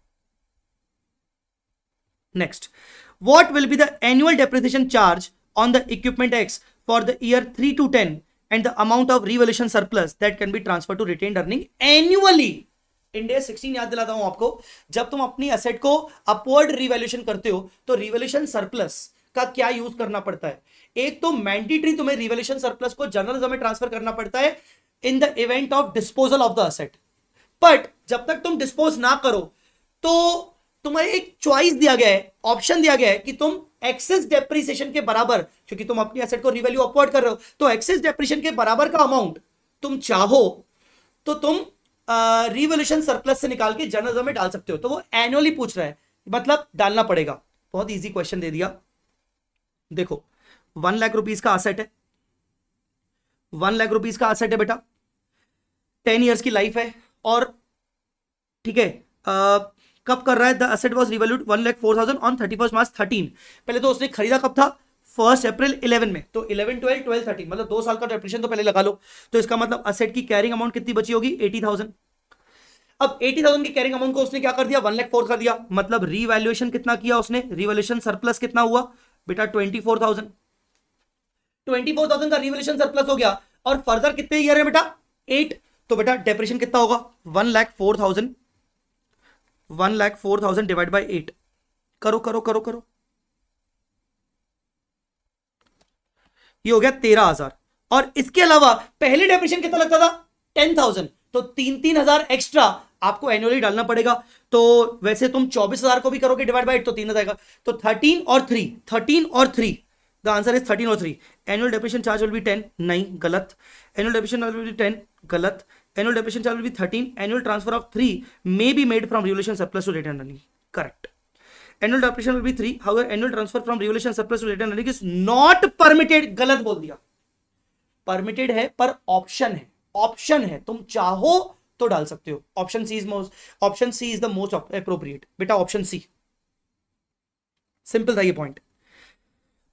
next what will be the annual depreciation charge on the equipment X for the year three two ten and the amount of revaluation surplus that can be transfer to retained earning annually Ind AS sixteen याद दिलाता हूं आपको जब तुम अपनी asset को upward revaluation करते हो तो रिवेल्यूशन सरप्लस का क्या यूज करना पड़ता है एक तो मैंडेटरी तुम्हें रिवेल्यूशन सरप्लस को जर्नलिज्म में ट्रांसफर करना पड़ता है in the event of disposal of the asset but जब तक तुम डिस्पोज ना करो तो तुम्हें एक चॉइस दिया गया है ऑप्शन दिया गया है कि तुम एक्सेस डेप्रिसिएशन के बराबर क्योंकि तुम अपनी एसेट को रिवेल्यू अपवर्ड कर रहे हो तो एक्सेस डेप्रिसिएशन के बराबर का अमाउंट तुम चाहो तो तुम रिवोल्यूशन सरप्लस से निकाल के जर्नलिज्म में डाल सकते हो तो वो एनुअली पूछ रहा है मतलब डालना पड़ेगा बहुत इजी क्वेश्चन दे दिया देखो वन लाख रुपीज का असेट है वन लाख रुपीज का असेट है बेटा टेन ईयर्स की लाइफ है और ठीक है कब कर रहा है the asset was revalued one lakh four thousand on thirty first March thirteen पहले तो उसने खरीदा कब था फर्स्ट अप्रैल 11 में तो 11 12 12 13 मतलब दो साल का डेप्रेशन तो पहले लगा लो तो इसका मतलब असेट की कैरिंग अमाउंट कितनी बची होगी 80,000 अब 80,000 की कैरिंग अमाउंट को उसने क्या कर दिया वन लैख फोर कर दिया मतलब रीवैल्यूएशन कितना किया उसने रिवेल्यूशन सरप्लस कितना हुआ बेटा 24,000 24,000 का रिवेल्यूशन सरप्लस हो गया और फर्दर कितने ईयर है बेटा एट तो बेटा डेप्रेशन कितना होगा one lakh four thousand one lakh four thousand divide by eight करो करो करो करो ये हो गया तेरह हजार और इसके अलावा पहले डेप्रेशन कितना लगता था टेन थाउजेंड तो तीन तीन हजार एक्स्ट्रा आपको एनुअली डालना पड़ेगा तो वैसे तुम चौबीस हजार को भी करोगे डिवाइड बाई तो तीन हजार का तो थर्टीन और थ्री थर्टीन और three the answer is thirteen और three annual depreciation charge will be ten नहीं गलत annual depreciation charge be ten गलत annual depreciation charge will thirteen annual transfer of three may be made from revaluation plus to retained earning correct annual depreciation will be three however annual transfer from revaluation surplus to retained earning is not permitted गलत बोल दिया permitted है पर option है option है तुम चाहो तो डाल सकते हो option C is most option C is the most appropriate बेटा ऑप्शन सी सिंपल था ये point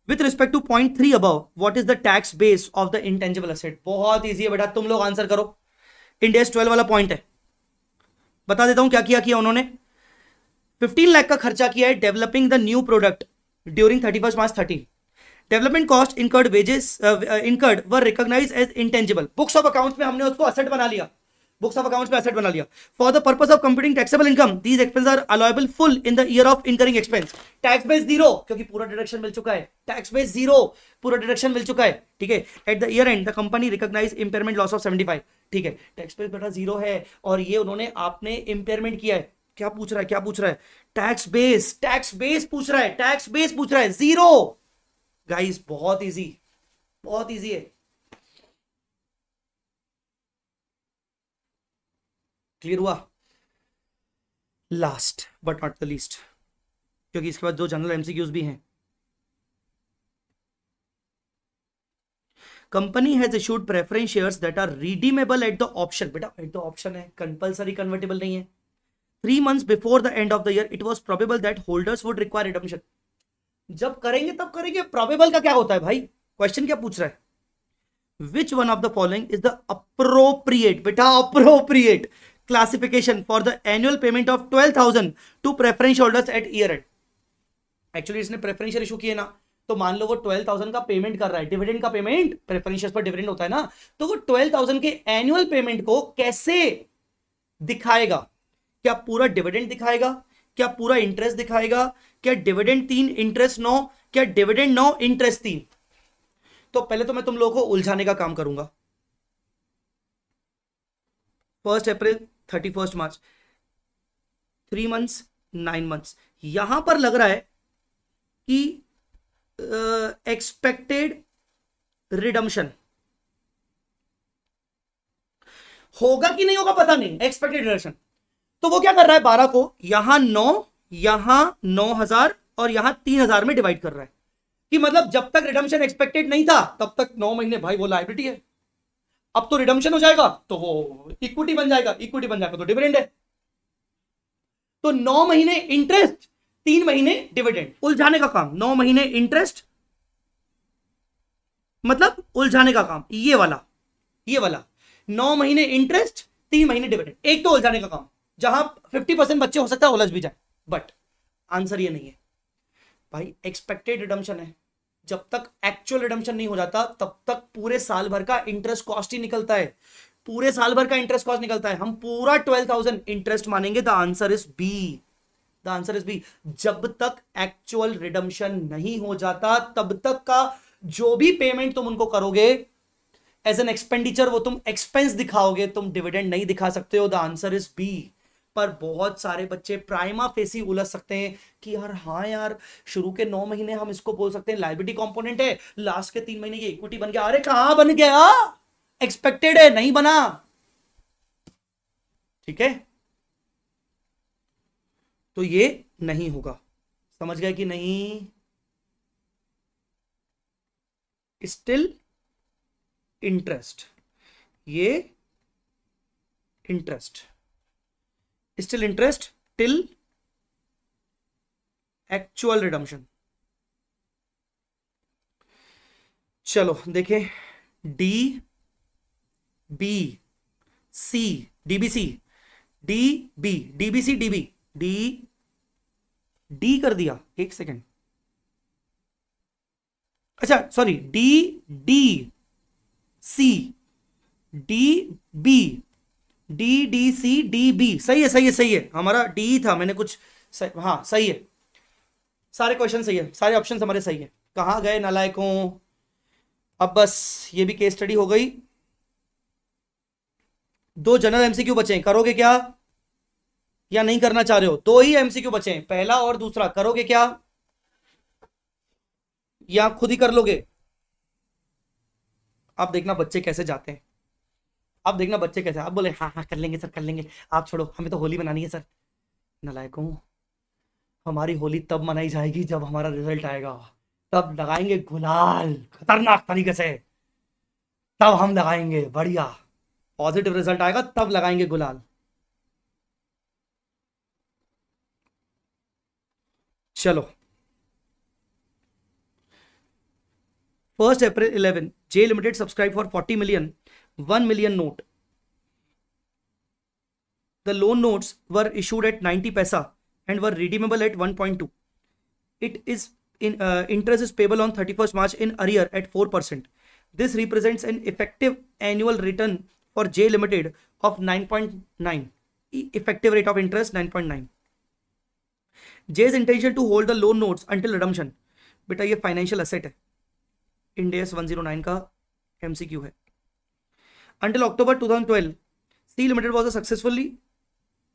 with respect to point three above what is the tax base of the intangible asset बहुत ईजी है बेटा तुम लोग आंसर करो इंडेस twelve वाला पॉइंट है बता देता हूं क्या किया किया उन्होंने फिफ्टीन लाख का खर्चा किया है developing the new product during thirty first March thirty development cost incurred wages incurred were recognise as intangible books of accounts में हमने उसको असेट बना लिया बुक्स ऑफ अकाउंट्स में असेट बना लिया for the purpose of computing taxable income these expense are allowable full in the year of incurring expense tax base zero क्योंकि पूरा डिडक्शन मिल चुका है टैक्स बेस जीरो पूरा डिडक्शन मिल चुका है ठीक है at the year end the company recognise impairment loss of seventy five ठीक है टैक्स बेस बेटा जीरो है और ये उन्होंने आपने इंपेयरमेंट किया है क्या पूछ रहा है क्या पूछ रहा है टैक्स बेस टैक्स बेस पूछ रहा है टैक्स बेस पूछ रहा है जीरो गाइस बहुत इजी बहुत इजी है क्लियर हुआ last but not the least क्योंकि इसके बाद दो जनरल एमसीक्यूज भी हैं company has issued preference shares that are redeemable at the option बेटा एट द ऑप्शन है कंपलसरी कन्वर्टेबल नहीं है three months before the end of the year it was probable that holders would require admission जब करेंगे तब करेंगे probable का क्या होता है भाई क्वेश्चन क्या पूछ रहा है which one of the following is the appropriate बेटा appropriate classification for the annual payment of twelve thousand to preference holders at year end actually इसने प्रेफरेंशियल इशू किए ना तो मान लो वो ट्वेल्व थाउजेंड का पेमेंट कर रहा है डिविडेंड का पेमेंट प्रेफरेंशियल पर डिविडेंड होता है ना तो वो ट्वेल्व थाउजेंड के एनुअल पेमेंट को कैसे दिखाएगा क्या पूरा डिविडेंड दिखाएगा क्या पूरा इंटरेस्ट दिखाएगा क्या डिविडेंड तीन इंटरेस्ट नौ क्या डिविडेंड नौ इंटरेस्ट तीन तो पहले तो मैं तुम लोगों को उलझाने का काम करूंगा first April thirty first March three months nine months यहां पर लग रहा है कि एक्सपेक्टेड रिडम्शन होगा कि नहीं होगा पता नहीं एक्सपेक्टेड रिडम्शन तो वो क्या कर रहा है बारह को यहां नौ यहां नौ हजार और यहां तीन हजार में डिवाइड कर रहा है कि मतलब जब तक रिडम्शन एक्सपेक्टेड नहीं था तब तक नौ महीने भाई वो लाइबिलिटी है अब तो रिडम्शन हो जाएगा तो वो इक्विटी बन जाएगा इक्विटी बन जाएगा तो डिविडेंड है तो नौ महीने इंटरेस्ट तीन महीने डिविडेंड उलझाने का काम नौ महीने इंटरेस्ट मतलब उलझाने का काम ये वाला ये वाला नौ महीने इंटरेस्ट तीन महीने डिविडेंड एक तो उलझाने का काम जहां फिफ्टी परसेंट बच्चे हो सकता है उलझ भी जाए बट आंसर ये नहीं है भाई एक्सपेक्टेड रिडम्शन है जब तक एक्चुअल रिडम्शन नहीं हो जाता तब तक पूरे साल भर का इंटरेस्ट कॉस्ट ही निकलता है पूरे साल भर का इंटरेस्ट कॉस्ट निकलता है हम पूरा ट्वेल्व थाउजेंड इंटरेस्ट मानेंगे the answer is B the answer is B जब तक एक्चुअल रिडम्शन नहीं हो जाता तब तक का जो भी पेमेंट तुम उनको करोगे एज एन एक्सपेंडिचर वो तुम एक्सपेंस दिखाओगे तुम डिविडेंड नहीं दिखा सकते हो द आंसर इज बी पर बहुत सारे बच्चे प्राइमा फेसी उलझ सकते हैं कि यार हाँ यार शुरू के नौ महीने हम इसको बोल सकते हैं लाइबिलिटी कॉम्पोनेंट है लास्ट के तीन महीने की इक्विटी बन गया अरे कहा बन गया एक्सपेक्टेड है नहीं बना ठीक है तो ये नहीं होगा समझ गए कि नहीं स्टिल इंटरेस्ट ये interest still interest till actual redemption चलो देखें D B C D B C D B D B C B D D कर दिया एक सेकेंड अच्छा sorry D D C D B D D C D B सही है सही है सही है हमारा डी था मैंने कुछ सही, हाँ सही है सारे क्वेश्चन सही है सारे ऑप्शन हमारे सही है कहाँ गए नलायकों अब बस ये भी केस स्टडी हो गई दो जनरल एमसीक्यू बचे करोगे क्या या नहीं करना चाह रहे हो दो ही एमसीक्यू बचे पहला और दूसरा करोगे क्या या खुद ही कर लोगे आप देखना बच्चे कैसे जाते हैं अब देखना बच्चे कैसे आप बोले हाँ हाँ कर लेंगे सर कर लेंगे आप छोड़ो हमें तो होली मनानी है सर हूँ हमारी होली तब मनाई जाएगी जब हमारा रिजल्ट आएगा तब लगाएंगे गुलाल खतरनाक तरीके से तब हम लगाएंगे बढ़िया पॉजिटिव रिजल्ट आएगा तब लगाएंगे गुलाल चलो first April eleven J limited subscribe for forty million one million note the loan notes were issued at ninety paisa and were redeemable at one point two it is in interest is payable on thirty first March in arrear at four percent this represents an effective annual return for J limited of nine point nine effective rate of interest nine point nine J is intention to hold the loan notes until redemption बेटा ये financial asset है Ind AS one zero nine का M Q है Until October 2012, C Limited was a successfully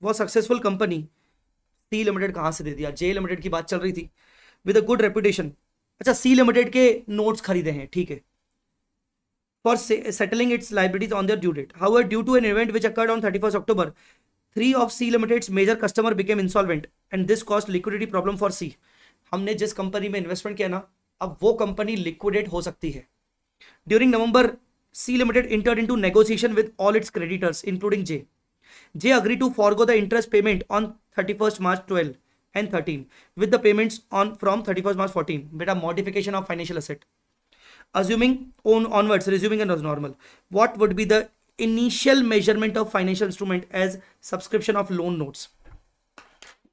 was successful company. C Limited कहाँ से दे दिया J Limited की बात चल रही थी विद अ गुड रेपुटेशन अच्छा सी लिमिटेड के नोट्स खरीदे हैं ठीक है for settling its liabilities on their due date how due to an event which occurred on thirty first October three of C limited's major customer became insolvent and this caused liquidity problem for C हमने जिस company में investment किया ना अब वो company liquidate हो सकती है during November C limited enter into negotiation with all its creditors including J J agree to forgo the interest payment on thirty first March twelve and thirteen with the payments on from thirty first March fourteen बेटा modification of financial asset assuming on onwards resuming and normal what would be the initial measurement of financial instrument as subscription of loan notes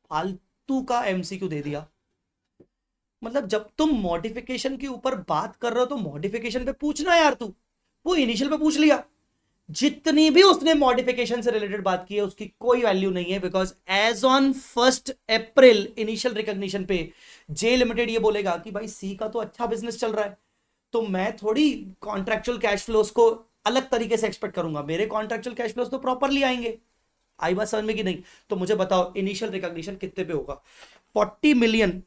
फालतू का M C Q दे दिया मतलब जब तुम modification के ऊपर बात कर रहे हो तो मॉडिफिकेशन पे पूछना यार तू वो इनिशियल पे पूछ लिया जितनी भी उसने मॉडिफिकेशन से रिलेटेड बात की है उसकी कोई वैल्यू नहीं है because as on first April initial recognition पे जे लिमिटेड ये बोलेगा कि भाई सी का तो अच्छा बिजनेस चल रहा है तो मैं थोड़ी कॉन्ट्रेक्चुअल कैश फ्लोस को अलग तरीके से एक्सपेक्ट करूंगा मेरे कॉन्ट्रेक्चुअल कैश फ्लोस तो प्रॉपरली आएंगे आई बात समझ में कि नहीं तो मुझे बताओ इनिशियल रिकॉग्निशन कितने पे होगा forty million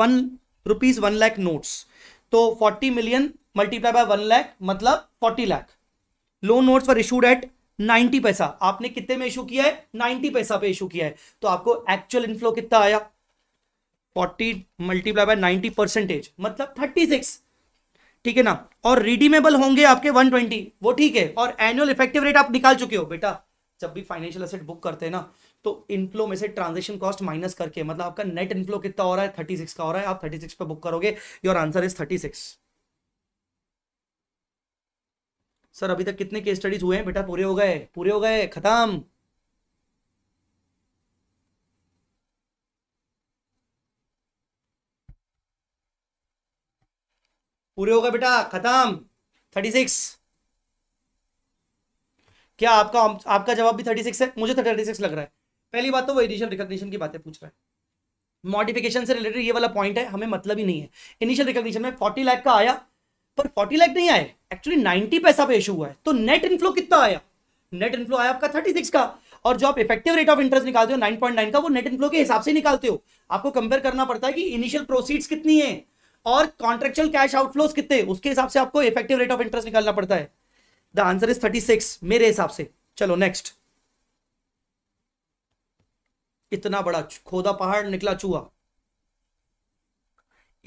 one rupees one lakh notes तो 40 मिलियन मल्टीप्लाई बाय वन लैख मतलब 40 lakh loan notes for issued at 90 paisa आपने कितने में इशू किया है 90 पैसा पे इशू किया है तो आपको एक्चुअल इनफ्लो कितना आया 40 मल्टीप्लाई बाय 90 परसेंटेज मतलब 36 ठीक है ना और रिडीमेबल होंगे आपके 120 वो ठीक है और एनुअल इफेक्टिव रेट आप निकाल चुके हो बेटा जब भी फाइनेंशियल असेट बुक करते हैं ना तो इनफ्लो में से ट्रांजेक्शन कॉस्ट माइनस करके मतलब आपका नेट इनफ्लो कितना हो रहा है थर्टी सिक्स का हो रहा है आप थर्टी सिक्स पे बुक करोगे your answer is thirty six sir अभी तक कितने केस स्टडीज हुए हैं बेटा पूरे हो गए पूरे हो गए खत्म पूरे हो गए बेटा खत्म थर्टी सिक्स क्या आपका आपका जवाब भी थर्टी सिक्स है मुझे थर्टी तो सिक्स लग रहा है पहली बात तो वो इनिशियल रिकॉग्निशन की बातें पूछ रहा है मॉडिफिकेशन से रिलेटेड ये वाला पॉइंट है हमें मतलब ही नहीं है इनिशियल रिकॉग्निशन में फोर्टी लाख का आया पर फोर्टी लाख नहीं आए एक्चुअली नाइनटी पैसा पे इशू हुआ है तो नेट इनफ्लो कितना आया नेट इनफ्लो आया आपका थर्टी सिक्स का और जो आप इफेक्टिव रेट ऑफ इंटरेस्ट निकालते हो नाइन पॉइंट नाइन का वो नेट इनफ्लो के हिसाब से निकालते हो आपको कंपेयर करना पड़ता है कि इनिशियल प्रोसीड्स कितनी है और कॉन्ट्रेक्चुअल कैश आउटफ्लोज कितने उसके हिसाब से आपको इफेक्टिव रेट ऑफ इंटरेस्ट निकालना पड़ता है the answer is thirty six मेरे हिसाब से चलो नेक्स्ट इतना बड़ा खोदा पहाड़ निकला चूहा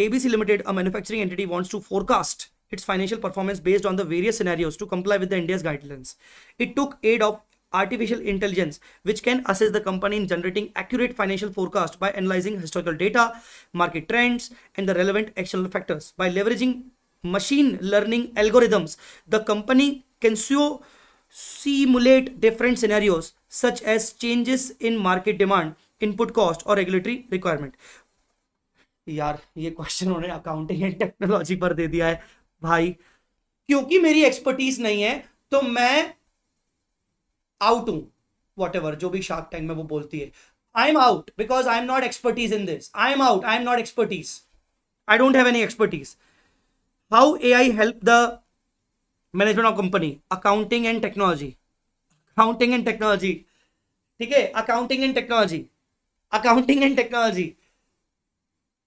ABC Limited, a manufacturing entity, wants to forecast its financial performance based on the various scenarios to comply with the India's guidelines. It took aid of artificial intelligence, which can assist the company in generating accurate financial forecast by analyzing historical data, market trends, and the relevant external factors. By leveraging machine learning algorithms, the company can so simulate different scenarios such as changes in market demand input cost और regulatory requirement यार ये question उन्होंने accounting and technology पर दे दिया है भाई क्योंकि मेरी एक्सपर्टीज नहीं है तो मैं आउट हूं वॉट जो भी शार्क टैंक में वो बोलती है I am out because I am not expertise in this I am out I am not expertise I don't have any expertise how A I help the management of company accounting and technology accounting and technology ठीक है accounting and technology accounting and technology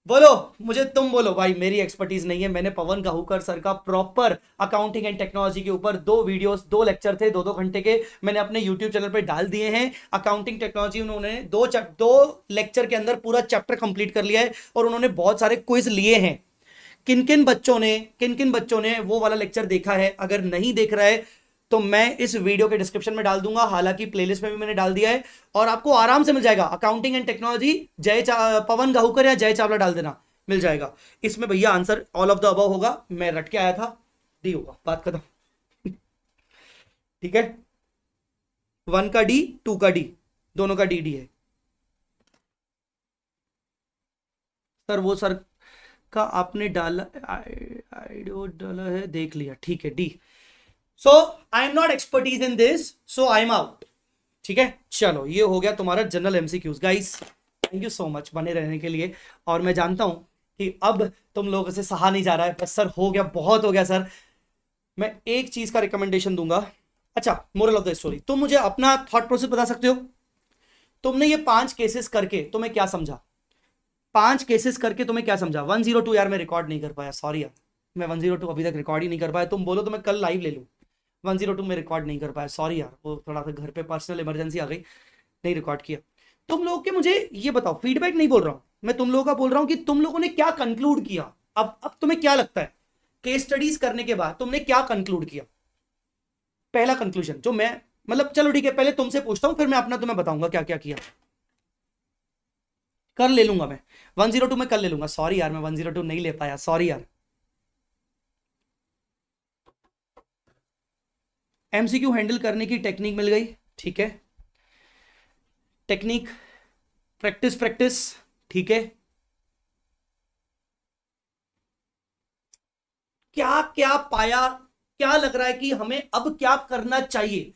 बोलो मुझे तुम बोलो भाई मेरी expertise नहीं है मैंने पवन गाहूकर सर का प्रॉपर अकाउंटिंग एंड टेक्नोलॉजी के ऊपर दो वीडियोस दो लेक्चर थे दो दो घंटे के मैंने अपने यूट्यूब चैनल पे डाल दिए हैं अकाउंटिंग टेक्नोलॉजी उन्होंने दो दो लेक्चर के अंदर पूरा चैप्टर कंप्लीट कर लिया है और उन्होंने बहुत सारे क्विज लिए हैं किन किन बच्चों ने किन किन बच्चों ने वो वाला लेक्चर देखा है अगर नहीं देख रहा है तो मैं इस वीडियो के डिस्क्रिप्शन में डाल दूंगा हालांकि प्लेलिस्ट में भी मैंने डाल दिया है और आपको आराम से मिल जाएगा अकाउंटिंग एंड टेक्नोलॉजी जय पवन गाहूकर या जय चावला डाल देना मिल जाएगा इसमें भैया answer all of the above होगा मैं रट के आया था डी होगा बात खत्म ठीक है वन का डी टू का डी दोनों का डी डी है सर वो सर का आपने डाला आइडियो डाला है देख लिया ठीक है D so I am not expertise in this so I am out ठीक है चलो ये हो गया तुम्हारा general MCQs guys thank you so much बने रहने के लिए और मैं जानता हूं कि अब तुम लोगों से सहा नहीं जा रहा है बस सर हो गया बहुत हो गया सर मैं एक चीज का रिकमेंडेशन दूंगा अच्छा मोरल ऑफ द स्टोरी तुम मुझे अपना थॉट प्रोसेस बता सकते हो तुमने ये पांच केसेस करके तुम्हें क्या समझा पांच केसेस करके तुम्हें क्या समझा वन जीरो टू यार मैं रिकॉर्ड नहीं कर पाया सॉरी यार मैं वन जीरो टू अभी तक रिकॉर्ड ही नहीं कर पाया तुम बोलो तो मैं कल लाइव ले लूँ वन जीरो टू में रिकॉर्ड नहीं कर पाया सॉरी यार वो थोड़ा सा घर पे पर्सनल इमरजेंसी आ गई नहीं रिकॉर्ड किया तुम लोग के मुझे ये बताओ फीडबैक नहीं बोल रहा हूँ मैं तुम लोगों का बोल रहा हूँ कि तुम लोगों ने क्या कंक्लूड किया अब अब तुम्हें क्या लगता है केस स्टडीज करने के बाद तुमने क्या कंक्लूड किया पहला कंक्लूजन जो मैं मतलब चलो ठीक है पहले तुमसे पूछता हूँ फिर मैं अपना तुम्हें बताऊंगा क्या क्या किया कर ले लूंगा मैं वन जीरो टू में कर ले लूंगा सॉरी यार मैं वन जीरो टू नहीं ले पाया सॉरी यार एमसीक्यू हैंडल करने की टेक्निक मिल गई ठीक है टेक्निक प्रैक्टिस प्रैक्टिस ठीक है क्या क्या पाया क्या लग रहा है कि हमें अब क्या करना चाहिए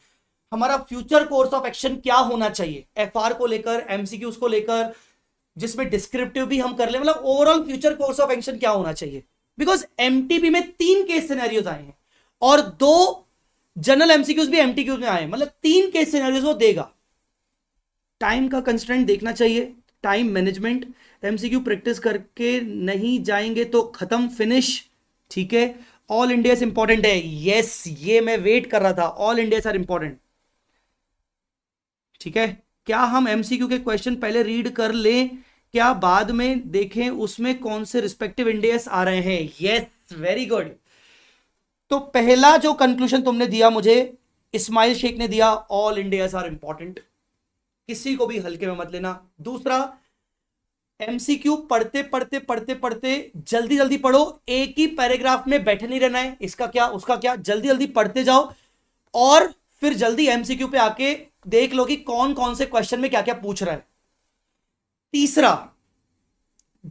हमारा फ्यूचर कोर्स ऑफ एक्शन क्या होना चाहिए एफ को लेकर एमसीक्यू को लेकर जिसमें डिस्क्रिप्टिव भी हम कर ले मतलब overall future course of action क्या होना चाहिए बिकॉज एमटीबी में तीन केस सिनेरियोज आए हैं और दो जनरल एमसीक्यूज भी एमटीक्यूज में आए मतलब तीन केस सिनेरियोज वो देगा टाइम का कंस्टेंट देखना चाहिए टाइम मैनेजमेंट एमसीक्यू प्रैक्टिस करके नहीं जाएंगे तो खत्म फिनिश ठीक है ऑल इंडिया इंपॉर्टेंट है यस ये मैं वेट कर रहा था ऑल इंडिया आर इंपॉर्टेंट ठीक है क्या हम एमसीक्यू के क्वेश्चन पहले रीड कर लें क्या बाद में देखें उसमें कौन से रिस्पेक्टिव इंडियस आ रहे हैं यस वेरी गुड तो पहला जो कंक्लूजन तुमने दिया मुझे इस्माइल शेख ने दिया ऑल इंडिया आर इंपॉर्टेंट किसी को भी हल्के में मत लेना दूसरा एमसीक्यू पढ़ते पढ़ते पढ़ते पढ़ते जल्दी जल्दी पढ़ो एक ही पैराग्राफ में बैठे नहीं रहना है इसका क्या उसका क्या जल्दी जल्दी पढ़ते जाओ और फिर जल्दी एमसीक्यू पे आके देख लो कि कौन कौन से क्वेश्चन में क्या क्या पूछ रहा है तीसरा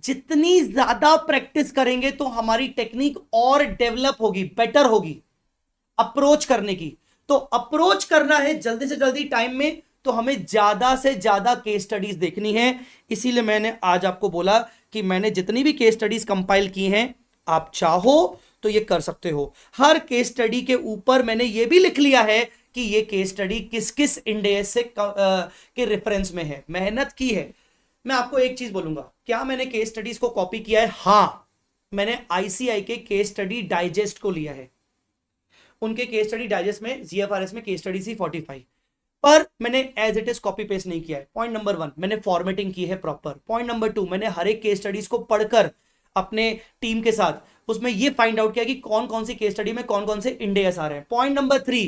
जितनी ज्यादा प्रैक्टिस करेंगे तो हमारी टेक्निक और डेवलप होगी बेटर होगी अप्रोच करने की तो अप्रोच करना है जल्दी से जल्दी टाइम में तो हमें ज्यादा से ज्यादा केस स्टडीज देखनी है इसीलिए मैंने आज आपको बोला कि मैंने जितनी भी केस स्टडीज कंपाइल की हैं आप चाहो तो ये कर सकते हो हर केस स्टडी के ऊपर मैंने ये भी लिख लिया है कि ये केस स्टडी किस किस इंडेस से आ, के रेफरेंस में है मेहनत की है मैं आपको एक चीज बोलूंगा क्या मैंने केस स्टडीज को कॉपी किया है हा मैंने आईसीआई के केस स्टडी डाइजेस्ट को लिया है उनके केस स्टडी डाइजेस्ट में जीएफआरएस में case study C forty five पर मैंने as it is copy paste नहीं किया है पॉइंट नंबर वन मैंने फॉर्मेटिंग की है प्रॉपर पॉइंट नंबर टू मैंने हर एक केस स्टडीज को पढ़कर अपने टीम के साथ उसमें ये फाइंड आउट किया कि कौन कौन सी केस स्टडी में कौन कौन से इंडेस आ रहे हैं पॉइंट नंबर थ्री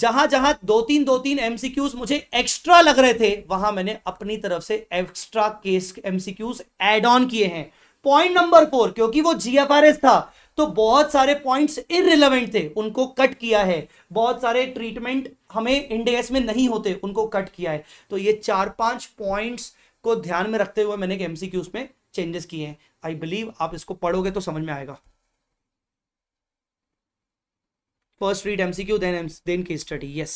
जहां जहां दो तीन दो तीन एमसीक्यूज मुझे एक्स्ट्रा लग रहे थे वहां मैंने अपनी तरफ से extra case MCQs add on किए हैं पॉइंट नंबर फोर क्योंकि वो जीएफआरएस था तो बहुत सारे पॉइंट्स इनरेलीवेंट थे उनको कट किया है बहुत सारे ट्रीटमेंट हमें इंडेक्स में नहीं होते उनको कट किया है तो ये चार पांच पॉइंट्स को ध्यान में रखते हुए मैंने एमसीक्यूज में चेंजेस किए हैं आई बिलीव आप इसको पढ़ोगे तो समझ में आएगा First read MCQ, then then case study yes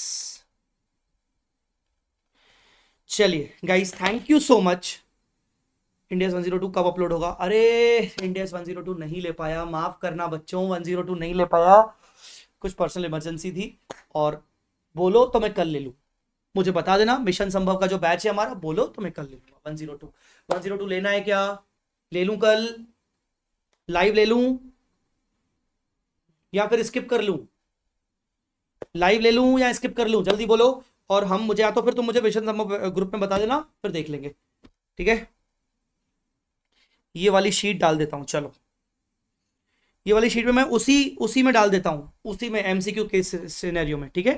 चलिए guys thank you so much Ind AS 102 कब अपलोड होगा अरे इंडियस 102 नहीं ले पाया माफ करना बच्चों 102 नहीं ले पाया कुछ पर्सनल इमरजेंसी थी और बोलो तो मैं कल ले लूँ मुझे बता देना मिशन संभव का जो बैच है हमारा बोलो तो मैं कल ले लूँगा one zero two one zero two लेना है क्या ले लूँ कल लाइव ले लूँ या फिर स्किप कर लूँ लाइव ले लूँ या स्किप कर लूँ जल्दी बोलो और हम मुझे या तो फिर तुम मुझे विशन संभव ग्रुप में बता देना फिर देख लेंगे ठीक है ये वाली शीट डाल देता हूँ चलो ये वाली शीट में मैं उसी उसी में डाल देता हूँ उसी में एमसीक्यू के सीनेरियो में ठीक है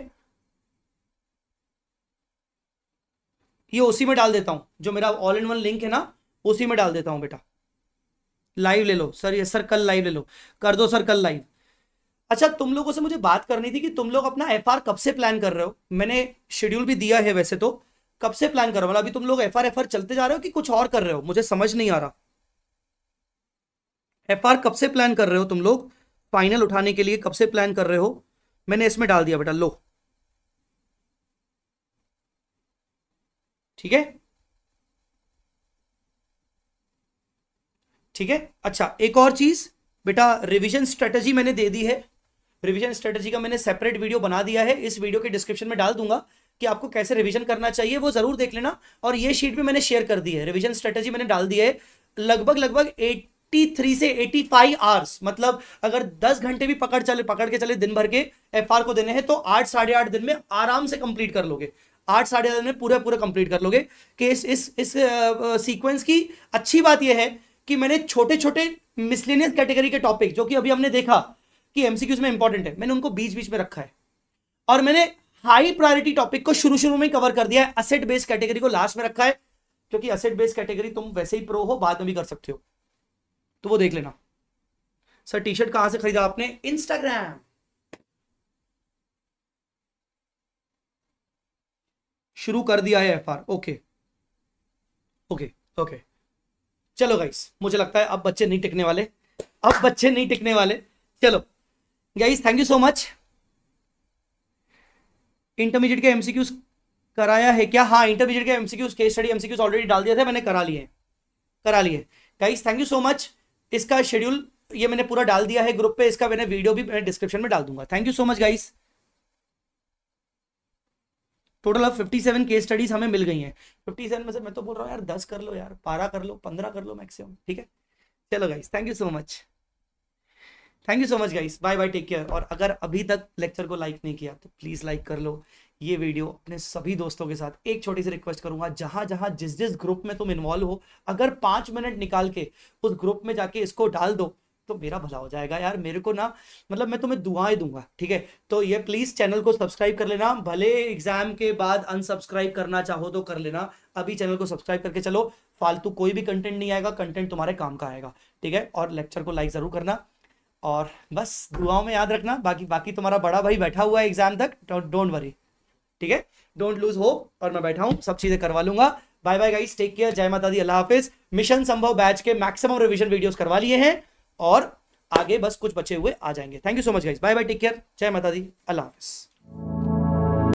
ये उसी में डाल देता हूँ जो मेरा ऑल इन वन लिंक है ना उसी में डाल देता हूँ बेटा लाइव ले लो सर ये सर कल लाइव ले लो कर दो सर कल लाइव अच्छा तुम लोगों से मुझे बात करनी थी कि तुम लोग अपना एफ कब से प्लान कर रहे हो मैंने शेड्यूल भी दिया है वैसे तो कब से प्लान कर रहे हो मतलब अभी तुम लोग एफ आर चलते जा रहे हो कि कुछ और कर रहे हो मुझे समझ नहीं आ रहा एफ कब से प्लान कर रहे हो तुम लोग फाइनल उठाने के लिए कब से प्लान कर रहे हो मैंने इसमें डाल दिया बेटा लो ठीक है ठीक है अच्छा एक और चीज बेटा रिवीजन स्ट्रेटजी मैंने दे दी है रिविजन स्ट्रेटेजी का मैंने सेपरेट वीडियो बना दिया है इस वीडियो के डिस्क्रिप्शन में डाल दूंगा कि आपको कैसे रिविजन करना चाहिए वो जरूर देख लेना और ये शीट भी मैंने शेयर कर दी है रिविजन स्ट्रेटेजी मैंने डाल दी है लगभग लगभग एट 83 से 85 आवर्स मतलब अगर 10 घंटे भी पकड़ चले पकड़ के चले दिन भर के एफ को देने हैं तो आठ साढ़े आठ दिन में आराम से कंप्लीट कर लोगे आठ साढ़े आठ दिन में पूरा पूरा कंप्लीट कर लोगे कि इस इस इस सीक्वेंस की अच्छी बात यह है कि मैंने छोटे छोटे मिसलिनियस कैटेगरी के टॉपिक जो कि अभी हमने देखा कि एमसीक्यूज में इंपॉर्टेंट है मैंने उनको बीच बीच में रखा है और मैंने हाई प्रायोरिटी टॉपिक को शुरू शुरू में कवर कर दिया है असेट बेस्ड कैटेगरी को लास्ट में रखा है क्योंकि असेट बेस्ड कैटेगरी तुम वैसे ही प्रो हो बाद में भी कर सकते हो तो वो देख लेना सर टी शर्ट कहां से खरीदा आपने इंस्टाग्राम शुरू कर दिया है F R okay okay okay चलो गाइस मुझे लगता है अब बच्चे नहीं टिकने वाले अब बच्चे नहीं टिकने वाले चलो guys thank you so much intermediate के एमसीक्यूज कराया है क्या हाँ इंटरमीडिएट के MCQs case study MCQs already डाल दिया था मैंने करा लिए करा लिए guys thank you so much इसका शेड्यूल ये मैंने पूरा डाल दिया है ग्रुप पे इसका मैंने वीडियो भी मैं डिस्क्रिप्शन में डाल दूंगा thank you so much guys total fifty seven case studies हमें मिल गई हैं सेवन में से मैं तो बोल रहा हूँ यार दस कर लो यार बारह कर लो पंद्रह कर लो मैक्सिमम ठीक है चलो guys thank you so much thank you so much guys bye bye take care और अगर अभी तक लेक्चर को लाइक नहीं किया तो प्लीज़ लाइक कर लो ये वीडियो अपने सभी दोस्तों के साथ एक छोटी सी रिक्वेस्ट करूंगा जहां जहां जिस जिस ग्रुप में तुम इन्वॉल्व हो अगर पाँच मिनट निकाल के उस ग्रुप में जाके इसको डाल दो तो मेरा भला हो जाएगा यार मेरे को ना मतलब मैं तुम्हें दुआएं दूंगा ठीक है तो ये प्लीज चैनल को सब्सक्राइब कर लेना भले एग्जाम के बाद अनसब्सक्राइब करना चाहो तो कर लेना अभी चैनल को सब्सक्राइब करके चलो फालतू कोई भी कंटेंट नहीं आएगा कंटेंट तुम्हारे काम का आएगा ठीक है और लेक्चर को लाइक जरूर करना और बस दुआओं में याद रखना बाकी बाकी तुम्हारा बड़ा भाई बैठा हुआ है एग्जाम तक डोंट तो वरी ठीक है डोंट लूज होप और मैं बैठा हूँ सब चीज़ें करवा लूंगा bye bye guys take care जय माता दी अल्लाह हाफिज मिशन संभव बैच के मैक्सिमम रिविजन वीडियो करवा लिए हैं और आगे बस कुछ बचे हुए आ जाएंगे thank you so much guys bye bye take care जय माता दी अल्लाह हाफिज